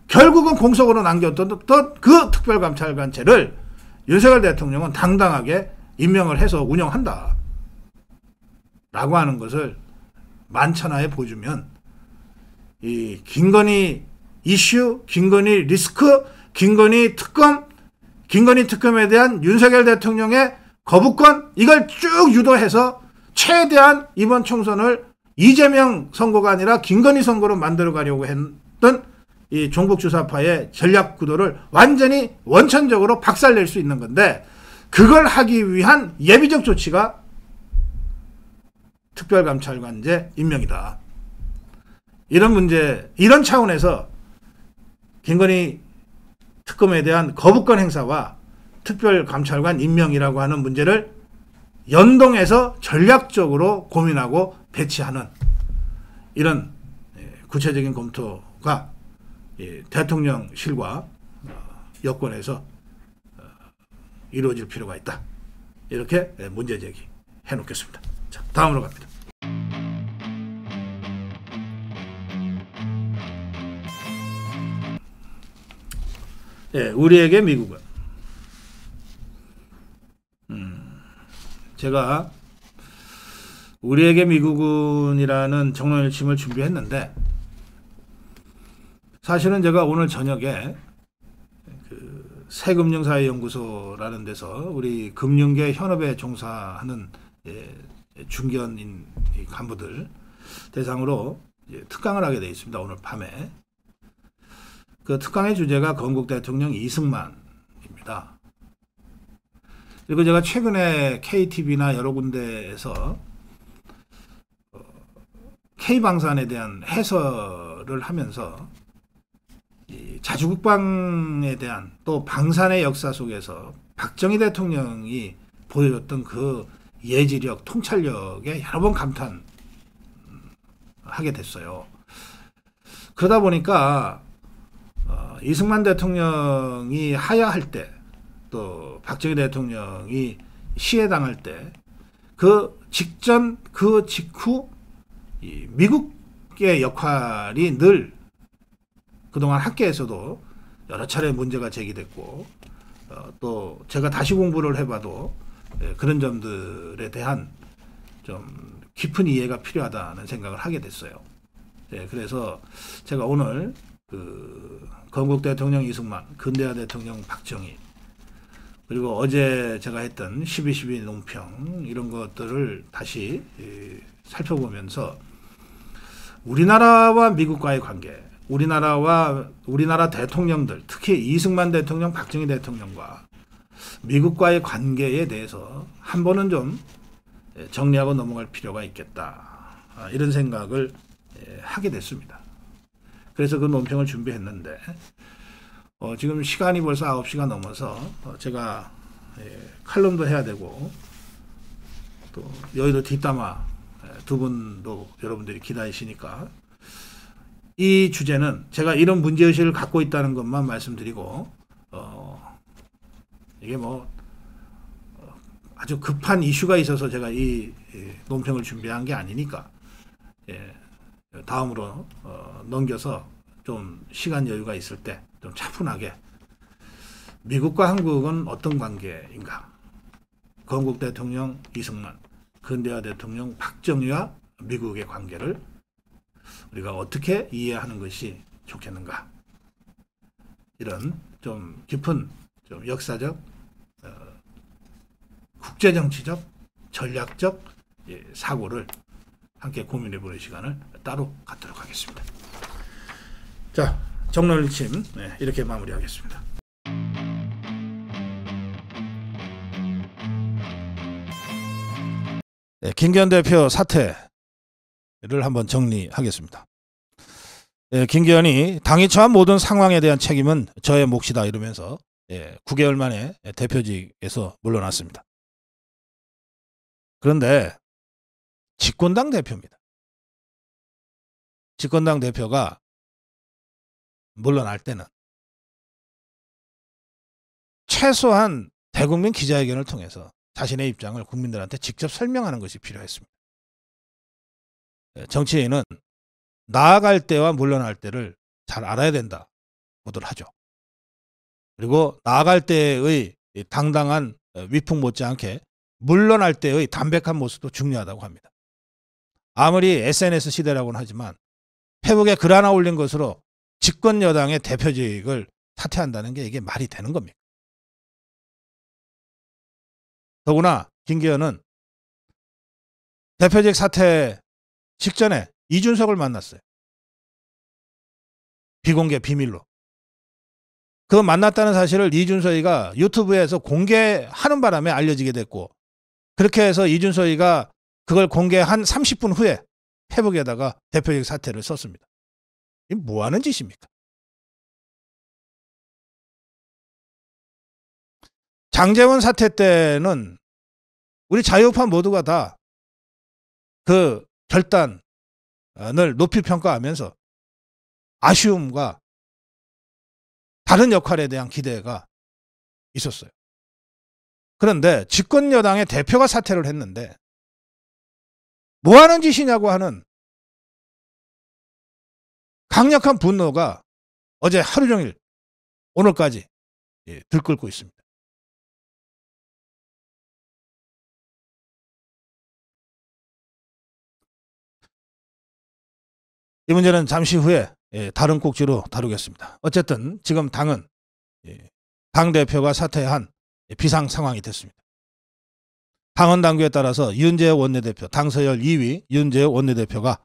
결국은 공석으로 남겼던 그, 그, 그 특별감찰관체를 윤석열 대통령은 당당하게 임명을 해서 운영한다. 라고 하는 것을 만천하에 보여주면 이 김건희 이슈, 김건희 리스크, 김건희 특검, 김건희 특검에 대한 윤석열 대통령의 거부권 이걸 쭉 유도해서 최대한 이번 총선을 이재명 선거가 아니라 김건희 선거로 만들어 가려고 했던 이 종북 주사파의 전략 구도를 완전히 원천적으로 박살낼 수 있는 건데 그걸 하기 위한 예비적 조치가 특별감찰관제 임명이다. 이런 문제, 이런 차원에서 김건희 특검에 대한 거부권 행사와 특별감찰관 임명이라고 하는 문제를 연동해서 전략적으로 고민하고 배치하는 이런 예, 구체적인 검토가 대통령실과 어, 여권에서 어, 이루어질 필요가 있다. 이렇게 예, 문제 제기 해놓겠습니다. 자, 다음으로 갑니다. 예, 우리에게 미국은 음, 제가 우리에게 미국은이라는 정론일침을 준비했는데 사실은 제가 오늘 저녁에 그 새금융사회연구소라는 데서 우리 금융계 현업에 종사하는 예, 중견인 간부들 대상으로 예, 특강을 하게 되어 있습니다. 오늘 밤에. 그 특강의 주제가 건국 대통령 이승만입니다. 그리고 제가 최근에 KTV나 여러 군데에서 어, K방산에 대한 해설을 하면서 자주국방에 대한 또 방산의 역사 속에서 박정희 대통령이 보여줬던 그 예지력, 통찰력에 여러 번 감탄하게 됐어요. 그러다 보니까 어, 이승만 대통령이 하야할 때, 또 박정희 대통령이 시해당할 때, 그 직전, 그 직후 미국의 역할이 늘 그동안 학계에서도 여러 차례 문제가 제기됐고 어, 또 제가 다시 공부를 해봐도 예, 그런 점들에 대한 좀 깊은 이해가 필요하다는 생각을 하게 됐어요. 예, 그래서 제가 오늘 그 건국 대통령 이승만, 근대화 대통령 박정희 그리고 어제 제가 했던 12.12 논평 이런 것들을 다시 예, 살펴보면서 우리나라와 미국과의 관계 우리나라와 우리나라 대통령들 특히 이승만 대통령, 박정희 대통령과 미국과의 관계에 대해서 한 번은 좀 예, 정리하고 넘어갈 필요가 있겠다 아, 이런 생각을 예, 하게 됐습니다. 그래서 그 논평을 준비했는데 어, 지금 시간이 벌써 9시가 넘어서 어, 제가 예, 칼럼도 해야 되고 또 여의도 뒷담화 두 분도 여러분들이 기다리시니까 이 주제는 제가 이런 문제의식을 갖고 있다는 것만 말씀드리고 어, 이게 뭐 어, 아주 급한 이슈가 있어서 제가 이, 논평을 준비한 게 아니니까 예, 다음으로 어, 넘겨서 좀 시간 여유가 있을 때 좀 차분하게 미국과 한국은 어떤 관계인가 건국 대통령 이승만 근대화 대통령 박정희와 미국의 관계를 우리가 어떻게 이해하는 것이 좋겠는가. 이런 좀 깊은 좀 역사적, 어, 국제정치적, 전략적 예, 사고를 함께 고민해 보는 시간을 따로 갖도록 하겠습니다. 자, 정론일침 네, 이렇게 마무리하겠습니다. 네, 김기현 대표 사퇴 이를 한번 정리하겠습니다. 예, 김기현이 당이 처한 모든 상황에 대한 책임은 저의 몫이다 이러면서 예, 9개월 만에 대표직에서 물러났습니다. 그런데 집권당 대표입니다. 집권당 대표가 물러날 때는 최소한 대국민 기자회견을 통해서 자신의 입장을 국민들한테 직접 설명하는 것이 필요했습니다. 예, 정치인은 나아갈 때와 물러날 때를 잘 알아야 된다고들 하죠. 그리고 나아갈 때의 당당한 어, 위풍 못지않게 물러날 때의 담백한 모습도 중요하다고 합니다. 아무리 SNS 시대라고는 하지만 회복에글 하나 올린 것으로 집권 여당의 대표직을 사퇴한다는 게 이게 말이 되는 겁니까? 더구나 김기현은 대표직 사퇴 직전에 이준석을 만났어요. 비공개 비밀로. 그 만났다는 사실을 이준석이가 유튜브에서 공개하는 바람에 알려지게 됐고 그렇게 해서 이준석이가 그걸 공개한 30분 후에 페북에다가 대표적 사태를 썼습니다. 이 뭐하는 짓입니까? 장재원 사태 때는 우리 자유파 모두가 다그 결단을 높이 평가하면서 아쉬움과 다른 역할에 대한 기대가 있었어요. 그런데 집권 여당의 대표가 사퇴를 했는데 뭐 하는 짓이냐고 하는 강력한 분노가 어제 하루 종일 오늘까지 예, 들끓고 있습니다. 이 문제는 잠시 후에 예, 다른 꼭지로 다루겠습니다. 어쨌든 지금 당은 예, 당 대표가 사퇴한 비상 상황이 됐습니다. 당헌 당규에 따라서 윤재 원내대표, 당서열 2위 윤재 원내대표가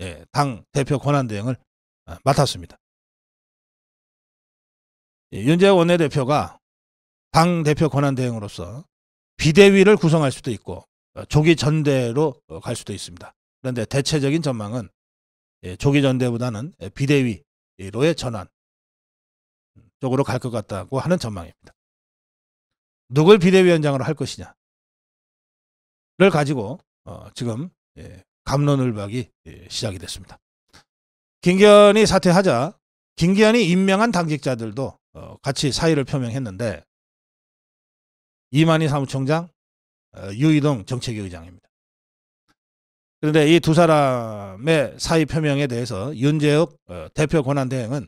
예, 당 대표 권한 대행을 아, 맡았습니다. 윤재 원내대표가 당 대표 권한 대행으로서 비대위를 구성할 수도 있고 어, 조기 전대로 어, 갈 수도 있습니다. 그런데 대체적인 전망은 예, 조기 전대보다는 예, 비대위로의 전환 쪽으로 갈 것 같다고 하는 전망입니다. 누굴 비대위원장으로 할 것이냐를 가지고 어, 지금 예, 감론을박이 시작이 됐습니다. 김기현이 사퇴하자 김기현이 임명한 당직자들도 어, 같이 사의를 표명했는데 이만희 사무총장, 어, 유이동 정책위 의장입니다. 그런데 이 두 사람의 사의 표명에 대해서 윤재욱 어, 대표 권한대행은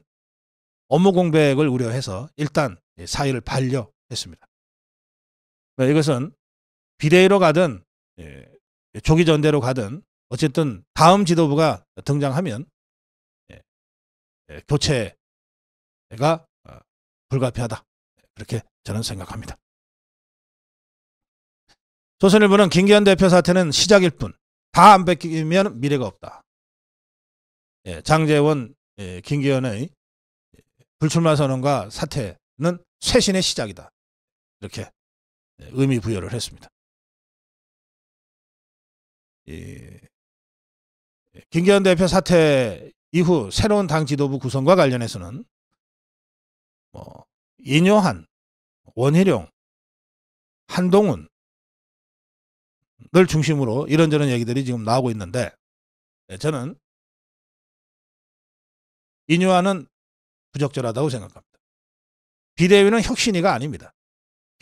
업무 공백을 우려해서 일단 사의를 반려했습니다. 네, 이것은 비대위로 가든 예, 조기 전대로 가든 어쨌든 다음 지도부가 등장하면 예, 예, 교체가 어, 불가피하다. 그렇게 저는 생각합니다. 조선일보는 김기현 대표 사태는 시작일 뿐 다안 뺏기면 미래가 없다. 예, 장재원 예, 김기현의 불출마 선언과 사태는 쇄신의 시작이다. 이렇게 예, 의미 부여를 했습니다. 예, 예 김기현 대표 사태 이후 새로운 당 지도부 구성과 관련해서는 뭐 이뇨한, 원희룡, 한동훈, 늘 중심으로 이런저런 얘기들이 지금 나오고 있는데 예, 저는 인유화는 부적절하다고 생각합니다. 비대위는 혁신이가 아닙니다.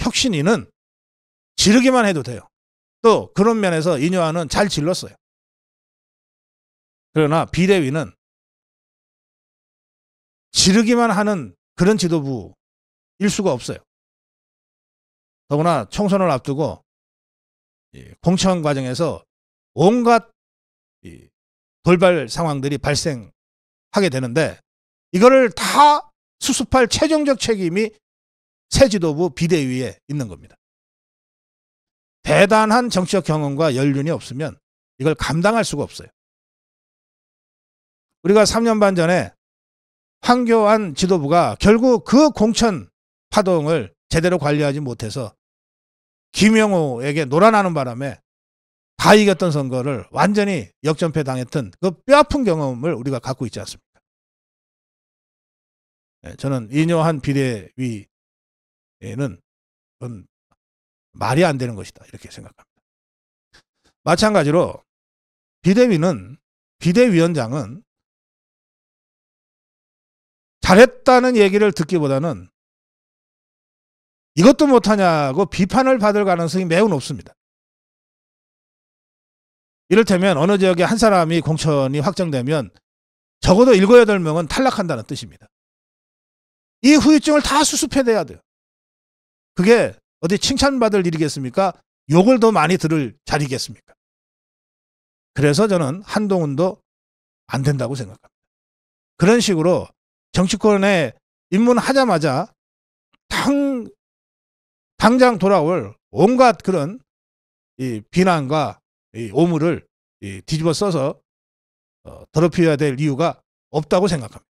혁신이는 지르기만 해도 돼요. 또 그런 면에서 인유화는 잘 질렀어요. 그러나 비대위는 지르기만 하는 그런 지도부일 수가 없어요. 더구나 총선을 앞두고 예, 공천 과정에서 온갖 돌발 상황들이 발생하게 되는데 이거를 다 수습할 최종적 책임이 새 지도부 비대위에 있는 겁니다. 대단한 정치적 경험과 연륜이 없으면 이걸 감당할 수가 없어요. 우리가 3년 반 전에 황교안 지도부가 결국 그 공천 파동을 제대로 관리하지 못해서 김영호에게 놀아나는 바람에 다 이겼던 선거를 완전히 역전패 당했던 그 뼈아픈 경험을 우리가 갖고 있지 않습니까? 예, 저는 인요한 비례위에는 그건 말이 안 되는 것이다 이렇게 생각합니다. 마찬가지로 비대위는 비대위원장은 잘했다는 얘기를 듣기보다는 이것도 못하냐고 비판을 받을 가능성이 매우 높습니다. 이를테면 어느 지역에 한 사람이 공천이 확정되면 적어도 7, 8명은 탈락한다는 뜻입니다. 이 후유증을 다 수습해내야 돼요. 그게 어디 칭찬받을 일이겠습니까? 욕을 더 많이 들을 자리겠습니까? 그래서 저는 한동훈도 안 된다고 생각합니다. 그런 식으로 정치권에 입문하자마자 당 당장 돌아올 온갖 그런 이 비난과 이 오물을 이 뒤집어 써서 어, 더럽혀야 될 이유가 없다고 생각합니다.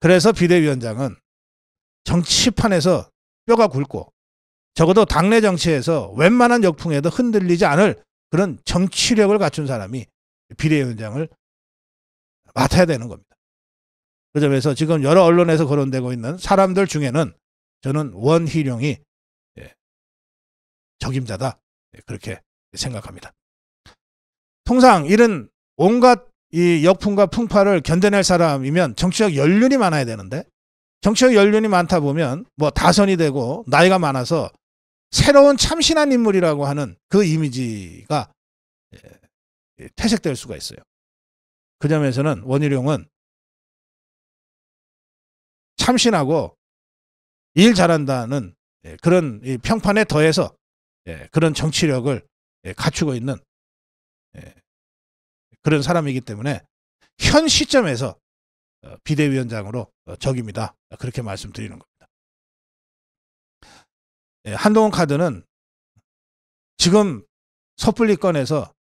그래서 비대위원장은 정치판에서 뼈가 굵고 적어도 당내 정치에서 웬만한 역풍에도 흔들리지 않을 그런 정치력을 갖춘 사람이 비대위원장을 맡아야 되는 겁니다. 그 점에서 지금 여러 언론에서 거론되고 있는 사람들 중에는 저는 원희룡이 예, 적임자다 예, 그렇게 생각합니다. 통상 이런 온갖 이 역풍과 풍파를 견뎌낼 사람이면 정치적 연륜이 많아야 되는데 정치적 연륜이 많다 보면 뭐 다선이 되고 나이가 많아서 새로운 참신한 인물이라고 하는 그 이미지가 예, 퇴색될 수가 있어요. 그 점에서는 원희룡은 참신하고 일 잘한다는 예, 그런 평판에 더해서 예, 그런 정치력을 예, 갖추고 있는 그런 사람이기 때문에 현 시점에서 어, 비대위원장으로 어, 적입니다. 그렇게 말씀드리는 겁니다. 한동훈 카드는 지금 섣불리 꺼내서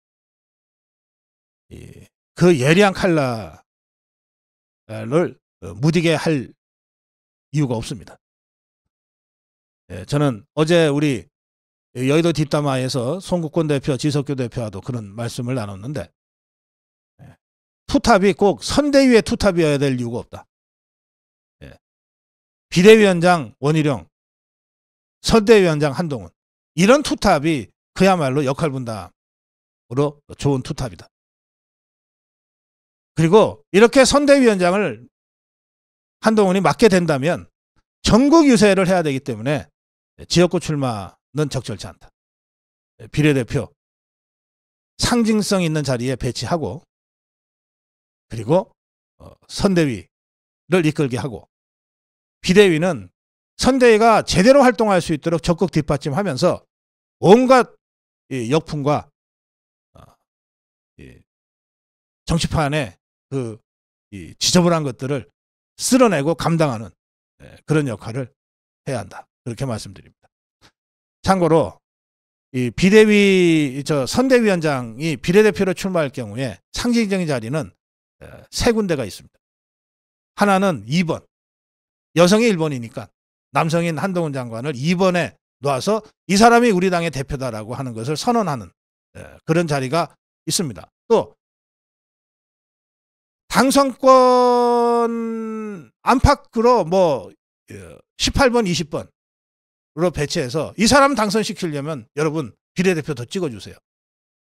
그 예리한 칼라를 어, 무디게 할 이유가 없습니다. 예, 저는 어제 우리 여의도 뒷담화에서 송국권 대표, 지석규 대표와도 그런 말씀을 나눴는데 예, 투탑이 꼭 선대위의 투탑이어야 될 이유가 없다. 예, 비대위원장 원희룡, 선대위원장 한동훈 이런 투탑이 그야말로 역할분담으로 좋은 투탑이다. 그리고 이렇게 선대위원장을 한동훈이 맡게 된다면 전국 유세를 해야 되기 때문에 예, 지역구 출마는 적절치 않다. 예, 비례대표 상징성 있는 자리에 배치하고 그리고 어, 선대위를 이끌게 하고 비대위는 선대위가 제대로 활동할 수 있도록 적극 뒷받침하면서 온갖 역풍과 어, 정치판의 그 지저분한 것들을 쓸어내고 감당하는 예, 그런 역할을 해야 한다. 그렇게 말씀드립니다. 참고로 이 비대위 저 선대위원장이 비례대표로 출마할 경우에 상징적인 자리는 세 군데가 있습니다. 하나는 2번 여성이 1번이니까 남성인 한동훈 장관을 2번에 놓아서이 사람이 우리 당의 대표다라고 하는 것을 선언하는 그런 자리가 있습니다. 또 당선권 안팎으로 뭐 18번, 어, 20번 로 배치해서 이 사람 당선시키려면 여러분 비례대표 더 찍어주세요.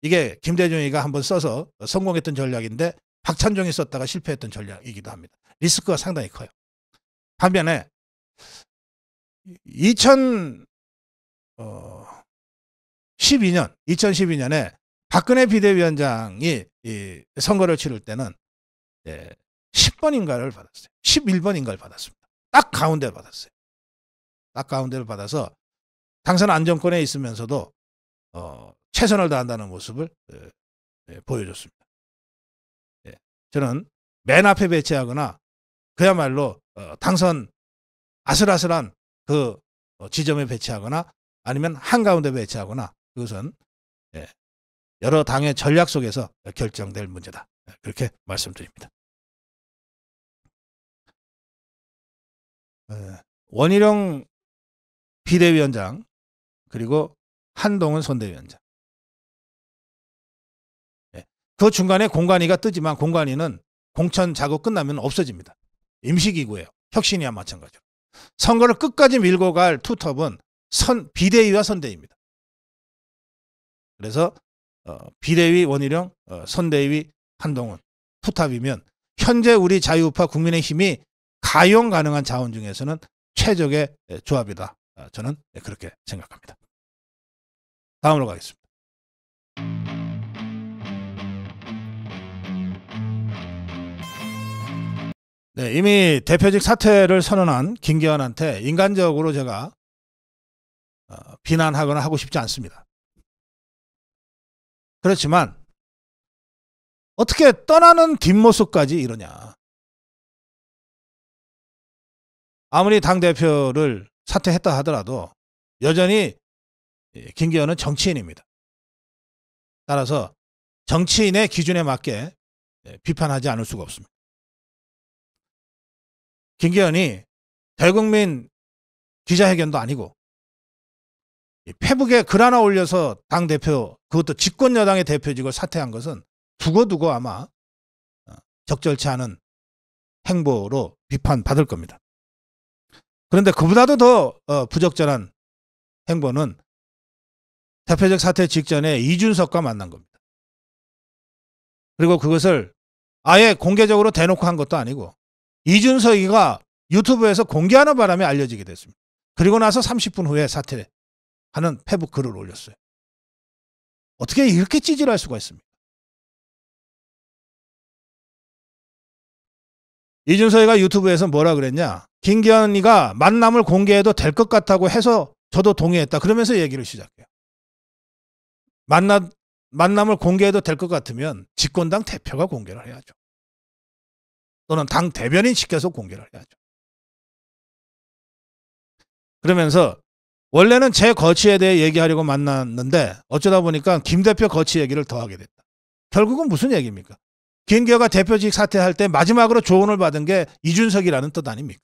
이게 김대중이가 한번 써서 성공했던 전략인데 박찬종이 썼다가 실패했던 전략이기도 합니다. 리스크가 상당히 커요. 반면에 2012년 어, 2012년에 박근혜 비대위원장이 이 선거를 치를 때는 10번인가를 예, 받았어요. 11번인가를 받았습니다. 딱 가운데 를 받았어요. 딱 가운데를 받아서 당선 안정권에 있으면서도 어, 최선을 다한다는 모습을 예, 예, 보여줬습니다. 예, 저는 맨 앞에 배치하거나 그야말로 어, 당선 아슬아슬한 그 어, 지점에 배치하거나 아니면 한가운데 배치하거나 그것은 예, 여러 당의 전략 속에서 결정될 문제다. 예, 그렇게 말씀드립니다. 예, 원희룡 비대위원장 그리고 한동훈 선대위원장. 예. 그 중간에 공관위가 뜨지만 공관위는 공천 작업 끝나면 없어집니다. 임시기구예요. 혁신이야 마찬가지로. 선거를 끝까지 밀고 갈 투톱은 선 비대위와 선대위입니다. 그래서 어, 비대위 원희룡, 어, 선대위 한동훈 투탑이면 현재 우리 자유우파 국민의힘이 가용 가능한 자원 중에서는 최적의 예, 조합이다. 아, 저는 예, 그렇게 생각합니다. 다음으로 가겠습니다. 네, 이미 대표직 사퇴를 선언한 김기현한테 인간적으로 제가 어, 비난하거나 하고 싶지 않습니다. 그렇지만 어떻게 떠나는 뒷모습까지 이러냐. 아무리 당대표를 사퇴했다 하더라도 여전히 김기현은 정치인입니다. 따라서 정치인의 기준에 맞게 예, 비판하지 않을 수가 없습니다. 김기현이 대국민 기자회견도 아니고 페북에 글 하나 올려서 당 대표 그것도 집권 여당의 대표직을 사퇴한 것은 두고두고 아마 어, 적절치 않은 행보로 비판받을 겁니다. 그런데 그보다도 더 어, 부적절한 행보는 대표적 사태 직전에 이준석과 만난 겁니다. 그리고 그것을 아예 공개적으로 대놓고 한 것도 아니고 이준석이가 유튜브에서 공개하는 바람에 알려지게 됐습니다. 그리고 나서 30분 후에 사퇴하는 페북 글을 올렸어요. 어떻게 이렇게 찌질할 수가 있습니까? 이준석이가 유튜브에서 뭐라 그랬냐? 김기현이가 만남을 공개해도 될 것 같다고 해서 저도 동의했다. 그러면서 얘기를 시작해요. 만나, 만남을 공개해도 될 것 같으면 집권당 대표가 공개를 해야죠. 또는 당 대변인 시켜서 공개를 해야죠. 그러면서 원래는 제 거취에 대해 얘기하려고 만났는데 어쩌다 보니까 김 대표 거취 얘기를 더 하게 됐다. 결국은 무슨 얘기입니까? 김기현가 대표직 사퇴할 때 마지막으로 조언을 받은 게 이준석이라는 뜻 아닙니까?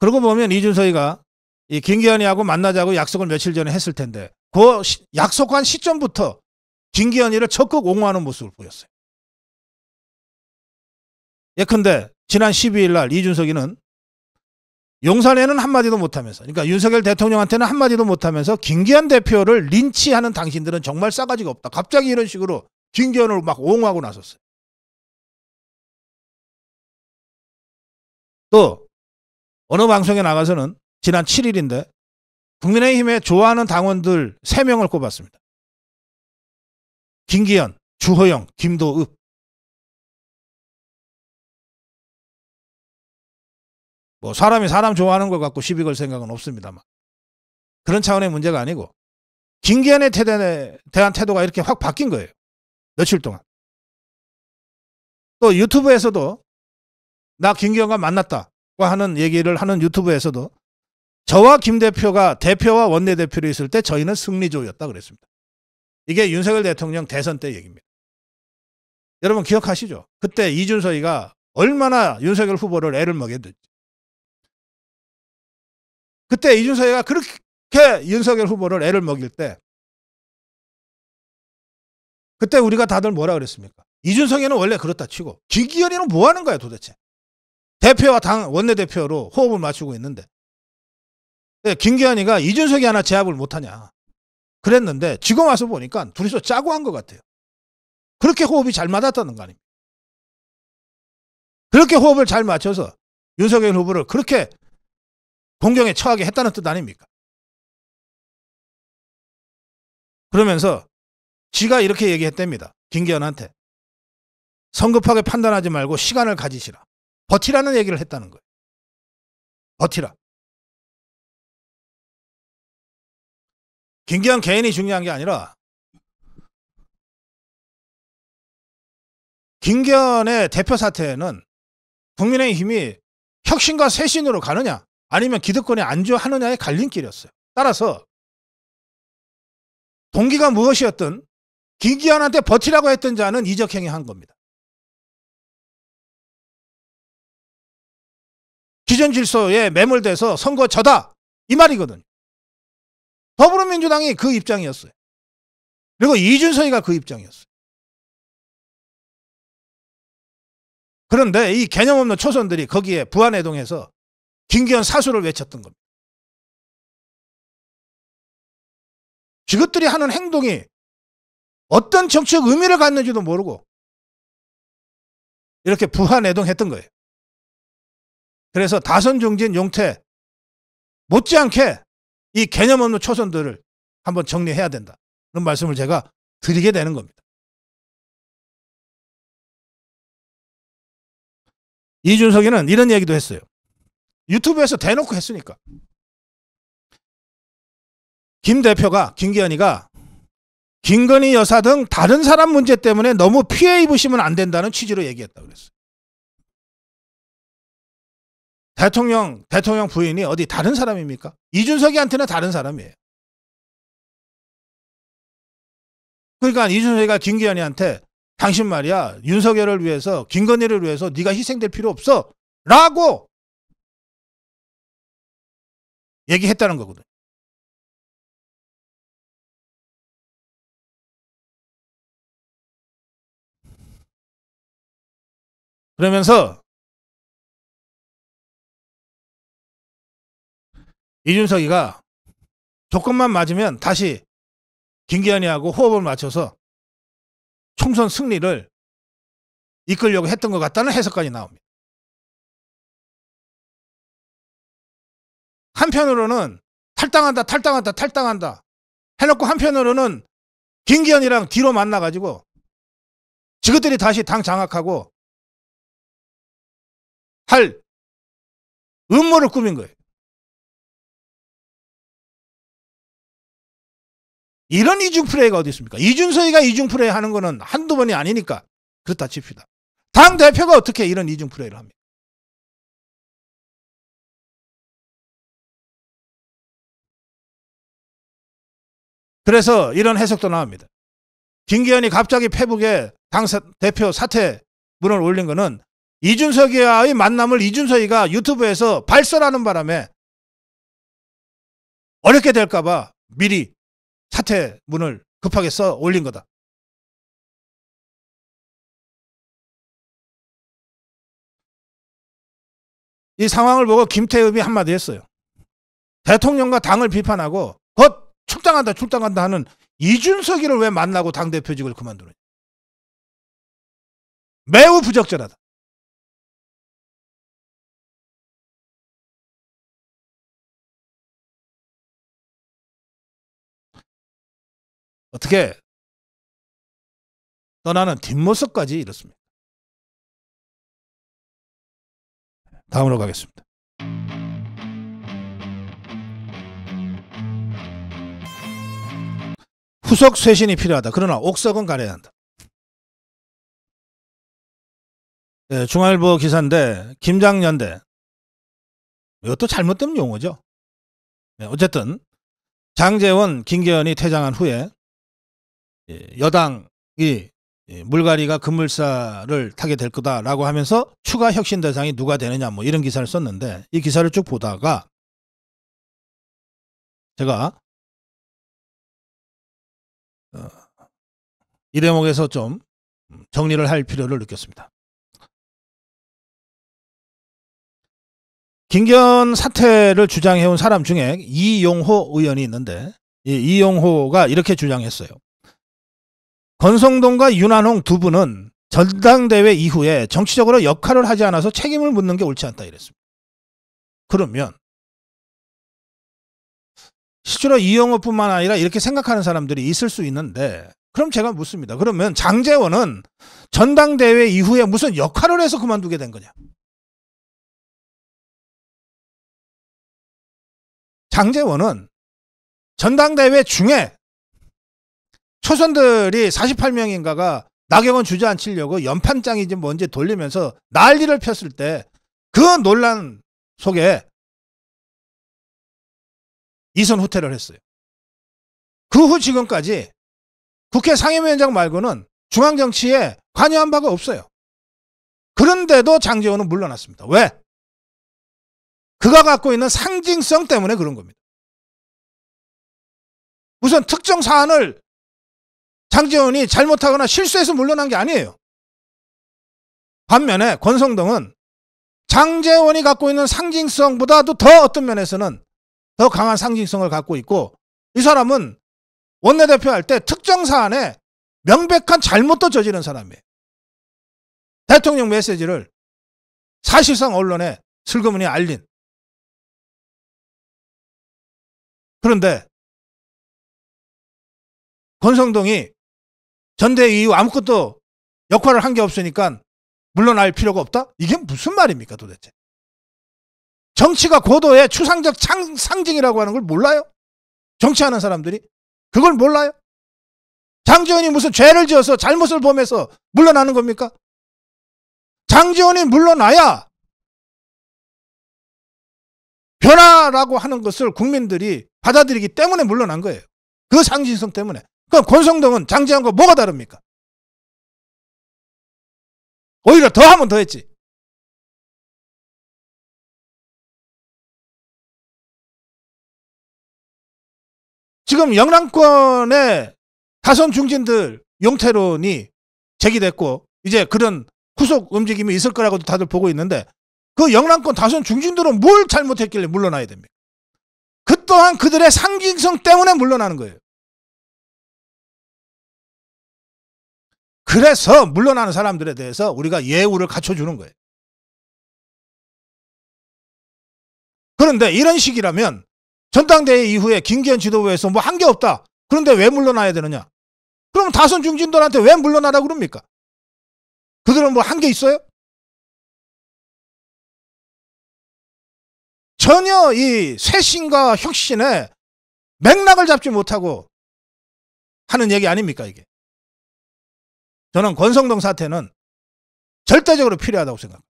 그러고 보면 이준석이가이 김기현이하고 만나자고 약속을 며칠 전에 했을 텐데 그 시, 약속한 시점부터 김기현이를 적극 옹호하는 모습을 보였어요. 예컨대 지난 12일 날 이준석이는 용산에는 한마디도 못하면서 그러니까 윤석열 대통령한테는 한마디도 못하면서 김기현 대표를 린치하는 당신들은 정말 싸가지가 없다. 갑자기 이런 식으로 김기현을 막 옹호하고 나섰어요. 또 어느 방송에 나가서는 지난 7일인데 국민의힘에 좋아하는 당원들 3명을 꼽았습니다. 김기현, 주호영, 김도읍. 뭐 사람이 사람 좋아하는 걸 갖고 시비 걸 생각은 없습니다만 그런 차원의 문제가 아니고 김기현의 태도에 대한 태도가 이렇게 확 바뀐 거예요. 며칠 동안. 또 유튜브에서도 나 김기현과 만났다. 하는 얘기를 하는 유튜브에서도 저와 김 대표가 대표와 원내대표로 있을 때 저희는 승리조였다 그랬습니다. 이게 윤석열 대통령 대선 때 얘기입니다. 여러분 기억하시죠? 그때 이준석이가 얼마나 윤석열 후보를 애를 먹였는지. 그때 이준석이가 그렇게 윤석열 후보를 애를 먹일 때 그때 우리가 다들 뭐라 그랬습니까? 이준석이는 원래 그렇다 치고 김기현이는 뭐 하는 거야 도대체? 대표와 당 원내대표로 호흡을 맞추고 있는데 네, 김기현이가 이준석이 하나 제압을 못하냐 그랬는데 지금 와서 보니까 둘이서 짜고 한 것 같아요. 그렇게 호흡이 잘 맞았다는 거 아닙니까? 그렇게 호흡을 잘 맞춰서 윤석열 후보를 그렇게 공경에 처하게 했다는 뜻 아닙니까? 그러면서 지가 이렇게 얘기했답니다. 김기현한테. 성급하게 판단하지 말고 시간을 가지시라. 버티라는 얘기를 했다는 거예요. 버티라. 김기현 개인이 중요한 게 아니라 김기현의 대표 사태에는 국민의힘이 혁신과 쇄신으로 가느냐 아니면 기득권에 안주하느냐의 갈림길이었어요. 따라서 동기가 무엇이었든 김기현한테 버티라고 했던 자는 이적행위 한 겁니다. 기존 질서에 매몰돼서 선거 져다 이말이거든 더불어민주당이 그 입장이었어요. 그리고 이준석이가 그 입장이었어요. 그런데 이 개념 없는 초선들이 거기에 부안해동해서 김기현 사수를 외쳤던 겁니다. 이것들이 하는 행동이 어떤 정치적 의미를 갖는지도 모르고 이렇게 부안해동했던 거예요. 그래서 다선 정진 용태 못지않게 이 개념 없는 초선들을 한번 정리해야 된다. 그런 말씀을 제가 드리게 되는 겁니다. 이준석이는 이런 얘기도 했어요. 유튜브에서 대놓고 했으니까. 김 대표가, 김기현이가 김건희 여사 등 다른 사람 문제 때문에 너무 피해 입으시면 안 된다는 취지로 얘기했다고 그랬어요. 대통령, 대통령 부인이 어디 다른 사람입니까? 이준석이한테는 다른 사람이에요. 그러니까 이준석이가 김기현이한테 당신 말이야 윤석열을 위해서 김건희를 위해서 네가 희생될 필요 없어 라고 얘기했다는 거거든. 그러면서 이준석이가 조건만 맞으면 다시 김기현이하고 호흡을 맞춰서 총선 승리를 이끌려고 했던 것 같다는 해석까지 나옵니다. 한편으로는 탈당한다, 탈당한다, 탈당한다 해놓고 한편으로는 김기현이랑 뒤로 만나가지고 지그들이 다시 당 장악하고 할 음모를 꾸민 거예요. 이런 이중 플레이가 어디 있습니까? 이준서희가 이중 플레이 하는 거는 한두 번이 아니니까 그렇다 칩시다. 당 대표가 어떻게 이런 이중 플레이를 합니까? 그래서 이런 해석도 나옵니다. 김기현이 갑자기 페북에 당 대표 사퇴 문을 올린 거는 이준석이와의 만남을 이준석이가 유튜브에서 발설하는 바람에 어렵게 될까봐 미리 사퇴 문을 급하게 써 올린 거다. 이 상황을 보고 김태읍이 한마디 했어요. 대통령과 당을 비판하고 곧 출당한다 출당한다 하는 이준석이를 왜 만나고 당대표직을 그만두느냐. 매우 부적절하다. 어떻게 떠나는 뒷모습까지 이렇습니다. 다음으로 가겠습니다. 후속 쇄신이 필요하다. 그러나 옥석은 가려야 한다. 네, 중앙일보 기사인데 김장연대 이것도 잘못된 용어죠. 네, 어쨌든 장재원, 김기현이 퇴장한 후에 예, 여당이 예, 물갈이가 급물살을 타게 될 거다라고 하면서 추가 혁신 대상이 누가 되느냐 뭐 이런 기사를 썼는데 이 기사를 쭉 보다가 제가 어, 이 대목에서 좀 정리를 할 필요를 느꼈습니다. 김기현사태를 주장해온 사람 중에 이용호 의원이 있는데 이 이용호가 이렇게 주장했어요. 권성동과 윤한홍 두 분은 전당대회 이후에 정치적으로 역할을 하지 않아서 책임을 묻는 게 옳지 않다 이랬습니다. 그러면 실제로 이영호뿐만 아니라 이렇게 생각하는 사람들이 있을 수 있는데 그럼 제가 묻습니다. 그러면 장재원은 전당대회 이후에 무슨 역할을 해서 그만두게 된 거냐? 장재원은 전당대회 중에 초선들이 48명인가가 나경원 주저앉히려고 연판장이지 뭔지 돌리면서 난리를 폈을 때 그 논란 속에 이선 후퇴를 했어요. 그 후 지금까지 국회 상임위원장 말고는 중앙정치에 관여한 바가 없어요. 그런데도 장재원은 물러났습니다. 왜? 그가 갖고 있는 상징성 때문에 그런 겁니다. 무슨 특정 사안을 장재원이 잘못하거나 실수해서 물러난 게 아니에요. 반면에 권성동은 장재원이 갖고 있는 상징성보다도 더 어떤 면에서는 더 강한 상징성을 갖고 있고 이 사람은 원내대표 할 때 특정 사안에 명백한 잘못도 저지른 사람이에요. 대통령 메시지를 사실상 언론에 슬그머니 알린. 그런데 권성동이 전대 이후 아무것도 역할을 한 게 없으니까 물러날 필요가 없다? 이게 무슨 말입니까 도대체? 정치가 고도의 추상적 창, 상징이라고 하는 걸 몰라요? 정치하는 사람들이? 그걸 몰라요? 장지원이 무슨 죄를 지어서 잘못을 범해서 물러나는 겁니까? 장지원이 물러나야 변화라고 하는 것을 국민들이 받아들이기 때문에 물러난 거예요. 그 상징성 때문에. 그럼 권성동은 장제원과 뭐가 다릅니까? 오히려 더 하면 더 했지. 지금 영랑권의 다선 중진들 용태론이 제기됐고 이제 그런 후속 움직임이 있을 거라고도 다들 보고 있는데 그영랑권 다선 중진들은 뭘 잘못했길래 물러나야 됩니까? 그 또한 그들의 상징성 때문에 물러나는 거예요. 그래서 물러나는 사람들에 대해서 우리가 예우를 갖춰주는 거예요. 그런데 이런 식이라면 전당대회 이후에 김기현 지도부에서 뭐 한 게 없다. 그런데 왜 물러나야 되느냐? 그럼 다선 중진들한테 왜 물러나라 고 그럽니까? 그들은 뭐 한 게 있어요? 전혀 이 쇄신과 혁신에 맥락을 잡지 못하고 하는 얘기 아닙니까 이게? 저는 권성동 사태는 절대적으로 필요하다고 생각합니다.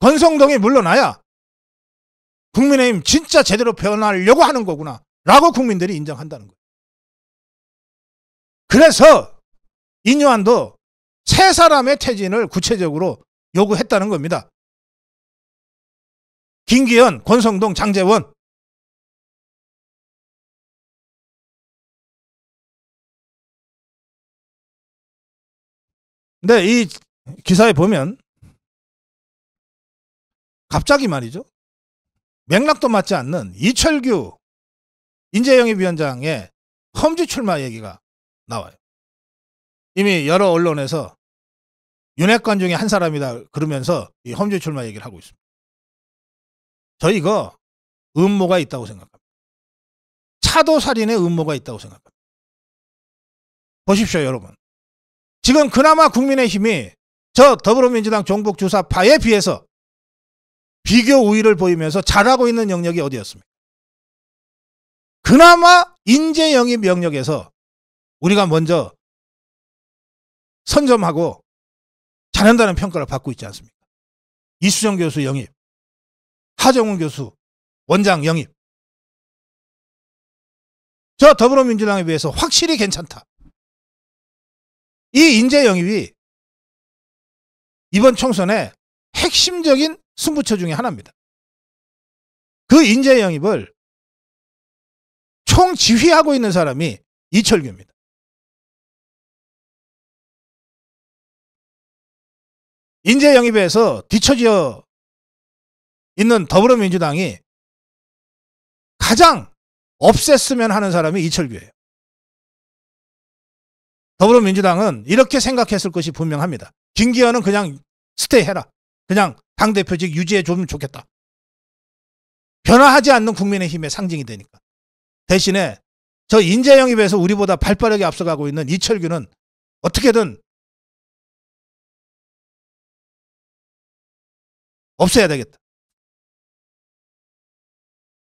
권성동이 물러나야 국민의힘 진짜 제대로 변하려고 하는 거구나 라고 국민들이 인정한다는 거예요. 그래서 인요한도 세 사람의 퇴진을 구체적으로 요구했다는 겁니다. 김기현, 권성동, 장재원 근데 이 기사에 보면 갑자기 말이죠. 맥락도 맞지 않는 이철규 인재영입위원장의 험지 출마 얘기가 나와요. 이미 여러 언론에서 윤핵관 중에 한 사람이다 그러면서 이 험지 출마 얘기를 하고 있습니다. 저희 이거 음모가 있다고 생각합니다. 차도 살인의 음모가 있다고 생각합니다. 보십시오, 여러분. 지금 그나마 국민의힘이 저 더불어민주당 종북 주사파에 비해서 비교 우위를 보이면서 잘하고 있는 영역이 어디였습니까? 그나마 인재 영입 영역에서 우리가 먼저 선점하고 잘한다는 평가를 받고 있지 않습니까? 이수정 교수 영입, 하정훈 교수 원장 영입. 저 더불어민주당에 비해서 확실히 괜찮다. 이 인재 영입이 이번 총선의 핵심적인 승부처 중의 하나입니다. 그 인재 영입을 총 지휘하고 있는 사람이 이철규입니다. 인재 영입에서 뒤처지어 있는 더불어민주당이 가장 없앴으면 하는 사람이 이철규예요. 더불어민주당은 이렇게 생각했을 것이 분명합니다. 김기현은 그냥 스테이해라. 그냥 당대표직 유지해 주면 좋겠다. 변화하지 않는 국민의힘의 상징이 되니까. 대신에 저 인재 영입에서 우리보다 발빠르게 앞서가고 있는 이철규는 어떻게든 없애야 되겠다.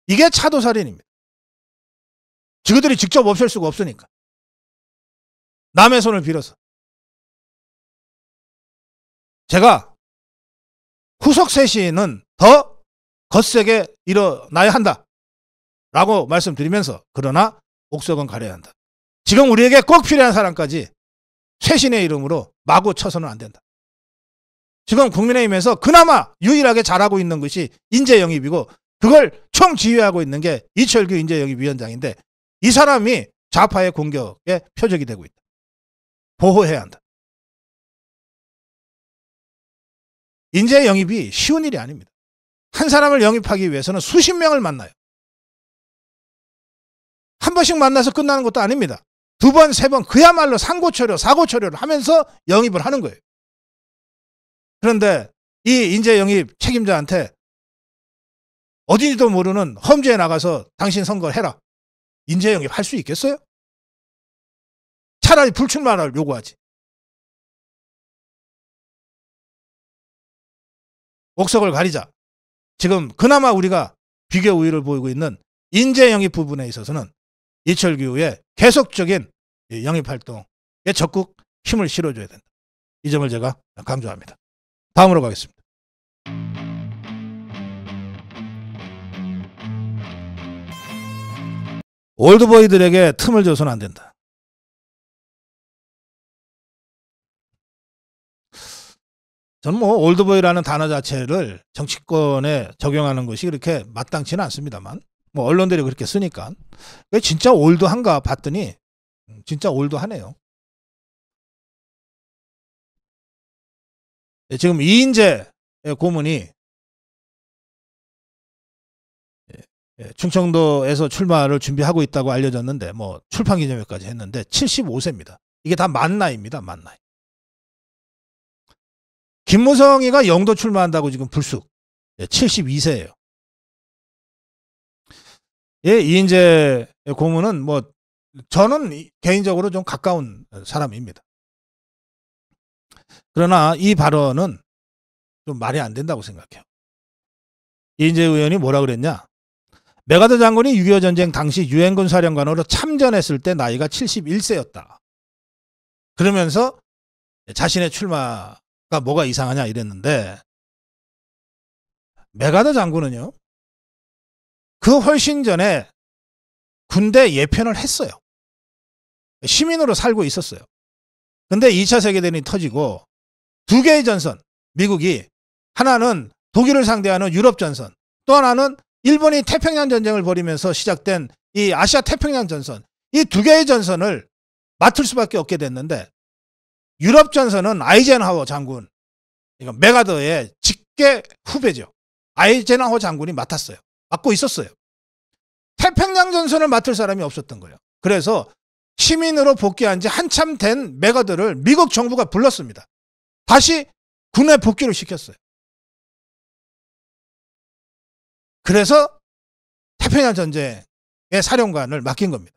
이게 차도살인입니다. 지구들이 직접 없앨 수가 없으니까. 남의 손을 빌어서. 제가 후속 세시는 더 거세게 일어나야 한다. 라고 말씀드리면서 그러나 옥석은 가려야 한다. 지금 우리에게 꼭 필요한 사람까지 최신의 이름으로 마구 쳐서는 안 된다. 지금 국민의힘에서 그나마 유일하게 잘하고 있는 것이 인재 영입이고 그걸 총지휘하고 있는 게 이철규 인재 영입 위원장인데 이 사람이 좌파의 공격의 표적이 되고 있다. 보호해야 한다. 인재 영입이 쉬운 일이 아닙니다. 한 사람을 영입하기 위해서는 수십 명을 만나요. 한 번씩 만나서 끝나는 것도 아닙니다. 두 번, 세 번, 그야말로 상고처리사고처리를 하면서 영입을 하는 거예요. 그런데 이 인재 영입 책임자한테 어딘지도 모르는 험지에 나가서 당신 선거를 해라. 인재 영입 할 수 있겠어요? 차라리 불출마를 요구하지. 옥석을 가리자. 지금 그나마 우리가 비교 우위를 보이고 있는 인재 영입 부분에 있어서는 이철규의 계속적인 영입 활동에 적극 힘을 실어줘야 된다. 이 점을 제가 강조합니다. 다음으로 가겠습니다. 올드보이들에게 틈을 줘서는 안 된다. 저는 뭐 올드보이라는 단어 자체를 정치권에 적용하는 것이 그렇게 마땅치는 않습니다만 뭐 언론들이 그렇게 쓰니까 왜 진짜 올드한가 봤더니 음, 진짜 올드하네요. 예, 지금 이인재 고문이 예, 예, 충청도에서 출마를 준비하고 있다고 알려졌는데 뭐 출판 기념회까지 했는데 75세입니다. 이게 다 만 나이입니다. 만 나이. 김무성이가 영도 출마한다고 지금 불쑥. 72세예요. 예, 예, 이인재 고문은 뭐 저는 개인적으로 좀 가까운 사람입니다. 그러나 이 발언은 좀 말이 안 된다고 생각해요. 이인재 의원이 뭐라 그랬냐? 메가더 장군이 6.25 전쟁 당시 유엔군 사령관으로 참전했을 때 나이가 71세였다. 그러면서 자신의 출마 그러니까 뭐가 이상하냐 이랬는데 메가더 장군은요. 그 훨씬 전에 군대 예편을 했어요. 시민으로 살고 있었어요. 근데 2차 세계대전이 터지고 두 개의 전선, 미국이 하나는 독일을 상대하는 유럽 전선, 또 하나는 일본이 태평양 전쟁을 벌이면서 시작된 이 아시아 태평양 전선, 이 두 개의 전선을 맡을 수밖에 없게 됐는데 유럽 전선은 아이젠하워 장군, 이러 그러니까 메가더의 직계 후배죠. 아이젠하워 장군이 맡았어요. 맡고 있었어요. 태평양 전선을 맡을 사람이 없었던 거예요. 그래서 시민으로 복귀한 지 한참 된 메가더를 미국 정부가 불렀습니다. 다시 군에 복귀를 시켰어요. 그래서 태평양 전쟁의 사령관을 맡긴 겁니다.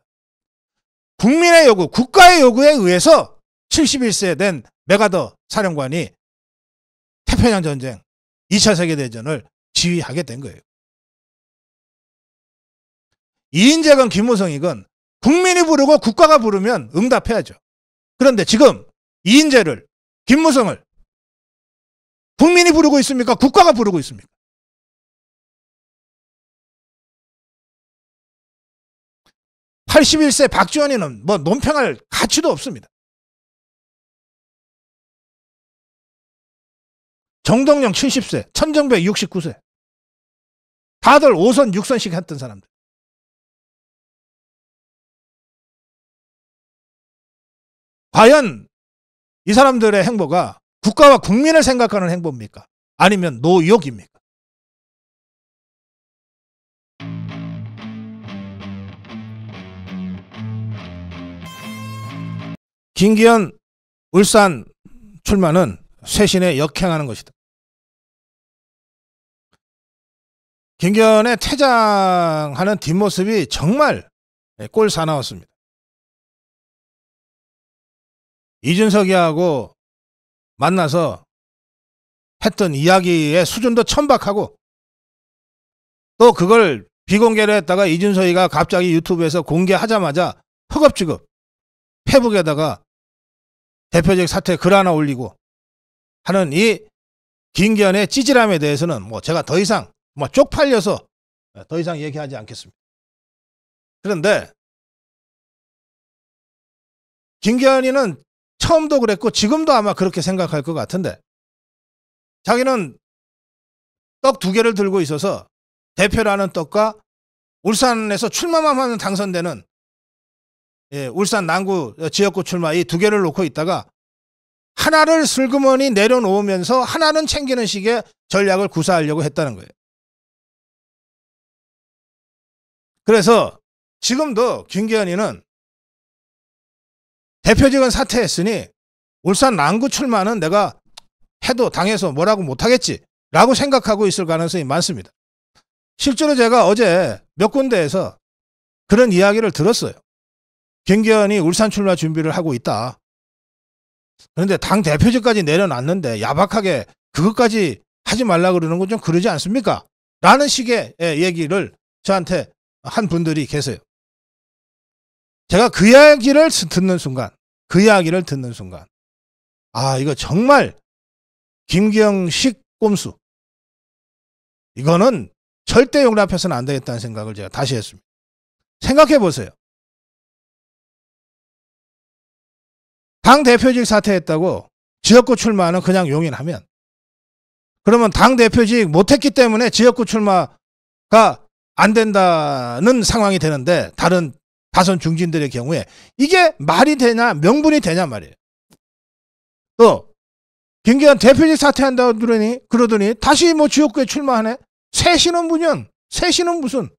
국민의 요구, 국가의 요구에 의해서 71세 된 메가더 사령관이 태평양 전쟁 2차 세계대전을 지휘하게 된 거예요. 이인재건 김무성이건 국민이 부르고 국가가 부르면 응답해야죠. 그런데 지금 이인재를 김무성을 국민이 부르고 있습니까? 국가가 부르고 있습니까? 8 1세 박지원이는 뭐 논평할 가치도 없습니다. 정동영 70세, 천정배 69세. 다들 5선, 6선씩 했던 사람들. 과연 이 사람들의 행보가 국가와 국민을 생각하는 행보입니까? 아니면 노욕입니까? 김기현 울산 출마는 쇄신에 역행하는 것이다. 김기현의 퇴장하는 뒷모습이 정말 꼴사나웠습니다. 이준석이하고 만나서 했던 이야기의 수준도 천박하고 또 그걸 비공개로 했다가 이준석이가 갑자기 유튜브에서 공개하자마자 허겁지겁 페북에다가 대표적 사태 글 하나 올리고 하는 이 김기현의 찌질함에 대해서는 뭐 제가 더 이상 뭐 쪽팔려서 더 이상 얘기하지 않겠습니다. 그런데 김기현이는 처음도 그랬고 지금도 아마 그렇게 생각할 것 같은데 자기는 떡 두 개를 들고 있어서 대표라는 떡과 울산에서 출마만 하면 당선되는 예, 울산 남구 지역구 출마 이 두 개를 놓고 있다가 하나를 슬그머니 내려놓으면서 하나는 챙기는 식의 전략을 구사하려고 했다는 거예요. 그래서 지금도 김기현이는 대표직은 사퇴했으니 울산 남구 출마는 내가 해도 당해서 뭐라고 못하겠지라고 생각하고 있을 가능성이 많습니다. 실제로 제가 어제 몇 군데에서 그런 이야기를 들었어요. 김기현이 울산 출마 준비를 하고 있다. 그런데 당 대표직까지 내려놨는데 야박하게 그것까지 하지 말라 그러는 건 좀 그러지 않습니까? 라는 식의 예, 얘기를 저한테 한 분들이 계세요. 제가 그 이야기를 듣는 순간, 그 이야기를 듣는 순간, 아, 이거 정말 김경식 꼼수. 이거는 절대 용납해서는 안 되겠다는 생각을 제가 다시 했습니다. 생각해 보세요. 당 대표직 사퇴했다고 지역구 출마는 그냥 용인하면 그러면 당 대표직 못했기 때문에 지역구 출마가 안 된다는 상황이 되는데 다른 다선 중진들의 경우에 이게 말이 되냐 명분이 되냐 말이에요. 또 김기현 대표직 사퇴한다 그러더니 그러더니 다시 뭐 지역구에 출마하네. 새 신혼부년 새 신혼 무슨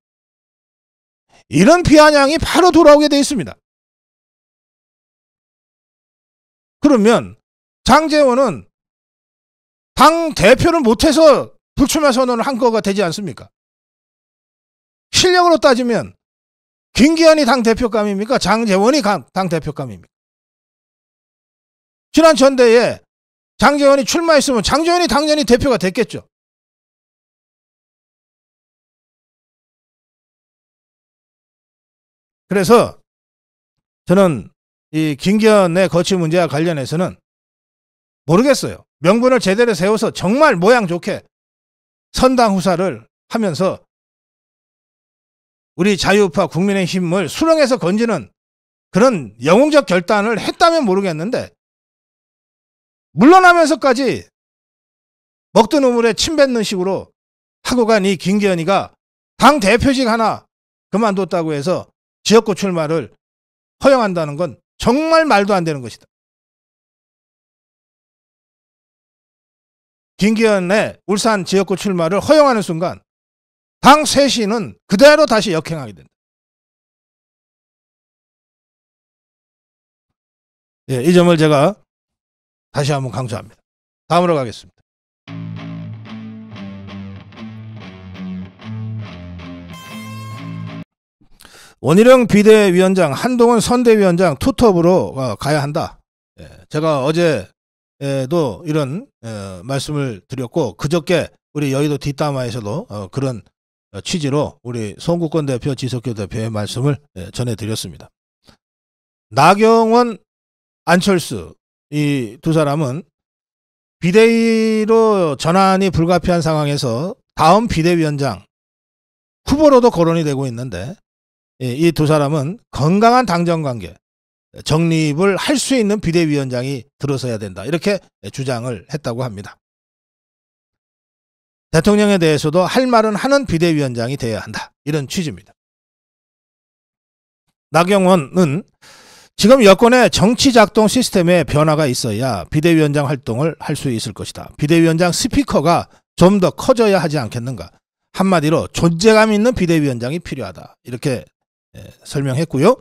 이런 비아냥이 바로 돌아오게 돼 있습니다. 그러면 장재원은 당 대표를 못해서 불출마 선언을 한 거가 되지 않습니까? 실력으로 따지면 김기현이 당대표감입니까? 장재원이 당대표감입니까? 지난 전대에 장재원이 출마했으면 장재원이 당연히 대표가 됐겠죠. 그래서 저는 이 김기현의 거취 문제와 관련해서는 모르겠어요. 명분을 제대로 세워서 정말 모양 좋게 선당 후사를 하면서 우리 자유파 국민의힘을 수렁에서 건지는 그런 영웅적 결단을 했다면 모르겠는데 물러나면서까지 먹든 우물에 침 뱉는 식으로 하고 간 이 김기현이가 당 대표직 하나 그만뒀다고 해서 지역구 출마를 허용한다는 건 정말 말도 안 되는 것이다. 김기현의 울산 지역구 출마를 허용하는 순간 당 쇄신은 그대로 다시 역행하게 된다. 예, 이 점을 제가 다시 한번 강조합니다. 다음으로 가겠습니다. 원희룡 비대위원장, 한동훈 선대위원장 투톱으로 어, 가야 한다. 예, 제가 어제도 이런 예, 말씀을 드렸고 그저께 우리 여의도 뒷담화에서도 어, 그런 어, 취지로 우리 송국권 대표, 지석규 대표의 말씀을 예, 전해드렸습니다. 나경원, 안철수 이 두 사람은 비대위로 전환이 불가피한 상황에서 다음 비대위원장 후보로도 거론이 되고 있는데 예, 이두 사람은 건강한 당정관계 정립을 할 수 있는 비대위원장이 들어서야 된다 이렇게 주장을 했다고 합니다. 대통령에 대해서도 할 말은 하는 비대위원장이 되어야 한다. 이런 취지입니다. 나경원은 지금 여권의 정치작동 시스템에 변화가 있어야 비대위원장 활동을 할 수 있을 것이다. 비대위원장 스피커가 좀 더 커져야 하지 않겠는가. 한마디로 존재감 있는 비대위원장이 필요하다. 이렇게 예, 설명했고요.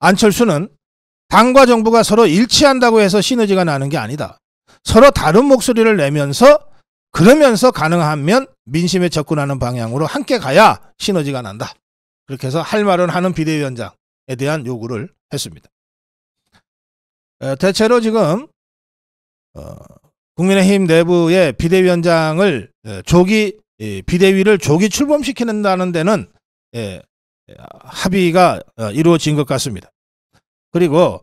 안철수는 당과 정부가 서로 일치한다고 해서 시너지가 나는 게 아니다. 서로 다른 목소리를 내면서 그러면서 가능하면 민심에 접근하는 방향으로 함께 가야 시너지가 난다. 그렇게 해서 할 말은 하는 비대위원장에 대한 요구를 했습니다. 대체로 지금 어, 국민의힘 내부의 비대위원장을 조기 비대위를 조기 출범시키는다는 데는 합의가 어, 이루어진 것 같습니다. 그리고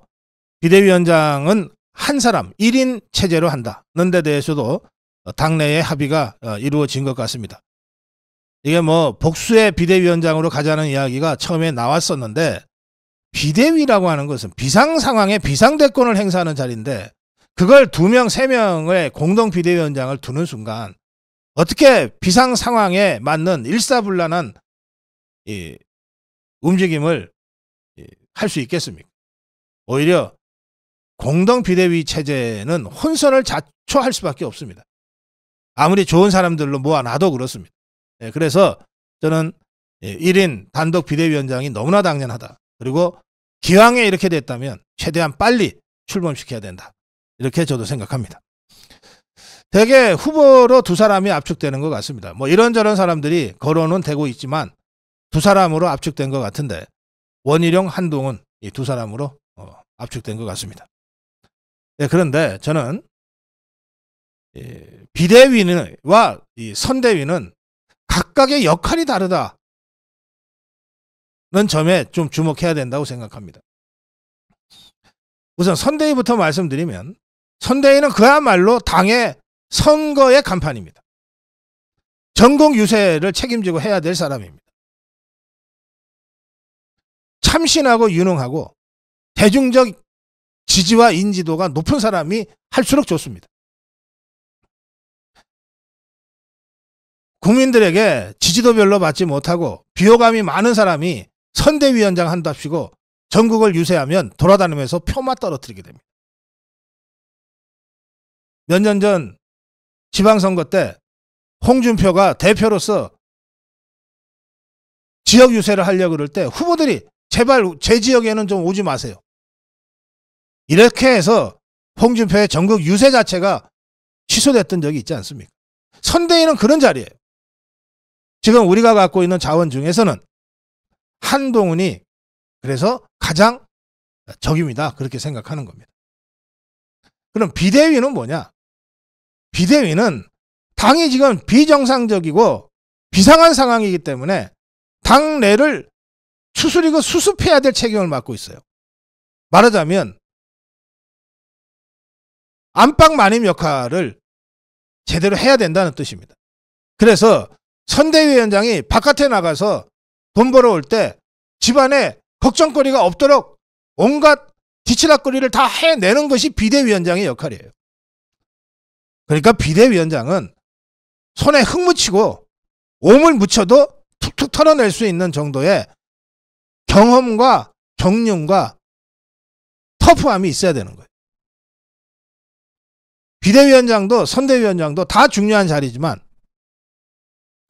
비대위원장은 한 사람 1인 체제로 한다는 데 대해서도 어, 당내의 합의가 어, 이루어진 것 같습니다. 이게 뭐 복수의 비대위원장으로 가자는 이야기가 처음에 나왔었는데 비대위라고 하는 것은 비상 상황에 비상대권을 행사하는 자리인데 그걸 두 명, 세 명의 공동 비대위원장을 두는 순간 어떻게 비상 상황에 맞는 일사불란한 이 움직임을 할 수 있겠습니까? 오히려 공동 비대위 체제는 혼선을 자초할 수밖에 없습니다. 아무리 좋은 사람들로 모아놔도 그렇습니다. 예, 그래서 저는 1인 예, 단독 비대위원장이 너무나 당연하다. 그리고 기왕에 이렇게 됐다면 최대한 빨리 출범시켜야 된다. 이렇게 저도 생각합니다. 대개 후보로 두 사람이 압축되는 것 같습니다. 뭐 이런저런 사람들이 거론은 되고 있지만 두 사람으로 압축된 것 같은데 원희룡, 한동훈 이두 사람으로 어, 압축된 것 같습니다. 네, 그런데 저는 예, 비대위와 선대위는 각각의 역할이 다르다는 점에 좀 주목해야 된다고 생각합니다. 우선 선대위부터 말씀드리면 선대위는 그야말로 당의 선거의 간판입니다. 전공 유세를 책임지고 해야 될 사람입니다. 참신하고 유능하고 대중적 지지와 인지도가 높은 사람이 할수록 좋습니다. 국민들에게 지지도 별로 받지 못하고 비호감이 많은 사람이 선대위원장 한답시고 전국을 유세하면 돌아다니면서 표만 떨어뜨리게 됩니다. 몇 년 전 지방선거 때 홍준표가 대표로서 지역 유세를 하려고 그럴 때 후보들이 제발 제 지역에는 좀 오지 마세요. 이렇게 해서 홍준표의 전국 유세 자체가 취소됐던 적이 있지 않습니까? 선대위는 그런 자리예요. 지금 우리가 갖고 있는 자원 중에서는 한동훈이 그래서 가장 적입니다. 그렇게 생각하는 겁니다. 그럼 비대위는 뭐냐? 비대위는 당이 지금 비정상적이고 비상한 상황이기 때문에 당내를 수수리고 수습해야 될 책임을 맡고 있어요. 말하자면 안방 마님 역할을 제대로 해야 된다는 뜻입니다. 그래서 선대위원장이 바깥에 나가서 돈 벌어올 때 집안에 걱정거리가 없도록 온갖 뒤치락거리를 다 해내는 것이 비대위원장의 역할이에요. 그러니까 비대위원장은 손에 흙 묻히고 옴을 묻혀도 툭툭 털어낼 수 있는 정도의 경험과 경륜과 터프함이 있어야 되는 거예요. 비대위원장도 선대위원장도 다 중요한 자리지만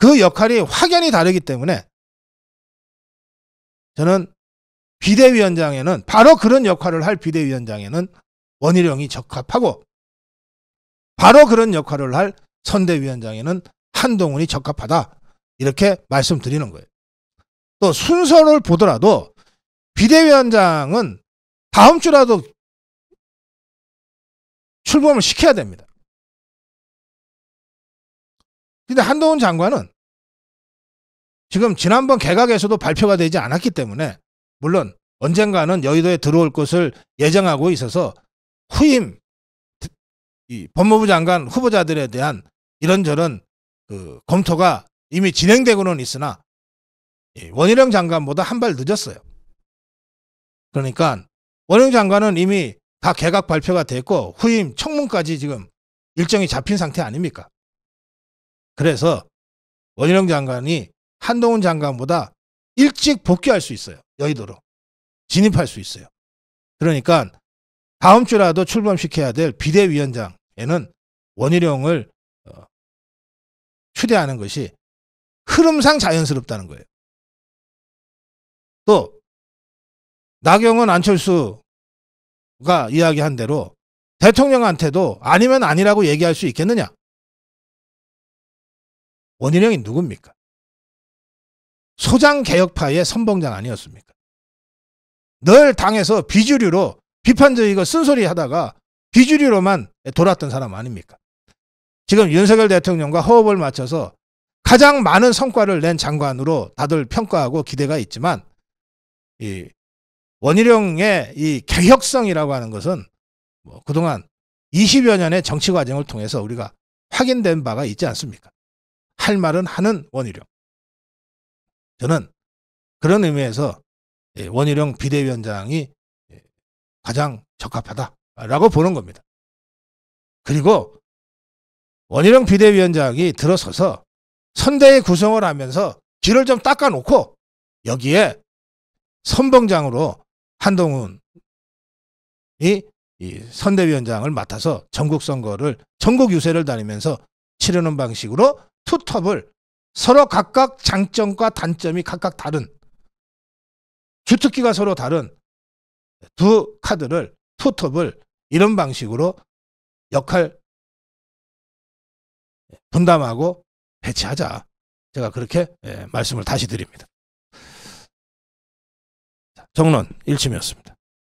그 역할이 확연히 다르기 때문에 저는 비대위원장에는 바로 그런 역할을 할 비대위원장에는 원희룡이 적합하고 바로 그런 역할을 할 선대위원장에는 한동훈이 적합하다 이렇게 말씀드리는 거예요. 또 순서를 보더라도 비대위원장은 다음 주라도 출범을 시켜야 됩니다. 근데 한동훈 장관은 지금 지난번 개각에서도 발표가 되지 않았기 때문에 물론 언젠가는 여의도에 들어올 것을 예정하고 있어서 후임 법무부 장관 후보자들에 대한 이런저런 그 검토가 이미 진행되고는 있으나 예, 원희룡 장관보다 한 발 늦었어요. 그러니까 원희룡 장관은 이미 다 개각 발표가 됐고 후임 청문까지 지금 일정이 잡힌 상태 아닙니까? 그래서 원희룡 장관이 한동훈 장관보다 일찍 복귀할 수 있어요. 여의도로. 진입할 수 있어요. 그러니까 다음 주라도 출범시켜야 될 비대위원장에는 원희룡을 어, 추대하는 것이 흐름상 자연스럽다는 거예요. 또 나경원 안철수가 이야기한 대로 대통령한테도 아니면 아니라고 얘기할 수 있겠느냐? 원희룡이 누굽니까? 소장 개혁파의 선봉장 아니었습니까? 늘 당에서 비주류로 비판적이고 쓴소리 하다가 비주류로만 돌았던 사람 아닙니까? 지금 윤석열 대통령과 호흡을 맞춰서 가장 많은 성과를 낸 장관으로 다들 평가하고 기대가 있지만 이 원희룡의 이 개혁성이라고 하는 것은 뭐 그동안 20여 년의 정치 과정을 통해서 우리가 확인된 바가 있지 않습니까? 할 말은 하는 원희룡. 저는 그런 의미에서 예, 원희룡 비대위원장이 예, 가장 적합하다라고 보는 겁니다. 그리고 원희룡 비대위원장이 들어서서 선대의 구성을 하면서 뒤를 좀 닦아놓고 여기에 선봉장으로 한동훈이 선대위원장을 맡아서 전국 선거를 전국 유세를 다니면서 치르는 방식으로 투톱을 서로 각각 장점과 단점이 각각 다른 주특기가 서로 다른 두 카드를 투톱을 이런 방식으로 역할 분담하고 배치하자. 제가 그렇게 예, 말씀을 다시 드립니다. 정론 1침이었습니다